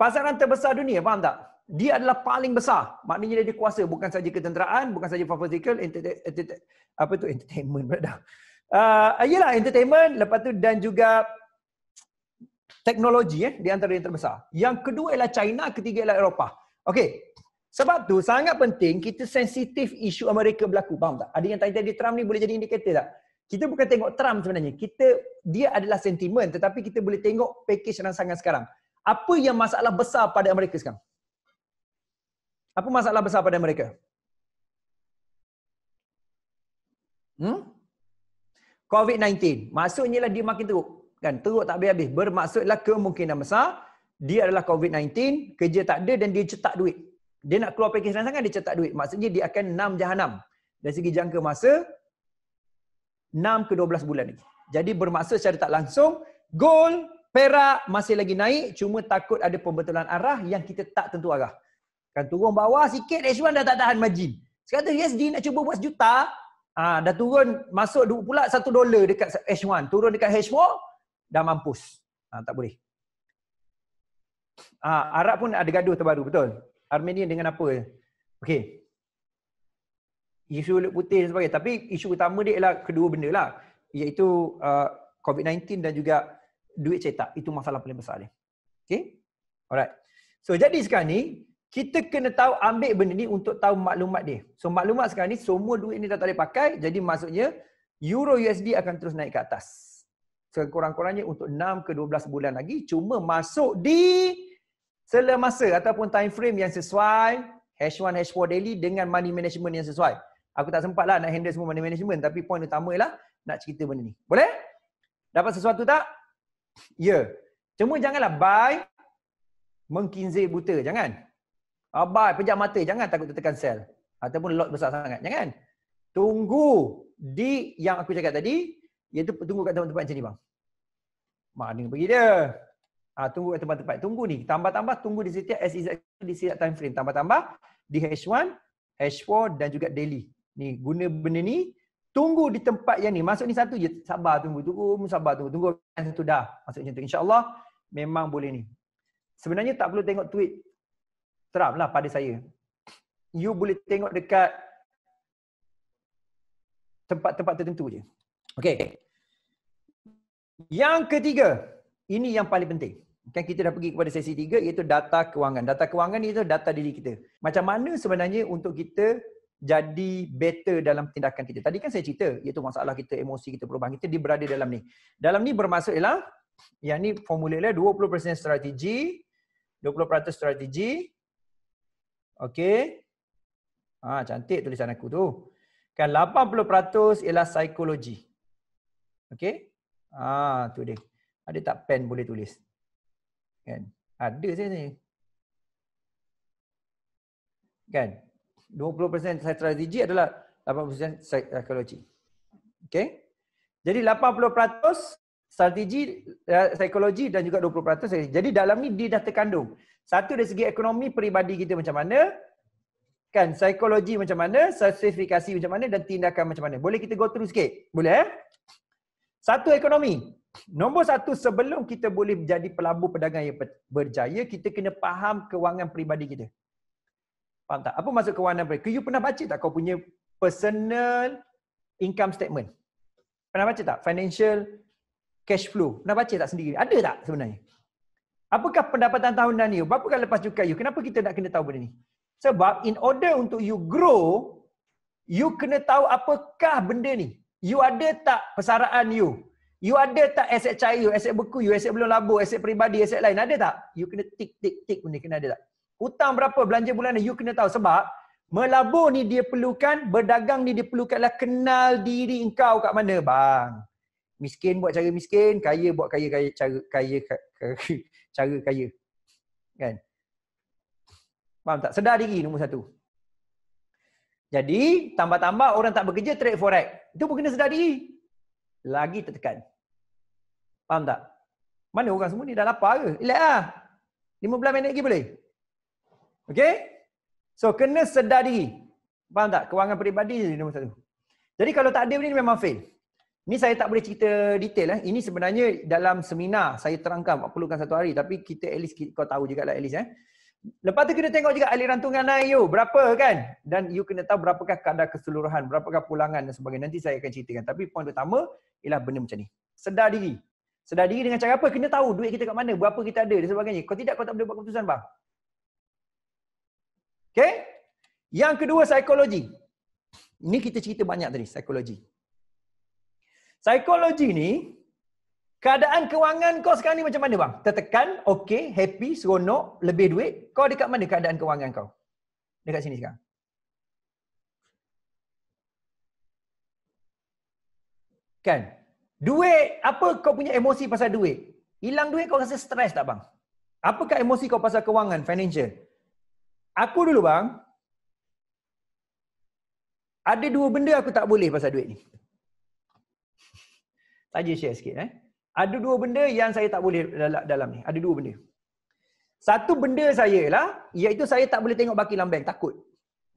[SPEAKER 3] pasaran terbesar dunia, faham tak? dia adalah paling besar. Maknanya dia ada bukan saja ketenteraan, bukan saja physical apa tu entertainment pula dah. Uh, entertainment lepas tu dan juga teknologi eh di antara yang terbesar. Yang kedua ialah China, ketiga ialah Eropah. Okey. Sebab tu sangat penting kita sensitif isu Amerika berlaku. Faham tak? Ada yang tanya tadi Trump ni boleh jadi indikator tak? Kita bukan tengok Trump sebenarnya. Kita dia adalah sentimen tetapi kita boleh tengok package rangsangan sekarang. Apa yang masalah besar pada Amerika sekarang? Apa masalah besar pada mereka? Hmm? COVID-19. Maksudnya lah dia makin teruk. Kan? Teruk tak habis-habis. Bermaksudlah kemungkinan besar dia adalah COVID-19, kerja tak ada dan dia cetak duit. Dia nak keluar pakai sangat dia cetak duit. Maksudnya dia akan 6 jahannam Dari segi jangka masa, 6 ke 12 bulan lagi. Jadi bermaksud secara tak langsung, gold, perak masih lagi naik, cuma takut ada pembetulan arah yang kita tak tentu arah. Kan turun bawah sikit S1 dah tak tahan majin. Sekarang tu USD nak cuba buat juta, ha, dah turun masuk pula satu dolar dekat H1. Turun dekat H4, dah mampus. Ha, tak boleh. Ha, Arab pun ada gaduh terbaru, betul? Armenia dengan apa? Okey. Isu putih dan sebagainya. Tapi isu utama dia ialah kedua benda lah. Iaitu uh, COVID-19 dan juga duit cetak. Itu masalah paling besar dia. Okay? Alright. So jadi sekarang ni, kita kena tahu ambil benda ni untuk tahu maklumat dia. So maklumat sekarang ni semua duit ni dah tak boleh pakai. Jadi maksudnya Euro USD akan terus naik ke atas. Sekurang-kurangnya untuk 6 ke 12 bulan lagi cuma masuk di sela masa ataupun time frame yang sesuai H1, H4 daily dengan money management yang sesuai. Aku tak sempat lah nak handle semua money management tapi point utama ialah nak cerita benda ni. Boleh? Dapat sesuatu tak? Ya. Yeah. Cuma janganlah buy mengkinzir buta. Jangan. Abai, pejam mata. Jangan takut tertekan sel. Ataupun lot besar sangat. Jangan. Tunggu di yang aku cakap tadi. Iaitu tunggu kat tempat-tempat macam ni bang. Mana pergi dia? Ha, tunggu kat tempat-tempat. Tunggu ni. Tambah-tambah tunggu di setiap S e di setiap time frame. Tambah-tambah di H1, H4 dan juga daily. Ni guna benda ni. Tunggu di tempat yang ni. Masuk ni satu je. Sabar tunggu. Tunggu sabar tunggu. Tunggu satu dah. Masuk macam tu. InsyaAllah memang boleh ni. Sebenarnya tak perlu tengok tweet Trump lah pada saya. You boleh tengok dekat tempat-tempat tertentu je. Okay. Yang ketiga, ini yang paling penting. Kan kita dah pergi kepada sesi tiga iaitu data kewangan. Data kewangan ni tu data diri kita. Macam mana sebenarnya untuk kita jadi better dalam tindakan kita. Tadi kan saya cerita iaitu masalah kita, emosi kita, perubahan kita dia berada dalam ni. Dalam ni bermaksud ialah yang ni formula ialah 20% strategi, 20% strategi, Okey. Ha, cantik tulisan aku tu. Kan 80% ialah psikologi. Okey. Ha, tu dia. Ada tak pen boleh tulis? Kan? Ada saya ni. Kan? 20% strategi adalah 80% psikologi. Okey. Jadi 80% strategi eh, psikologi dan juga 20% strategi. Jadi dalam ni dia dah terkandung. Satu dari segi ekonomi peribadi kita macam mana? Kan psikologi macam mana? Sertifikasi macam mana dan tindakan macam mana? Boleh kita go through sikit? Boleh eh? Satu ekonomi. Nombor satu sebelum kita boleh menjadi pelabur pedagang yang berjaya, kita kena faham kewangan peribadi kita. Faham tak? Apa maksud kewangan peribadi? Kau pernah baca tak kau punya personal income statement? Pernah baca tak? Financial cash flow. Pernah baca tak sendiri? Ada tak sebenarnya? Apakah pendapatan tahunan you? Berapa kali lepas cukai you? Kenapa kita nak kena tahu benda ni? Sebab in order untuk you grow, you kena tahu apakah benda ni. You ada tak persaraan you? You ada tak aset cair you, aset beku you, aset belum labur, aset peribadi, aset lain? Ada tak? You kena tik tik tik benda. Kena ada tak? Hutang berapa belanja bulanan You kena tahu. Sebab melabur ni dia perlukan, berdagang ni dia perlukan lah kenal diri engkau kat mana bang. Miskin buat cara miskin, kaya buat kaya, kaya cara kaya, kaya, kaya, kaya, kaya, kaya cara kaya. Kan? Faham tak? Sedar diri nombor satu. Jadi, tambah-tambah orang tak bekerja trade forex. Itu pun kena sedar diri. Lagi tertekan. Faham tak? Mana orang semua ni dah lapar ke? Elak lah. 15 minit lagi boleh? Okay? So, kena sedar diri. Faham tak? Kewangan peribadi je nombor satu. Jadi kalau tak ada ni memang fail. Ini saya tak boleh cerita detail eh. Ini sebenarnya dalam seminar saya terangkan perlukan satu hari tapi kita at least kau tahu juga lah at least eh. Lepas tu kena tengok juga aliran tunggangan you berapa kan dan you kena tahu berapakah kadar keseluruhan, berapakah pulangan dan sebagainya. Nanti saya akan ceritakan. Tapi poin utama ialah benda macam ni. Sedar diri. Sedar diri dengan cara apa? Kena tahu duit kita kat mana, berapa kita ada dan sebagainya. Kalau tidak kau tak boleh buat keputusan bang. Okay? Yang kedua psikologi. Ni kita cerita banyak tadi psikologi. Psikologi ni, keadaan kewangan kau sekarang ni macam mana bang? Tertekan, okay, happy, seronok, lebih duit. Kau dekat mana keadaan kewangan kau? Dekat sini sekarang. Kan? Duit, apa kau punya emosi pasal duit? Hilang duit kau rasa stres tak bang? Apakah emosi kau pasal kewangan, financial? Aku dulu bang, ada dua benda aku tak boleh pasal duit ni saja share sikit eh. Ada dua benda yang saya tak boleh dalam, ni. Ada dua benda. Satu benda saya lah, iaitu saya tak boleh tengok baki dalam Takut.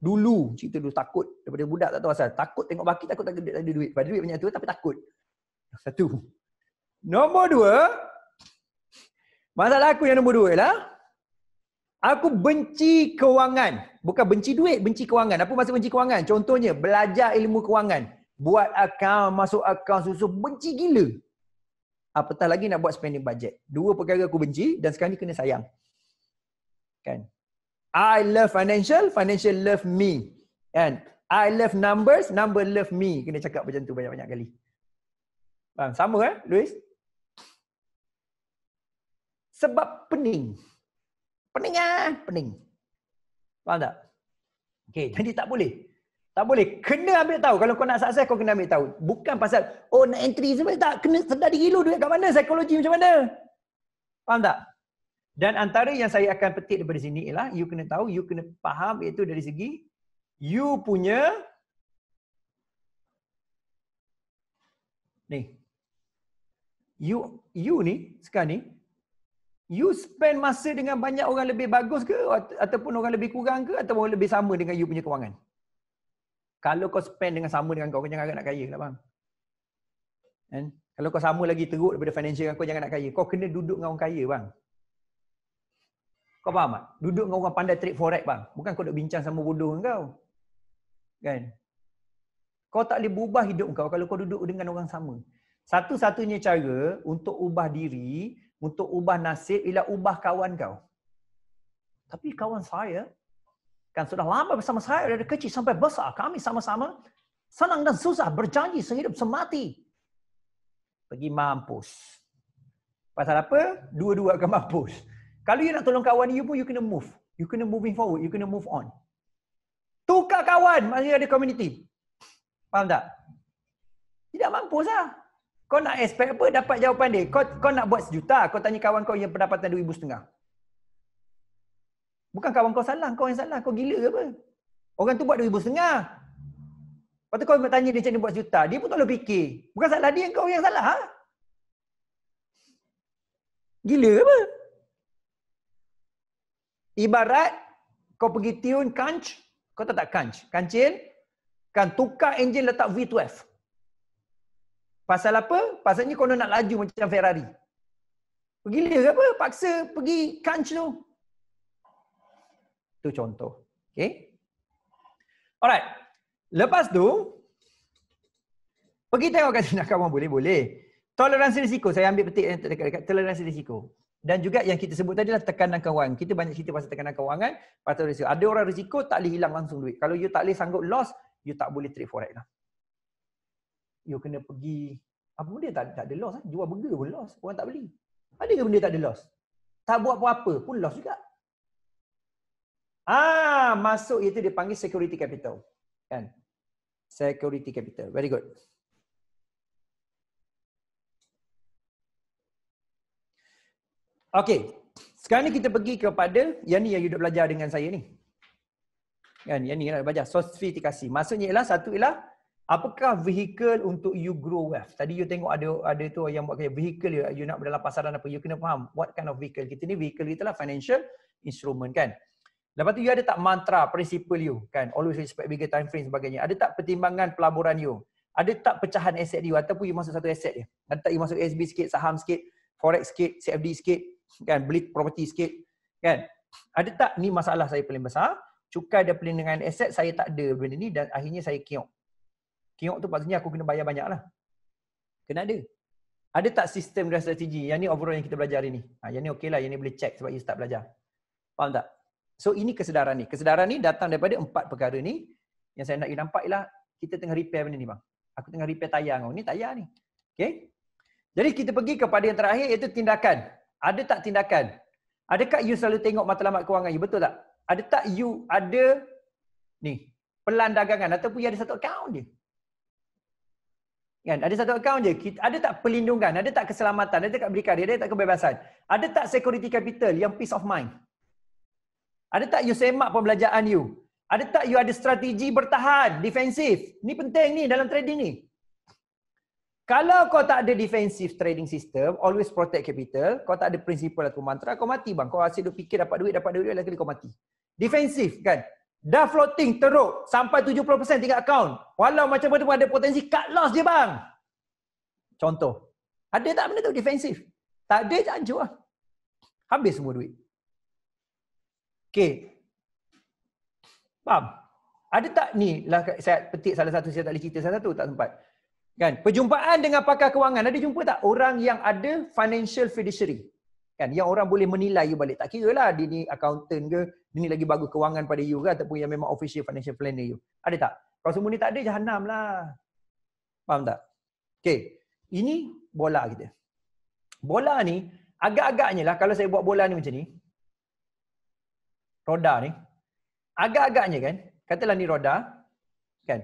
[SPEAKER 3] Dulu, cerita dulu takut. Daripada budak tak tahu asal. Takut tengok baki, takut tak ada, tak ada duit. Pada duit banyak tu, tapi takut. Satu. Nombor dua, masalah aku yang nombor dua lah, aku benci kewangan. Bukan benci duit, benci kewangan. Apa maksud benci kewangan? Contohnya, belajar ilmu kewangan buat akaun, masuk akaun susu benci gila. Apatah lagi nak buat spending budget. Dua perkara aku benci dan sekarang ni kena sayang. Kan? I love financial, financial love me. Kan? I love numbers, number love me. Kena cakap macam tu banyak-banyak kali. Bang, sama kan, eh, Luis? Sebab pening. Pening ah, pening. Faham tak? Okay, jadi tak boleh. Tak boleh. Kena ambil tahu. Kalau kau nak sukses, kau kena ambil tahu. Bukan pasal, oh nak entry sebab tak. Kena sedar diri lu duit kat mana, psikologi macam mana. Faham tak? Dan antara yang saya akan petik daripada sini ialah, you kena tahu, you kena faham iaitu dari segi, you punya, ni, you, you ni, sekarang ni, you spend masa dengan banyak orang lebih bagus ke, ataupun orang lebih kurang ke, ataupun lebih sama dengan you punya kewangan? Kalau kau spend dengan sama dengan kau, kau jangan harap nak kaya lah bang. And, kalau kau sama lagi teruk daripada financial kau, jangan nak kaya. Kau kena duduk dengan orang kaya bang. Kau faham tak? Duduk dengan orang pandai trade forex bang. Bukan kau nak bincang sama bodoh dengan kau. Kan? Kau tak boleh ubah hidup kau kalau kau duduk dengan orang sama. Satu-satunya cara untuk ubah diri, untuk ubah nasib ialah ubah kawan kau. Tapi kawan saya, kan sudah lama bersama saya dari kecil sampai besar kami sama-sama senang dan susah berjanji sehidup semati pergi mampus pasal apa dua-dua akan mampus kalau you nak tolong kawan you pun you kena move you kena moving forward you kena move on tukar kawan masih ada community faham tak tidak mampus lah kau nak expect apa dapat jawapan dia kau kau nak buat sejuta kau tanya kawan kau yang pendapatan dua ibu setengah Bukan kawan kau salah, kau yang salah. Kau gila ke apa? Orang tu buat RM2,500. Lepas tu kau tanya dia macam mana buat juta. Dia pun tak boleh fikir. Bukan salah dia, kau yang salah. Ha? Gila ke apa? Ibarat kau pergi tune kanc, kau tak tak kanc, Kancil, kan tukar enjin letak V12. Pasal apa? Pasalnya kau nak laju macam Ferrari. Gila ke apa? Paksa pergi kanc tu. Itu contoh. Okay. Alright. Lepas tu, pergi tengok kat sini kawan boleh-boleh. Toleransi risiko. Saya ambil petik yang dekat-dekat. Toleransi risiko. Dan juga yang kita sebut tadi adalah tekanan kewangan. Kita banyak cerita pasal tekanan kewangan. Pasal risiko. Ada orang risiko tak boleh hilang langsung duit. Kalau you tak boleh sanggup loss, you tak boleh trade forex lah. You kena pergi. Apa benda tak, tak ada loss? Lah. Jual burger pun loss. Orang tak beli. Ada ke benda tak ada loss? Tak buat apa-apa pun loss juga. Ah, masuk itu dipanggil security capital. Kan? Security capital. Very good. Okay. Sekarang ni kita pergi kepada yang ni yang you dah belajar dengan saya ni. Kan? Yang ni yang dah belajar. Sophisticacy. Maksudnya ialah satu ialah apakah vehicle untuk you grow wealth. Tadi you tengok ada ada tu yang buat kerja. Vehicle you, you nak berdalam pasaran apa. You kena faham what kind of vehicle. Kita ni vehicle kita lah financial instrument kan. Lepas tu you ada tak mantra, principle you kan? Always respect bigger time frame sebagainya. Ada tak pertimbangan pelaburan you? Ada tak pecahan aset you ataupun you masuk satu aset je? Ada tak you masuk SB sikit, saham sikit, forex sikit, CFD sikit, kan? Beli property sikit, kan? Ada tak ni masalah saya paling besar? Cukai dan perlindungan aset saya tak ada benda ni dan akhirnya saya kiok. Kiok tu maksudnya aku kena bayar banyak lah. Kena ada. Ada tak sistem dan strategi? Yang ni overall yang kita belajar hari ni. Ha, yang ni okey lah. Yang ni boleh check sebab you start belajar. Faham tak? So ini kesedaran ni. Kesedaran ni datang daripada empat perkara ni. Yang saya nak you nampak ialah kita tengah repair benda ni bang. Aku tengah repair tayar kau. Ni tayar ni. Okay. Jadi kita pergi kepada yang terakhir iaitu tindakan. Ada tak tindakan? Adakah you selalu tengok matlamat kewangan you? Betul tak? Ada tak you ada ni pelan dagangan ataupun you ada satu account je? Kan? Ada satu account je. Ada tak pelindungan? Ada tak keselamatan? Ada tak berikan? Ada tak kebebasan? Ada tak security capital yang peace of mind? Ada tak you semak pembelajaran you? Ada tak you ada strategi bertahan, defensif? Ni penting ni dalam trading ni. Kalau kau tak ada defensive trading system, always protect capital, kau tak ada prinsipal atau mantra, kau mati bang. Kau asyik duk fikir dapat duit, dapat duit, lagi kali kau mati. Defensif kan? Dah floating teruk sampai 70% tinggal account. Walau macam mana pun ada potensi cut loss je bang. Contoh. Ada tak benda tu defensif? Tak ada, tak hancur lah. Habis semua duit. Okay, Faham? Ada tak ni lah saya petik salah satu saya tak boleh cerita salah satu tak sempat. Kan? Perjumpaan dengan pakar kewangan ada jumpa tak orang yang ada financial fiduciary? Kan? Yang orang boleh menilai you balik. Tak kira lah dia ni accountant ke, dia ni lagi bagus kewangan pada you ke ataupun yang memang official financial planner you. Ada tak? Kalau semua ni tak ada, jahannam lah. Faham tak? Okay. Ini bola kita. Bola ni, agak-agaknya lah kalau saya buat bola ni macam ni, roda ni agak-agaknya kan katalah ni roda kan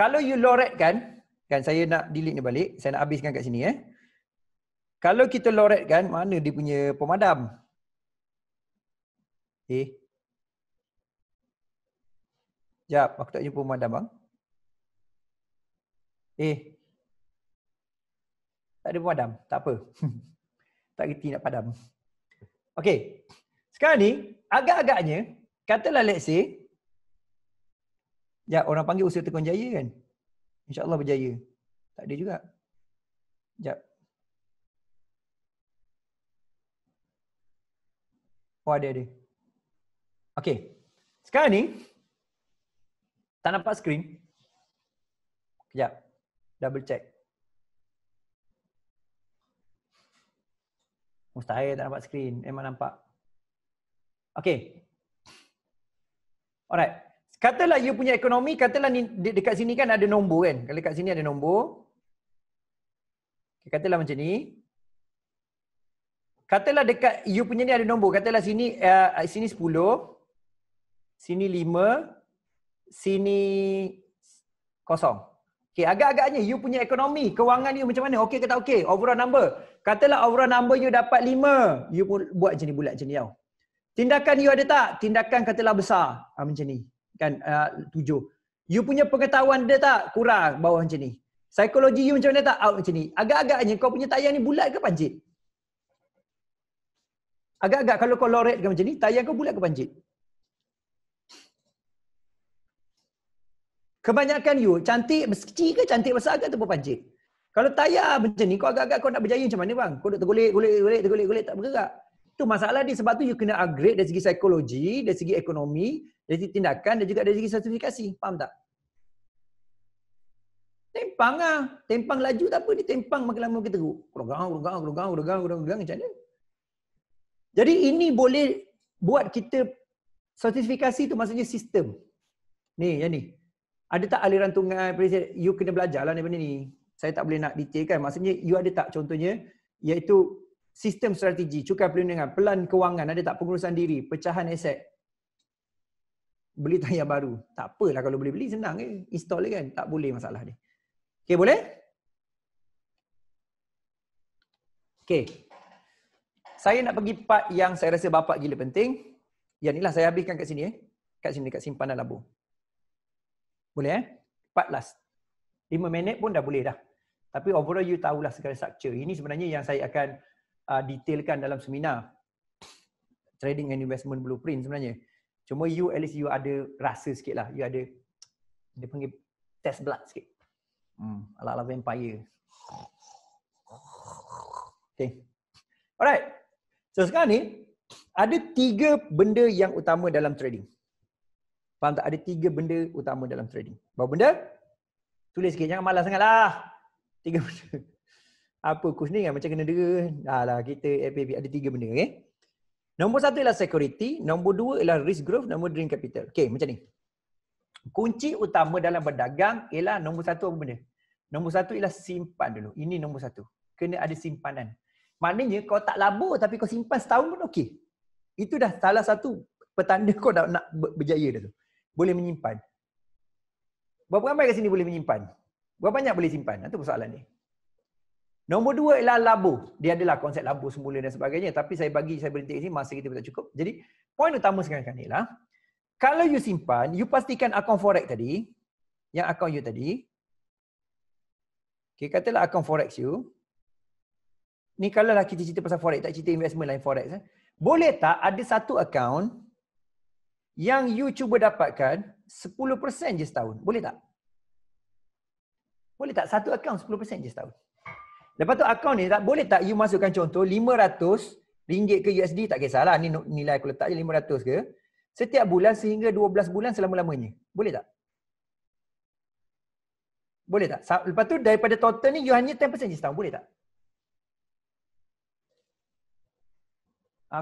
[SPEAKER 3] kalau you loret kan kan saya nak delete ni balik saya nak habiskan kat sini eh kalau kita loret kan, mana dia punya pemadam okey eh. jap aku tak jumpa pemadam bang eh tak ada pemadam tak apa tak reti nak padam okey sekarang ni, agak-agaknya, katalah let's say, Ya orang panggil usia tekun jaya kan? InsyaAllah berjaya. Tak ada juga. Sekejap. Oh, ada, ada. Okay. Sekarang ni, tak nampak skrin. Sekejap. Double check. Mustahil tak nampak skrin. Memang nampak. Okay. Alright. Katalah you punya ekonomi, katalah ni, de- dekat sini kan ada nombor kan. Kalau dekat sini ada nombor. katalah macam ni. Katalah dekat you punya ni ada nombor. Katalah sini uh, sini 10. Sini 5. Sini kosong. Okay, agak-agaknya you punya ekonomi, kewangan you macam mana? Okay ke tak okay? Overall number. Katalah overall number you dapat 5. You pun buat macam ni bulat macam ni tau. Tindakan you ada tak? Tindakan katalah besar. Ha, macam ni. Kan uh, tujuh. You punya pengetahuan ada tak? Kurang bawah macam ni. Psikologi you macam mana tak? Out macam ni. Agak-agaknya kau punya tayang ni bulat ke panjit? Agak-agak kalau kau loret ke macam ni, tayang kau bulat ke panjit? Kebanyakan you, cantik kecil ke cantik besar ke ataupun panjit? Kalau tayar macam ni, kau agak-agak kau nak berjaya macam mana bang? Kau nak tergolek, golek, golek, tergolek, golek, tak bergerak. Itu masalah dia sebab tu you kena upgrade dari segi psikologi, dari segi ekonomi, dari segi tindakan dan juga dari segi sertifikasi. Faham tak? Tempang lah. Tempang laju tak apa. Dia tempang makin lama makin teruk. Kurang-kurang, kurang-kurang, kurang-kurang, kurang-kurang, kurang-kurang. Macam mana? Jadi ini boleh buat kita sertifikasi tu maksudnya sistem. Ni, yang ni. Ada tak aliran tungan presiden? You kena belajar lah ni benda ni. Saya tak boleh nak detailkan. Maksudnya you ada tak contohnya iaitu sistem strategi, cukai perlindungan, pelan kewangan, ada tak pengurusan diri, pecahan aset. Beli tayar baru. Tak apalah kalau boleh beli, senang ke. Install kan. Tak boleh masalah dia. Okay, boleh? Okay. Saya nak pergi part yang saya rasa bapak gila penting. Yang inilah saya habiskan kat sini. Eh. Kat sini, kat simpanan labu. Boleh eh? Part last. 5 minit pun dah boleh dah. Tapi overall you tahulah segala structure. Ini sebenarnya yang saya akan uh, detailkan dalam seminar trading and investment blueprint sebenarnya. Cuma you at least you ada rasa sikit lah. You ada dia panggil test blood sikit. Hmm, ala-ala vampire. Okay. Alright. So sekarang ni ada tiga benda yang utama dalam trading. Faham tak? Ada tiga benda utama dalam trading. Berapa benda? Tulis sikit. Jangan malas sangat lah. Tiga benda apa kos ni kan macam kena dera alah ah, kita FAB eh, ada tiga benda okey nombor satu ialah security nombor dua ialah risk growth nombor dream capital okey macam ni kunci utama dalam berdagang ialah nombor satu apa benda nombor satu ialah simpan dulu ini nombor satu kena ada simpanan maknanya kau tak labur tapi kau simpan setahun pun okey itu dah salah satu petanda kau dah nak berjaya dah tu boleh menyimpan berapa ramai kat sini boleh menyimpan berapa banyak boleh simpan itu persoalan ni Nombor dua ialah labu. Dia adalah konsep labu semula dan sebagainya. Tapi saya bagi, saya berhenti sini, masa kita pun tak cukup. Jadi, poin utama sekarang ni lah. kalau you simpan, you pastikan akaun forex tadi, yang akaun you tadi, okay, katalah akaun forex you, ni kalau lah kita cerita pasal forex, tak cerita investment lain forex. Eh. Boleh tak ada satu akaun yang you cuba dapatkan 10% je setahun? Boleh tak? Boleh tak satu akaun 10% je setahun? Lepas tu akaun ni tak boleh tak you masukkan contoh 500 ringgit ke USD tak kisahlah ni nilai aku letak je 500 ke. Setiap bulan sehingga 12 bulan selama-lamanya. Boleh tak? Boleh tak? Lepas tu daripada total ni you hanya 10% je setahun. Boleh tak?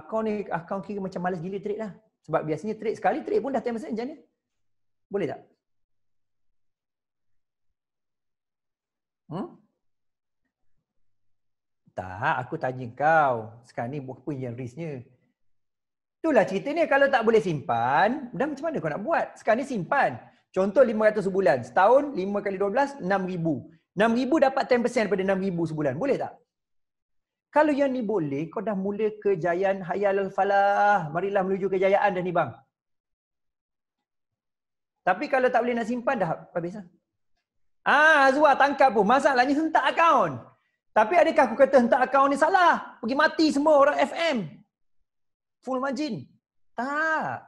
[SPEAKER 3] Akaun ni akaun kira macam malas gila trade lah. Sebab biasanya trade sekali trade pun dah 10% macam ni. Boleh tak? Hmm? Tak, ha, aku tanya kau. Sekarang ni apa yang risknya? Itulah cerita ni kalau tak boleh simpan, dah macam mana kau nak buat? Sekarang ni simpan. Contoh 500 sebulan. Setahun 5 kali 12, 6,000. 6,000 dapat 10% daripada 6,000 sebulan. Boleh tak? Kalau yang ni boleh, kau dah mula kejayaan hayal al-falah. Marilah menuju kejayaan dah ni bang. Tapi kalau tak boleh nak simpan, dah habis lah. Ah, Azwa tangkap pun. Masalahnya sentak akaun. Tapi adakah aku kata hentak akaun ni salah? Pergi mati semua orang FM. Full margin. Tak.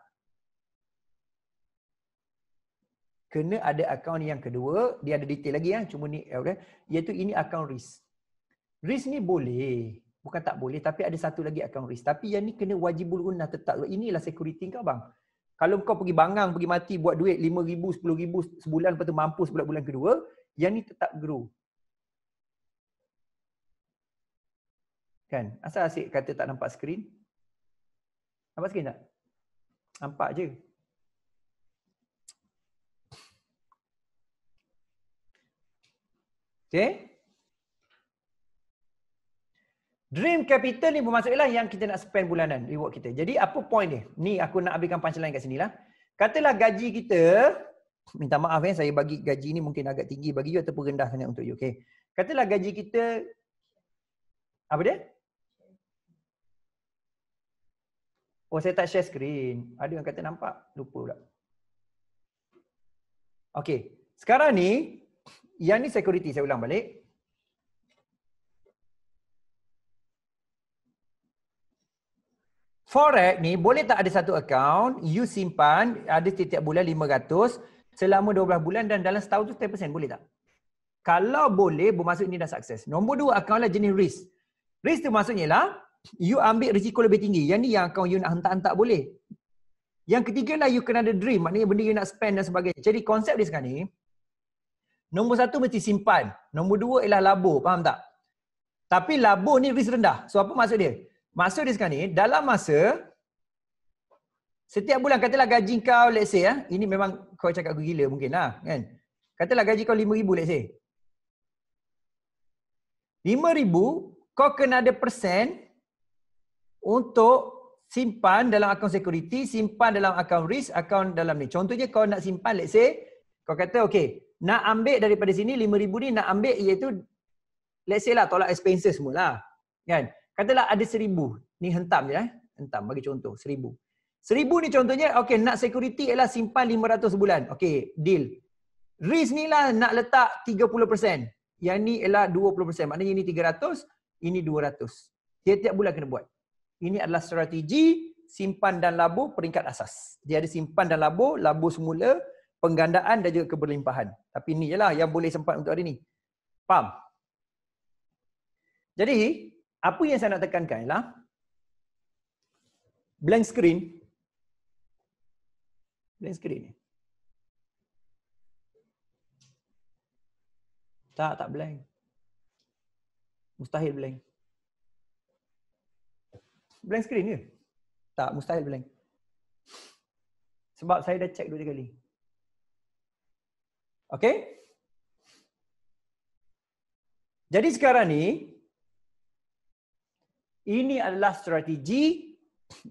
[SPEAKER 3] Kena ada akaun yang kedua. Dia ada detail lagi. Ya. Cuma ni. Eh, okay. Iaitu ini akaun risk. Risk ni boleh. Bukan tak boleh. Tapi ada satu lagi akaun risk. Tapi yang ni kena wajibul unah tetap. Inilah security kau bang. Kalau kau pergi bangang, pergi mati, buat duit RM5,000, RM10,000 sebulan lepas tu mampus bulan-bulan kedua, yang ni tetap grow. Kan? Asal asyik kata tak nampak skrin? Nampak skrin tak? Nampak je. Okay. Dream capital ni bermaksudlah yang kita nak spend bulanan reward kita. Jadi apa point dia? Ni aku nak habiskan punchline kat sini lah. Katalah gaji kita, minta maaf eh, saya bagi gaji ni mungkin agak tinggi bagi you ataupun rendah sangat untuk you. Okay. Katalah gaji kita, apa dia? Oh, saya tak share screen. Ada yang kata nampak. Lupa pula. Okay. Sekarang ni, yang ni security. Saya ulang balik. Forex ni, boleh tak ada satu account, you simpan, ada setiap bulan 500, selama 12 bulan dan dalam setahun tu 10%. Boleh tak? Kalau boleh, bermaksud ni dah sukses. Nombor dua, account lah jenis risk. Risk tu maksudnya lah, you ambil risiko lebih tinggi. Yang ni yang kau you nak hentak-hentak boleh. Yang ketiga lah you kena ada dream. Maknanya benda you nak spend dan sebagainya. Jadi konsep dia sekarang ni, nombor satu mesti simpan. Nombor dua ialah labur. Faham tak? Tapi labur ni risk rendah. So apa maksud dia? Maksud dia sekarang ni, dalam masa setiap bulan katalah gaji kau let's say, eh, ini memang kau cakap aku gila mungkin lah kan. Katalah gaji kau RM5,000 let's say. RM5,000 kau kena ada persen untuk simpan dalam akaun security, simpan dalam akaun risk, akaun dalam ni. Contohnya kau nak simpan let's say kau kata okey nak ambil daripada sini 5000 ni nak ambil iaitu let's say lah tolak expenses semua lah. Kan? Katalah ada 1000. Ni hentam je eh. Hentam bagi contoh 1000. 1000 ni contohnya okey nak security ialah simpan 500 bulan. Okey deal. Risk ni lah nak letak 30%. Yang ni ialah 20%. Maknanya ini 300, ini 200. Tiap-tiap bulan kena buat ini adalah strategi simpan dan labur peringkat asas. Dia ada simpan dan labur, labur semula, penggandaan dan juga keberlimpahan. Tapi ni je lah yang boleh sempat untuk hari ni. Faham? Jadi, apa yang saya nak tekankan ialah blank screen blank screen ni. Tak, tak blank. Mustahil blank blank screen ke? Tak, mustahil blank. Sebab saya dah check dua kali. Okay? Jadi sekarang ni, ini adalah strategi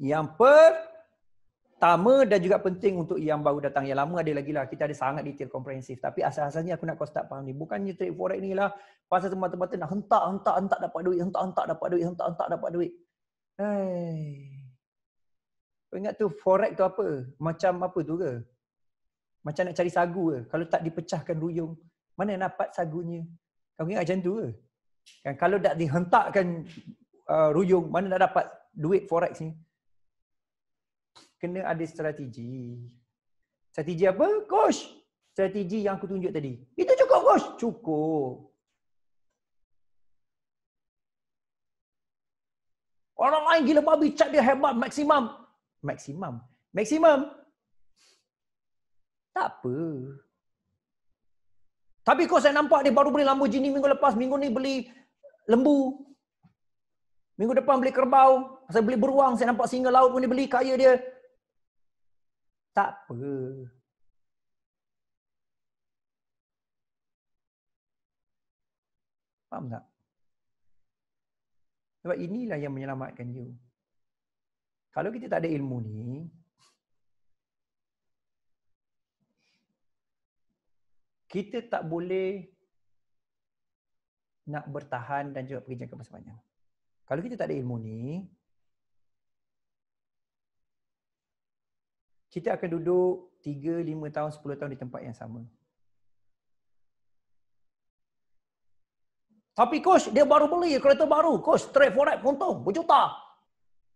[SPEAKER 3] yang pertama dan juga penting untuk yang baru datang. Yang lama ada lagi lah. Kita ada sangat detail komprehensif. Tapi asal-asalnya aku nak kau start faham ni. Bukannya trade forex ni lah. Pasal tempat-tempat nak hentak, Hentak, hentak dapat duit. Hentak, hentak dapat duit. Hentak, hentak, dapat duit. Hai. Kau ingat tu forex tu apa? Macam apa tu ke? Macam nak cari sagu ke? Kalau tak dipecahkan ruyung, mana yang dapat sagunya? Kau ingat macam tu ke? Kan kalau tak dihentakkan uh, ruyung, mana nak dapat duit forex ni? Kena ada strategi. Strategi apa? Coach! Strategi yang aku tunjuk tadi. Itu cukup, Coach! Cukup. Orang lain gila babi, cat dia hebat, maksimum. Maksimum. Maksimum. Tak apa. Tapi kau saya nampak dia baru beli Lamborghini minggu lepas, minggu ni beli lembu. Minggu depan beli kerbau, saya beli beruang, saya nampak singa laut pun dia beli, kaya dia. Tak apa. Faham tak? Sebab inilah yang menyelamatkan you. Kalau kita tak ada ilmu ni, kita tak boleh nak bertahan dan juga pergi jangka masa panjang. Kalau kita tak ada ilmu ni, kita akan duduk 3, 5 tahun, 10 tahun di tempat yang sama. Tapi coach, dia baru beli kereta baru. Coach, straight for untung berjuta.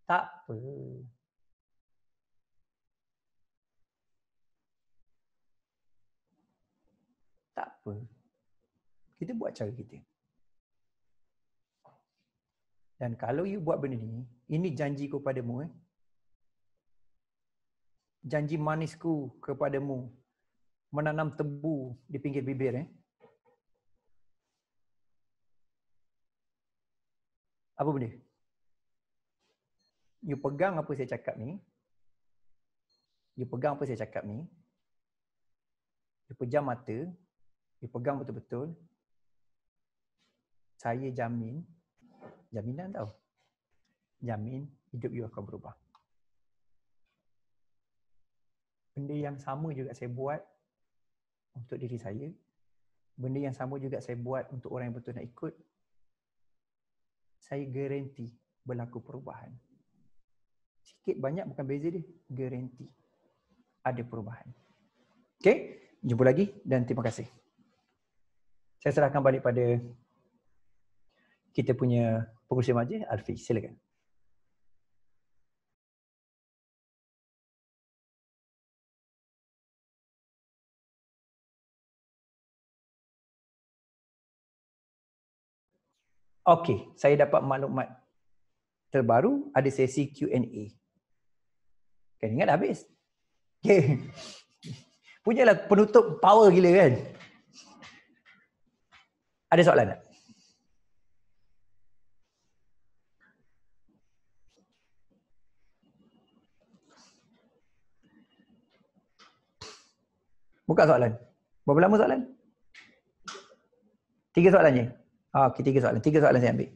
[SPEAKER 3] Tak apa. Tak apa. Kita buat cara kita. Dan kalau you buat benda ni, ini janji ku mu eh. Janji manisku kepadamu. Menanam tebu di pinggir bibir eh. Apa benda? You pegang apa saya cakap ni. You pegang apa saya cakap ni. You pejam mata. You pegang betul-betul. Saya jamin. Jaminan tau. Jamin hidup you akan berubah. Benda yang sama juga saya buat untuk diri saya. Benda yang sama juga saya buat untuk orang yang betul nak ikut saya garanti berlaku perubahan. Sikit banyak bukan beza dia. Garanti ada perubahan. Okay. Jumpa lagi dan terima kasih. Saya serahkan balik pada kita punya pengurusi majlis, Alfi. Silakan. Okey, saya dapat maklumat terbaru ada sesi Q&A. Kan ingat dah habis. Okey. Punyalah penutup power gila kan. Ada soalan tak? Buka soalan. Berapa lama soalan? Tiga soalan je. Ah, okay, tiga soalan. Tiga soalan saya ambil.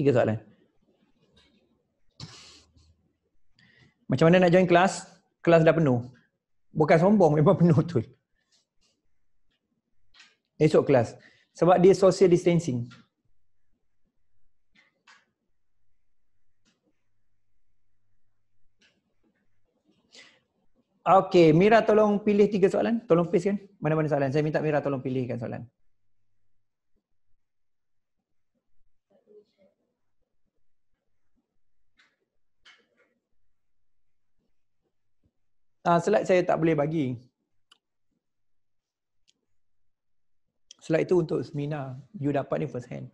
[SPEAKER 3] Tiga soalan. Macam mana nak join kelas? Kelas dah penuh. Bukan sombong, memang penuh betul. Esok kelas. Sebab dia social distancing. Okay, Mira tolong pilih tiga soalan. Tolong paste kan. Mana-mana soalan. Saya minta Mira tolong pilihkan soalan. Ah, uh, slide saya tak boleh bagi. Slide itu untuk seminar. You dapat ni first hand.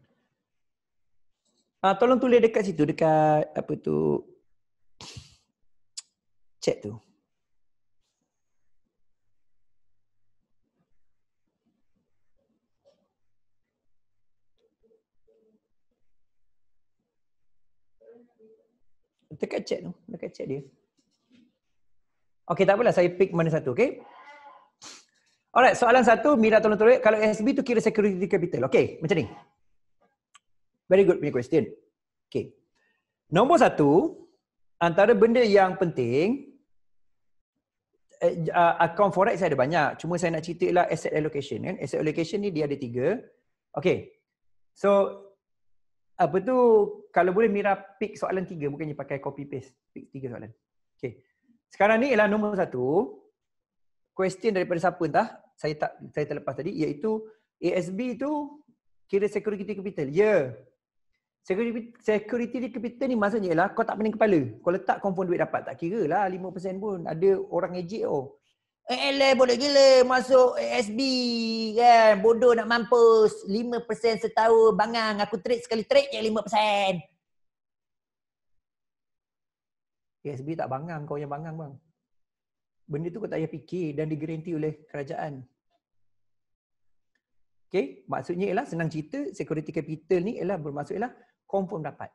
[SPEAKER 3] Ah, uh, tolong tulis dekat situ, dekat apa tu? Chat tu. Dekat chat tu, dekat chat dia. Okey, tak apalah saya pick mana satu, okey. Alright, soalan satu, Mira tolong tolong, kalau SB tu kira security capital. Okey, macam ni. Very good punya question. Okey. Nombor satu, antara benda yang penting, uh, account forex saya ada banyak. Cuma saya nak cerita ialah asset allocation. Kan? Asset allocation ni dia ada tiga. Okey. So, apa tu kalau boleh Mira pick soalan tiga bukannya pakai copy paste pick tiga soalan. Okey. Sekarang ni ialah nombor satu question daripada siapa entah saya tak saya terlepas tadi iaitu ASB tu kira security capital. Ya. Yeah. Security, security capital ni maksudnya ialah kau tak pening kepala. Kau letak confirm duit dapat tak kira lah 5% pun. Ada orang ejek oh. AA boleh gila masuk ASB kan bodoh nak mampus 5% setahun bangang aku trade sekali trade je 5% ASB tak bangang kau yang bangang bang benda tu kau tak payah fikir dan digaranti oleh kerajaan Okay, maksudnya ialah senang cerita security capital ni ialah bermaksud ialah confirm dapat.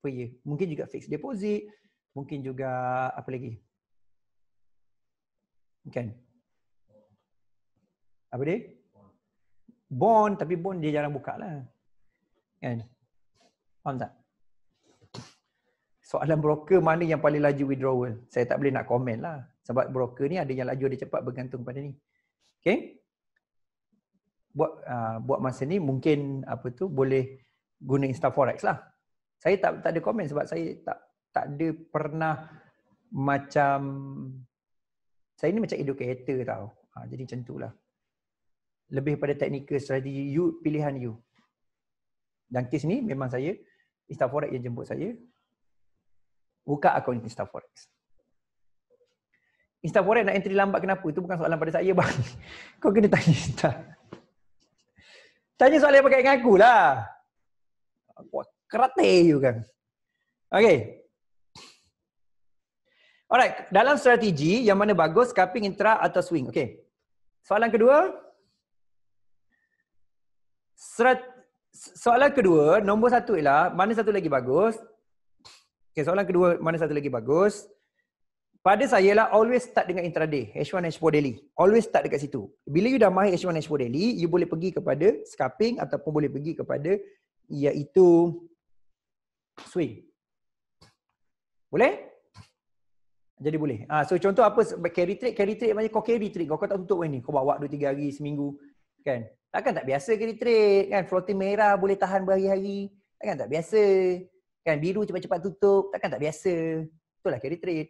[SPEAKER 3] Per year. Mungkin juga fixed deposit, mungkin juga apa lagi? Kan? Apa dia? Bon tapi bon dia jarang buka lah. Kan? Faham tak? Soalan broker mana yang paling laju withdrawal? Saya tak boleh nak komen lah. Sebab broker ni ada yang laju ada cepat bergantung pada ni. Okay? Buat uh, buat masa ni mungkin apa tu boleh guna InstaForex lah. Saya tak tak ada komen sebab saya tak tak ada pernah macam saya ni macam educator tau. Ha, jadi macam tu lah. Lebih pada teknikal strategi you, pilihan you. Dan kes ni memang saya, Instaforex yang jemput saya. Buka akaun Instaforex. Instaforex nak entry lambat kenapa? Itu bukan soalan pada saya bang. Kau kena tanya Insta. Tanya soalan yang pakai dengan akulah. Kerate you kan. Okay. Alright, dalam strategi yang mana bagus cupping intra atau swing. Okey. Soalan kedua. Serat, soalan kedua, nombor satu ialah mana satu lagi bagus. Okey. soalan kedua mana satu lagi bagus. Pada saya lah always start dengan intraday. H1, H4 daily. Always start dekat situ. Bila you dah mahir H1, H4 daily, you boleh pergi kepada scalping ataupun boleh pergi kepada iaitu swing. Boleh? Jadi boleh. Ah so contoh apa carry trade carry trade macam kau carry trade kau, kau tak tutup ni. Kau bawa waktu 3 hari seminggu kan. Takkan tak biasa carry trade kan floating merah boleh tahan berhari-hari. Takkan tak biasa. Kan biru cepat-cepat tutup. Takkan tak biasa. Itulah carry trade.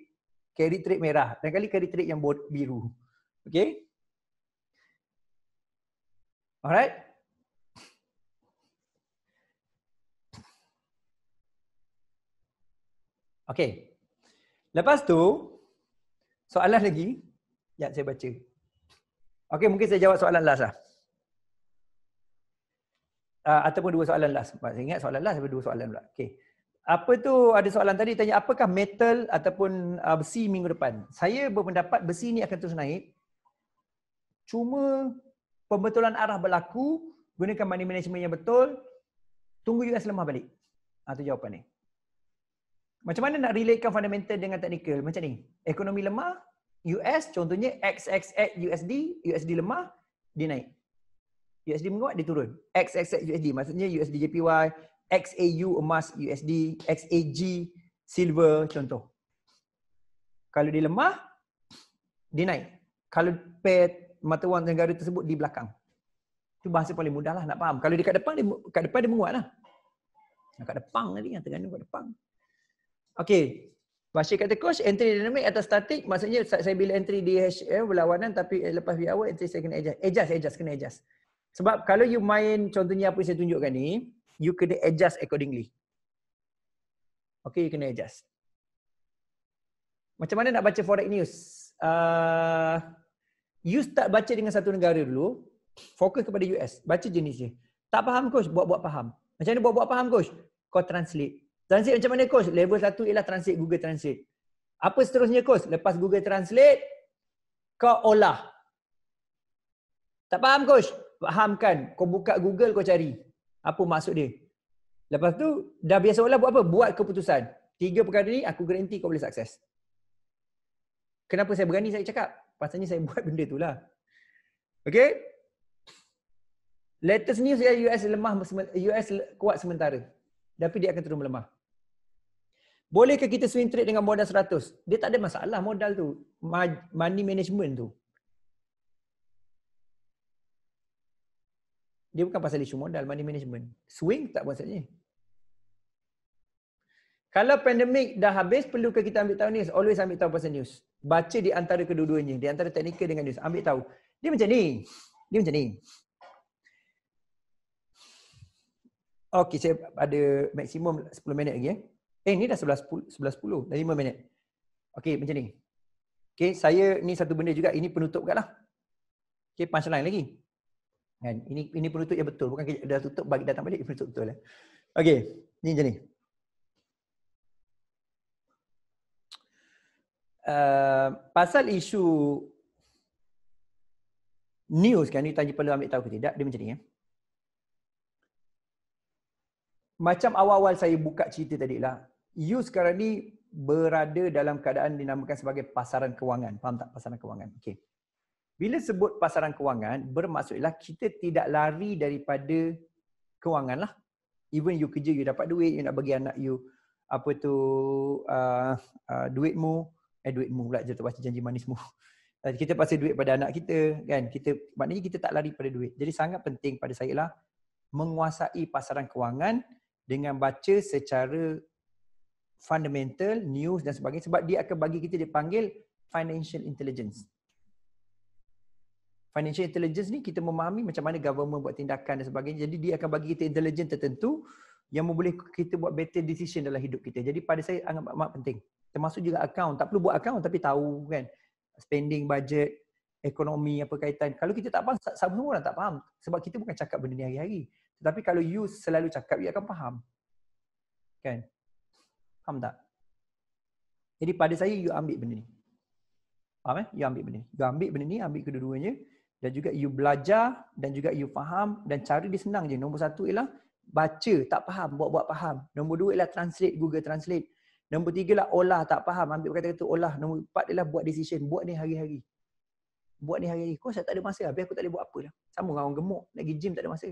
[SPEAKER 3] Carry trade merah. Dan kali carry trade yang bot biru. Okay. Alright. Okay. Lepas tu, soalan lagi. Sekejap ya, saya baca. Okay, mungkin saya jawab soalan last lah. Uh, ataupun dua soalan last. Saya ingat soalan last tapi dua soalan pula. Okay. Apa tu ada soalan tadi tanya apakah metal ataupun uh, besi minggu depan? Saya berpendapat besi ni akan terus naik. Cuma pembetulan arah berlaku, gunakan money management yang betul, tunggu juga selemah balik. Itu ah, uh, jawapan ni. Macam mana nak relatekan fundamental dengan teknikal? Macam ni. Ekonomi lemah, US contohnya XXX USD, USD lemah, dia naik. USD menguat, dia turun. XXX USD maksudnya USD JPY, XAU emas USD, XAG silver contoh. Kalau dia lemah, dia naik. Kalau pair mata wang negara tersebut di belakang. Itu bahasa paling mudah lah nak faham. Kalau dia kat depan, dia, kat depan dia menguat lah. Kat depan tadi yang tengah ni kat depan. Okay. Bashir kata coach, entry dynamic atau static maksudnya saya bila entry di eh, berlawanan tapi eh, lepas via hour entry saya kena adjust. Adjust, adjust, kena adjust. Sebab kalau you main contohnya apa yang saya tunjukkan ni, you kena adjust accordingly. Okay, you kena adjust. Macam mana nak baca forex news? Uh, you start baca dengan satu negara dulu, fokus kepada US, baca jenis dia. Tak faham coach, buat-buat faham. Macam mana buat-buat faham coach? Kau translate. Transit macam mana coach? Level satu ialah transit Google Translate. Apa seterusnya coach? Lepas Google Translate, kau olah. Tak faham coach? Fahamkan. Kau buka Google, kau cari. Apa maksud dia? Lepas tu, dah biasa olah buat apa? Buat keputusan. Tiga perkara ni, aku guarantee kau boleh sukses. Kenapa saya berani saya cakap? Pasalnya saya buat benda tu lah. Okay? Latest news ialah US lemah, US kuat sementara. Tapi dia akan terus melemah. Bolehkah kita swing trade dengan modal 100? Dia tak ada masalah modal tu. Money management tu. Dia bukan pasal isu modal, money management. Swing tak buat sebenarnya. Kalau pandemik dah habis, perlukah kita ambil tahu ni? Always ambil tahu pasal news. Baca di antara kedua-duanya. Di antara teknikal dengan news. Ambil tahu. Dia macam ni. Dia macam ni. Okay, saya ada maksimum 10 minit lagi. Eh. Eh ni dah 11.10, dah 5 minit. Okay macam ni. Okay saya ni satu benda juga, ini penutup kat lah. Okay lain lagi. Kan? Ini ini penutup yang betul, bukan dah tutup bagi datang balik, penutup betul lah. Eh. Okay, ni macam ni. Uh, pasal isu news kan, ni tanya perlu ambil tahu ke tidak, dia macam ni. ya. Macam awal-awal saya buka cerita tadi lah, you sekarang ni berada dalam keadaan dinamakan sebagai pasaran kewangan. Faham tak pasaran kewangan? Okey. Bila sebut pasaran kewangan, bermaksudlah kita tidak lari daripada kewangan lah. Even you kerja, you dapat duit, you nak bagi anak you apa tu uh, uh, duitmu, eh duitmu pula je terbaca janji manismu. kita pasal duit pada anak kita kan, kita maknanya kita tak lari pada duit. Jadi sangat penting pada saya lah menguasai pasaran kewangan dengan baca secara fundamental, news dan sebagainya sebab dia akan bagi kita dipanggil financial intelligence. Financial intelligence ni kita memahami macam mana government buat tindakan dan sebagainya. Jadi dia akan bagi kita intelligence tertentu yang boleh kita buat better decision dalam hidup kita. Jadi pada saya sangat amat penting. Termasuk juga account. Tak perlu buat account tapi tahu kan. Spending, budget, ekonomi apa kaitan. Kalau kita tak faham, sama semua orang tak faham. Sebab kita bukan cakap benda ni hari-hari. Tetapi kalau you selalu cakap, you akan faham. Kan? Faham tak? Jadi pada saya, you ambil benda ni. Faham eh? You ambil benda ni. You ambil benda ni, ambil kedua-duanya. Dan juga you belajar dan juga you faham dan cara dia senang je. Nombor satu ialah baca, tak faham, buat-buat faham. Nombor dua ialah translate, Google translate. Nombor tiga ialah olah, tak faham, ambil kata-kata olah. Nombor empat ialah buat decision, buat ni hari-hari. Buat ni hari-hari. Kau saya tak ada masa, habis aku tak boleh buat apa lah. Sama dengan orang gemuk, nak pergi gym tak ada masa.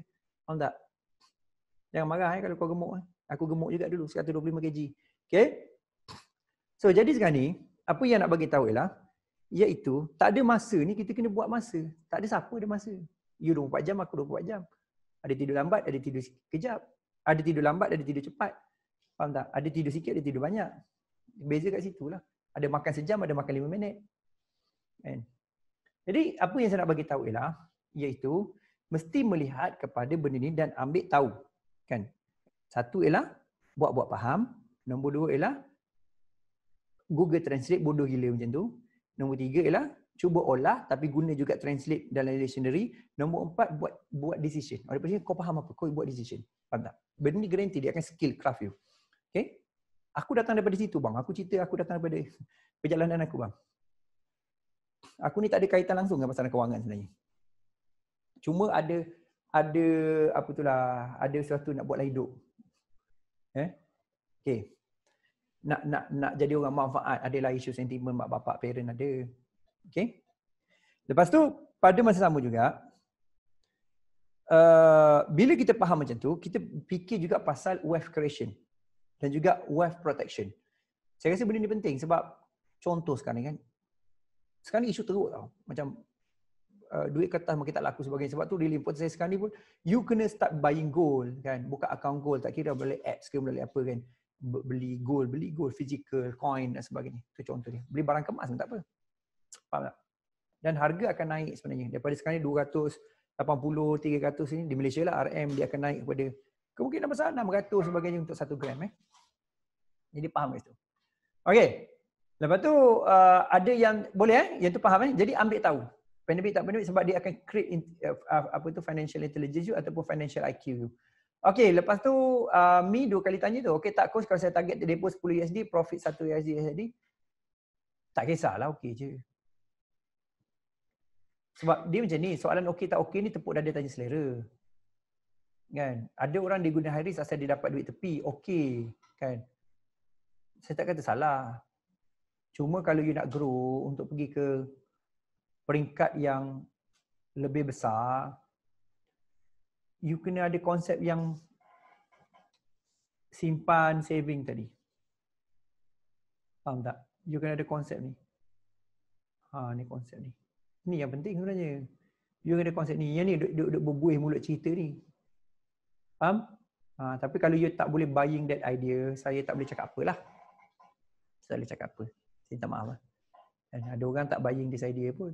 [SPEAKER 3] Faham tak? Jangan marah eh kalau kau gemuk. Eh. Aku gemuk juga dulu, 125 kg. Okay. So jadi sekarang ni, apa yang nak bagi tahu ialah iaitu tak ada masa ni kita kena buat masa. Tak ada siapa ada masa. You 24 jam, aku 24 jam. Ada tidur lambat, ada tidur kejap. Ada tidur lambat, ada tidur cepat. Faham tak? Ada tidur sikit, ada tidur banyak. Beza kat situ lah. Ada makan sejam, ada makan lima minit. Kan? Jadi apa yang saya nak bagi tahu ialah iaitu mesti melihat kepada benda ni dan ambil tahu. Kan? Satu ialah buat-buat faham. Nombor dua ialah Google Translate bodoh gila macam tu. Nombor tiga ialah cuba olah tapi guna juga translate dalam dictionary. Nombor empat buat buat decision. Orang percaya kau faham apa? Kau buat decision. Faham tak? Benda ni guarantee dia akan skill craft you. Okay? Aku datang daripada situ bang. Aku cerita aku datang daripada perjalanan aku bang. Aku ni tak ada kaitan langsung dengan pasaran kewangan sebenarnya. Cuma ada ada apa tulah. ada sesuatu nak buat lah hidup. Eh? Okay. Nak nak nak jadi orang manfaat, adalah isu sentimen mak bapak parent ada. Okay. Lepas tu, pada masa sama juga, uh, bila kita faham macam tu, kita fikir juga pasal wealth creation dan juga wealth protection. Saya rasa benda ni penting sebab contoh sekarang kan, sekarang ni isu teruk tau. Macam Uh, duit kertas mungkin tak laku sebagainya. Sebab tu really important saya sekarang ni pun, you kena start buying gold kan. Buka account gold, tak kira boleh apps ke boleh apa kan beli gold, beli gold, physical, coin dan sebagainya. Itu contoh dia. Beli barang kemas pun tak apa. Faham tak? Dan harga akan naik sebenarnya. Daripada sekarang ni 280, 300 sini di Malaysia lah RM dia akan naik kepada kemungkinan besar 600 sebagainya untuk 1 gram eh. Jadi faham ke situ? Okay. Lepas tu uh, ada yang boleh eh? Yang tu faham eh? Jadi ambil tahu. Pandemik tak pandemik sebab dia akan create uh, uh, apa tu financial intelligence you ataupun financial IQ you. Okay, lepas tu uh, Mi dua kali tanya tu. Okay tak coach kalau saya target depo 10 USD, profit 1 USD tadi. Tak kisahlah, okay je. Sebab dia macam ni, soalan okey tak okey ni tepuk dada tanya selera. Kan? Ada orang dia guna high risk asal dia dapat duit tepi, okey. Kan? Saya tak kata salah. Cuma kalau you nak grow untuk pergi ke peringkat yang lebih besar, you kena ada konsep yang simpan saving tadi. Faham tak? You kena ada konsep ni. Ha ni konsep ni. Ni yang penting sebenarnya. You kena ada konsep ni. Yang ni duduk, duduk, duduk berbuih mulut cerita ni. Faham? Ha, tapi kalau you tak boleh buying that idea, saya tak boleh cakap apalah. Saya tak boleh cakap apa. Saya minta maaf lah. Dan ada orang tak buying this idea pun.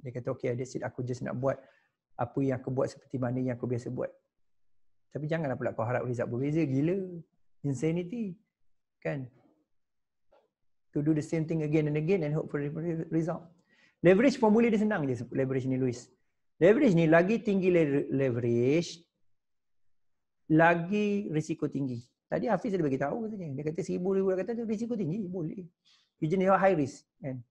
[SPEAKER 3] Dia kata okay, that's it. Aku just nak buat apa yang aku buat seperti mana yang aku biasa buat. Tapi janganlah pula kau harap result berbeza. Gila. Insanity. Kan? To do the same thing again and again and hope for result. Leverage formula dia senang je leverage ni Louis. Leverage ni lagi tinggi leverage, lagi risiko tinggi. Tadi Hafiz dia beritahu katanya. Dia kata seribu ribu kata tu risiko tinggi. Boleh. You jenis high risk. Kan?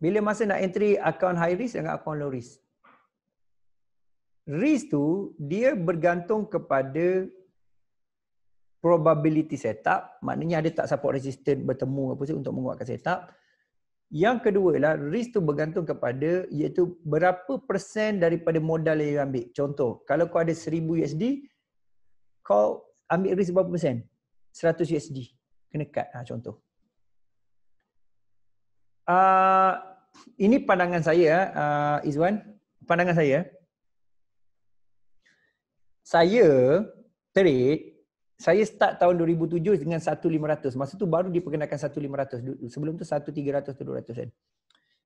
[SPEAKER 3] Bila masa nak entry account high risk dengan akaun low risk. Risk tu dia bergantung kepada probability setup, maknanya ada tak support resistant bertemu apa sih untuk menguatkan setup. Yang kedua ialah risk tu bergantung kepada iaitu berapa persen daripada modal yang you ambil. Contoh, kalau kau ada 1000 USD, kau ambil risk berapa persen? 100 USD. Kena cut ha, contoh. Uh, ini pandangan saya uh, Izwan pandangan saya saya trade saya start tahun 2007 dengan 1500 masa tu baru diperkenalkan 1500 sebelum tu 1300 tu 200 kan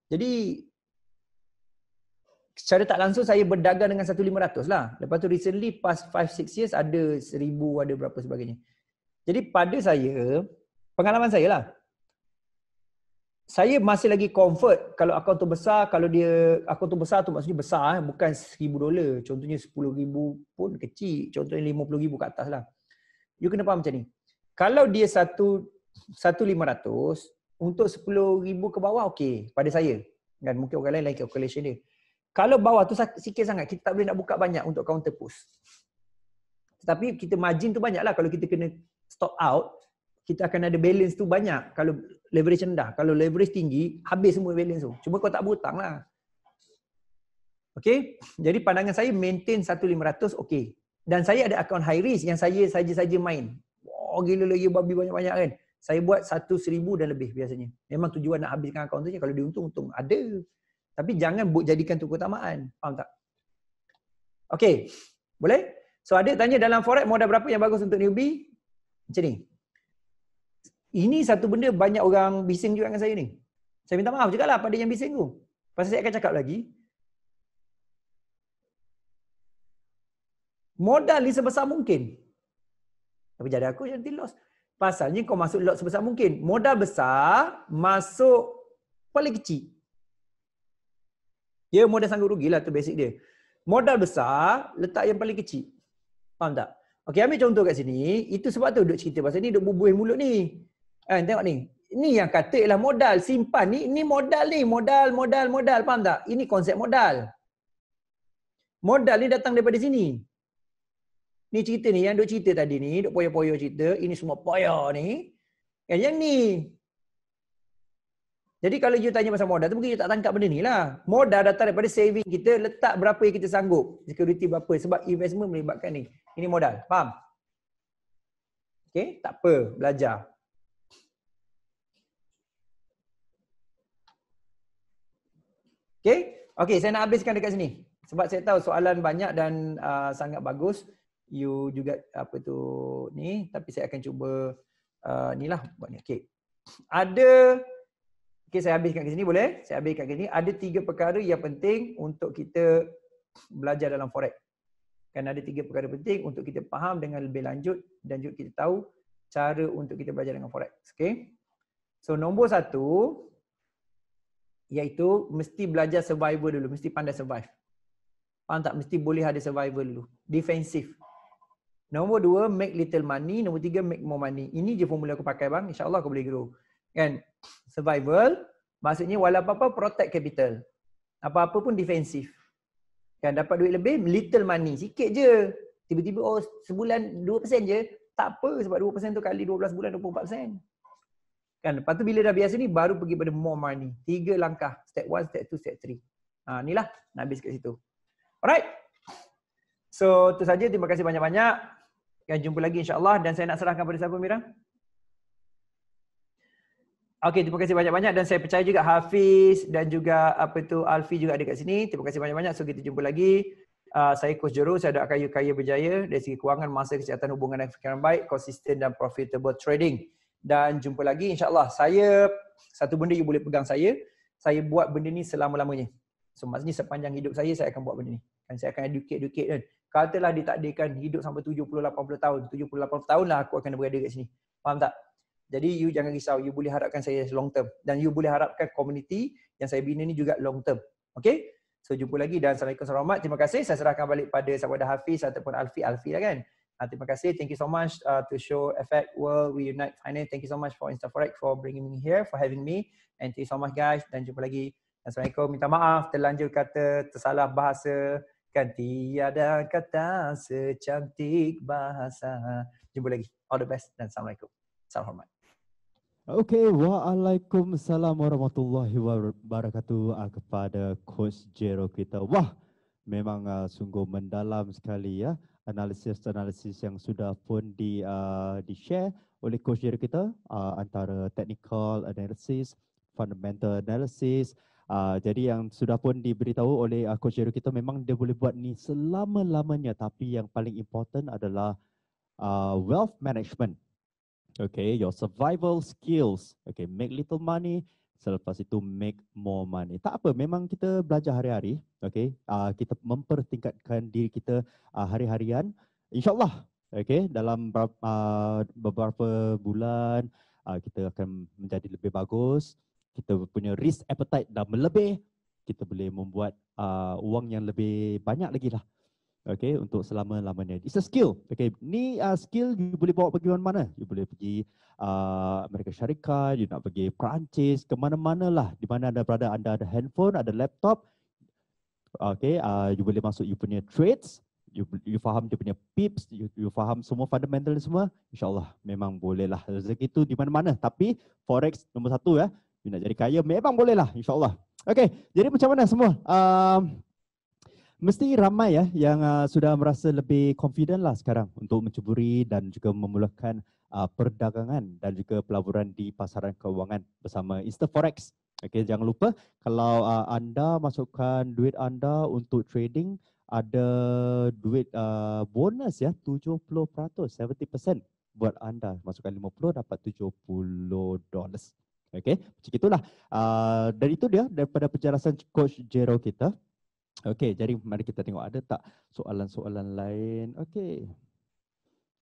[SPEAKER 3] jadi secara tak langsung saya berdagang dengan 1500 lah lepas tu recently past 5 6 years ada 1000 ada berapa sebagainya jadi pada saya pengalaman saya lah saya masih lagi comfort kalau akaun tu besar, kalau dia akaun tu besar tu maksudnya besar eh, bukan 1000 dolar. Contohnya sepuluh ribu pun kecil. Contohnya 50000 ke atas lah. You kena faham macam ni. Kalau dia satu satu lima ratus untuk sepuluh ribu ke bawah okey pada saya. Dan mungkin orang lain lain calculation dia. Kalau bawah tu sikit sangat, kita tak boleh nak buka banyak untuk counter push. Tapi kita margin tu banyak lah kalau kita kena stop out kita akan ada balance tu banyak kalau leverage rendah. Kalau leverage tinggi, habis semua balance tu. Cuma kau tak berhutang lah. Okay? Jadi pandangan saya maintain 1,500 okay. Dan saya ada akaun high risk yang saya saja-saja main. Oh, gila lagi babi banyak-banyak kan. Saya buat 1,000 dan lebih biasanya. Memang tujuan nak habiskan akaun tu je. Kalau dia untung, untung. Ada. Tapi jangan buat jadikan tu keutamaan. Faham tak? Okay. Boleh? So ada tanya dalam forex modal berapa yang bagus untuk newbie? Macam ni. Ini satu benda banyak orang bising juga dengan saya ni. Saya minta maaf juga lah pada yang bising tu. Pasal saya akan cakap lagi. Modal ni sebesar mungkin. Tapi jadi aku nanti loss. Pasalnya kau masuk lot sebesar mungkin. Modal besar masuk paling kecil. Ya modal sanggup rugilah tu basic dia. Modal besar letak yang paling kecil. Faham tak? Okey ambil contoh kat sini. Itu sebab tu duk cerita pasal ni duk bubuh mulut ni. Ha, tengok ni. Ni yang kata ialah modal. Simpan ni. Ni modal ni. Modal, modal, modal. Faham tak? Ini konsep modal. Modal ni datang daripada sini. Ni cerita ni. Yang duk cerita tadi ni. Duk poyo-poyo cerita. Ini semua poyo ni. Yang, yang ni. Jadi kalau you tanya pasal modal tu mungkin you tak tangkap benda ni lah. Modal datang daripada saving kita letak berapa yang kita sanggup. Security berapa sebab investment melibatkan ni. Ini modal. Faham? Okay? Tak apa. Belajar. Okay, okay saya nak habiskan dekat sini. Sebab saya tahu soalan banyak dan uh, sangat bagus. You juga apa tu ni. Tapi saya akan cuba uh, ni lah buat ni. Okay. Ada, okay saya habiskan ke sini boleh? Saya habiskan ke sini. Ada tiga perkara yang penting untuk kita belajar dalam forex. Kan ada tiga perkara penting untuk kita faham dengan lebih lanjut dan juga kita tahu cara untuk kita belajar dengan forex. Okay. So nombor satu, iaitu mesti belajar survival dulu, mesti pandai survive. Faham tak? Mesti boleh ada survival dulu. Defensive. Nombor dua, make little money. Nombor tiga, make more money. Ini je formula aku pakai bang. InsyaAllah aku boleh grow. Kan? Survival, maksudnya walau apa protect capital. Apa-apa pun defensive. Kan? Dapat duit lebih, little money. Sikit je. Tiba-tiba, oh sebulan 2% je. Tak apa sebab 2% tu kali 12 bulan 24%. Kan? Lepas tu bila dah biasa ni, baru pergi pada more money. Tiga langkah. Step one, step two, step three. Ha, inilah nak habis kat situ. Alright. So, tu saja. Terima kasih banyak-banyak. Kita jumpa lagi insya Allah. Dan saya nak serahkan pada siapa Mira? Okay, terima kasih banyak-banyak dan saya percaya juga Hafiz dan juga apa tu Alfi juga ada kat sini. Terima kasih banyak-banyak. So kita jumpa lagi. Uh, saya Coach Jero, saya doakan you kaya berjaya dari segi kewangan, masa, kesihatan, hubungan dan fikiran baik, konsisten dan profitable trading dan jumpa lagi insyaallah saya satu benda you boleh pegang saya saya buat benda ni selama-lamanya so maksudnya sepanjang hidup saya saya akan buat benda ni dan saya akan educate educate kan katalah ditakdirkan hidup sampai 70 80 tahun 70 80 tahun lah aku akan berada kat sini faham tak jadi you jangan risau you boleh harapkan saya long term dan you boleh harapkan community yang saya bina ni juga long term okay? so jumpa lagi dan assalamualaikum warahmatullahi terima kasih saya serahkan balik pada sahabat Hafiz ataupun Alfi Alfi lah kan Uh, terima kasih. Thank you so much uh, to show effect world we unite finance. Thank you so much for InstaForex for bringing me here for having me. And thank you so much guys dan jumpa lagi. Assalamualaikum. Minta maaf terlanjur kata tersalah bahasa. Kan tiada kata secantik bahasa. Jumpa lagi. All the best dan assalamualaikum. Salam hormat.
[SPEAKER 1] Okay, waalaikumsalam warahmatullahi wabarakatuh ah, kepada Coach Jero kita. Wah, memang ah, sungguh mendalam sekali ya analisis-analisis yang sudah pun di uh, di share oleh coach Jerry kita uh, antara technical analysis, fundamental analysis. Uh, jadi yang sudah pun diberitahu oleh uh, coach Jerry kita memang dia boleh buat ni selama-lamanya tapi yang paling important adalah uh, wealth management. Okay, your survival skills. Okay, make little money, selepas itu make more money. Tak apa, memang kita belajar hari-hari, okay? Uh, kita mempertingkatkan diri kita uh, hari-harian. InsyaAllah, okay? Dalam berapa, uh, beberapa bulan, uh, kita akan menjadi lebih bagus. Kita punya risk appetite dah melebih. Kita boleh membuat uh, wang yang lebih banyak lagi lah okay, untuk selama-lamanya. It's a skill. Okay, ni uh, skill you boleh bawa pergi mana-mana. You boleh pergi uh, Amerika Syarikat, you nak pergi Perancis, ke mana-mana lah. Di mana anda berada, anda ada handphone, ada laptop. Okay, uh, you boleh masuk you punya trades, You, you faham dia punya pips, you, you faham semua fundamental semua. InsyaAllah memang boleh lah. Rezeki tu di mana-mana. Tapi Forex nombor satu ya. You nak jadi kaya, memang boleh lah. InsyaAllah. Okay, jadi macam mana semua? Um, Mesti ramai ya yang uh, sudah merasa lebih confident lah sekarang untuk mencuburi dan juga memulakan uh, perdagangan dan juga pelaburan di pasaran keuangan bersama Insta Forex. Okey, jangan lupa kalau uh, anda masukkan duit anda untuk trading ada duit uh, bonus ya 70%, 70% buat anda masukkan 50 dapat 70 dollars. Okey, macam itulah. Uh, dan itu dia daripada penjelasan Coach Jero kita. Okey, jadi mari kita tengok ada tak soalan-soalan lain. Okey,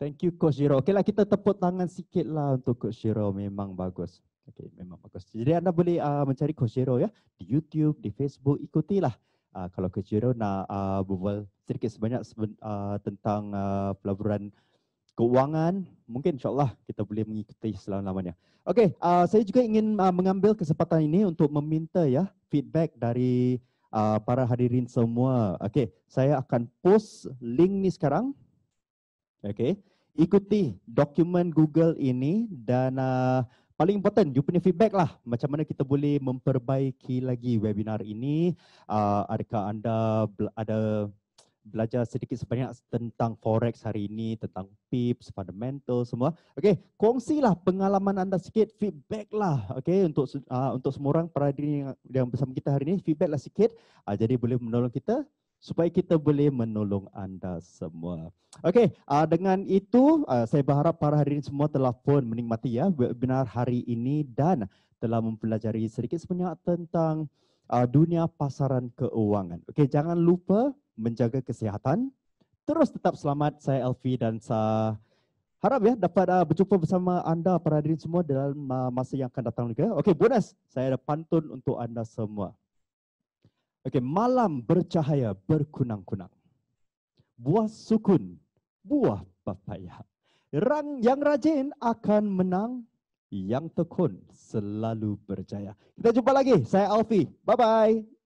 [SPEAKER 1] Thank you Coach Jiro. Okay lah, kita tepuk tangan sikit lah untuk Coach Jiro. Memang bagus. Okey, memang bagus. Jadi anda boleh uh, mencari Coach Jiro ya. Di YouTube, di Facebook, ikutilah. Uh, kalau Coach Jiro nak uh, berbual sedikit sebanyak seben, uh, tentang uh, pelaburan keuangan, mungkin insyaAllah kita boleh mengikuti selama-lamanya. Okey, uh, saya juga ingin uh, mengambil kesempatan ini untuk meminta ya feedback dari uh, para hadirin semua. Okey, saya akan post link ni sekarang. Okey, ikuti dokumen Google ini dan uh, paling important, you punya feedback lah. Macam mana kita boleh memperbaiki lagi webinar ini. Uh, adakah anda ada belajar sedikit sebanyak tentang forex hari ini, tentang pips, fundamental semua. Okey, kongsilah pengalaman anda sikit, feedback lah. Okey, untuk uh, untuk semua orang para diri yang, yang bersama kita hari ini, feedbacklah lah sikit. Uh, jadi boleh menolong kita supaya kita boleh menolong anda semua. Okey, uh, ah, dengan itu uh, saya berharap para hadirin semua telah pun menikmati ya webinar hari ini dan telah mempelajari sedikit sebanyak tentang uh, dunia pasaran keuangan. Okey, jangan lupa menjaga kesihatan. Terus tetap selamat saya Elvi dan saya harap ya dapat uh, berjumpa bersama anda para hadirin semua dalam uh, masa yang akan datang lagi. Okey, bonus saya ada pantun untuk anda semua. Okey, malam bercahaya berkunang-kunang. Buah sukun, buah papaya. Rang yang rajin akan menang yang tekun selalu berjaya. Kita jumpa lagi. Saya Alfi. Bye-bye.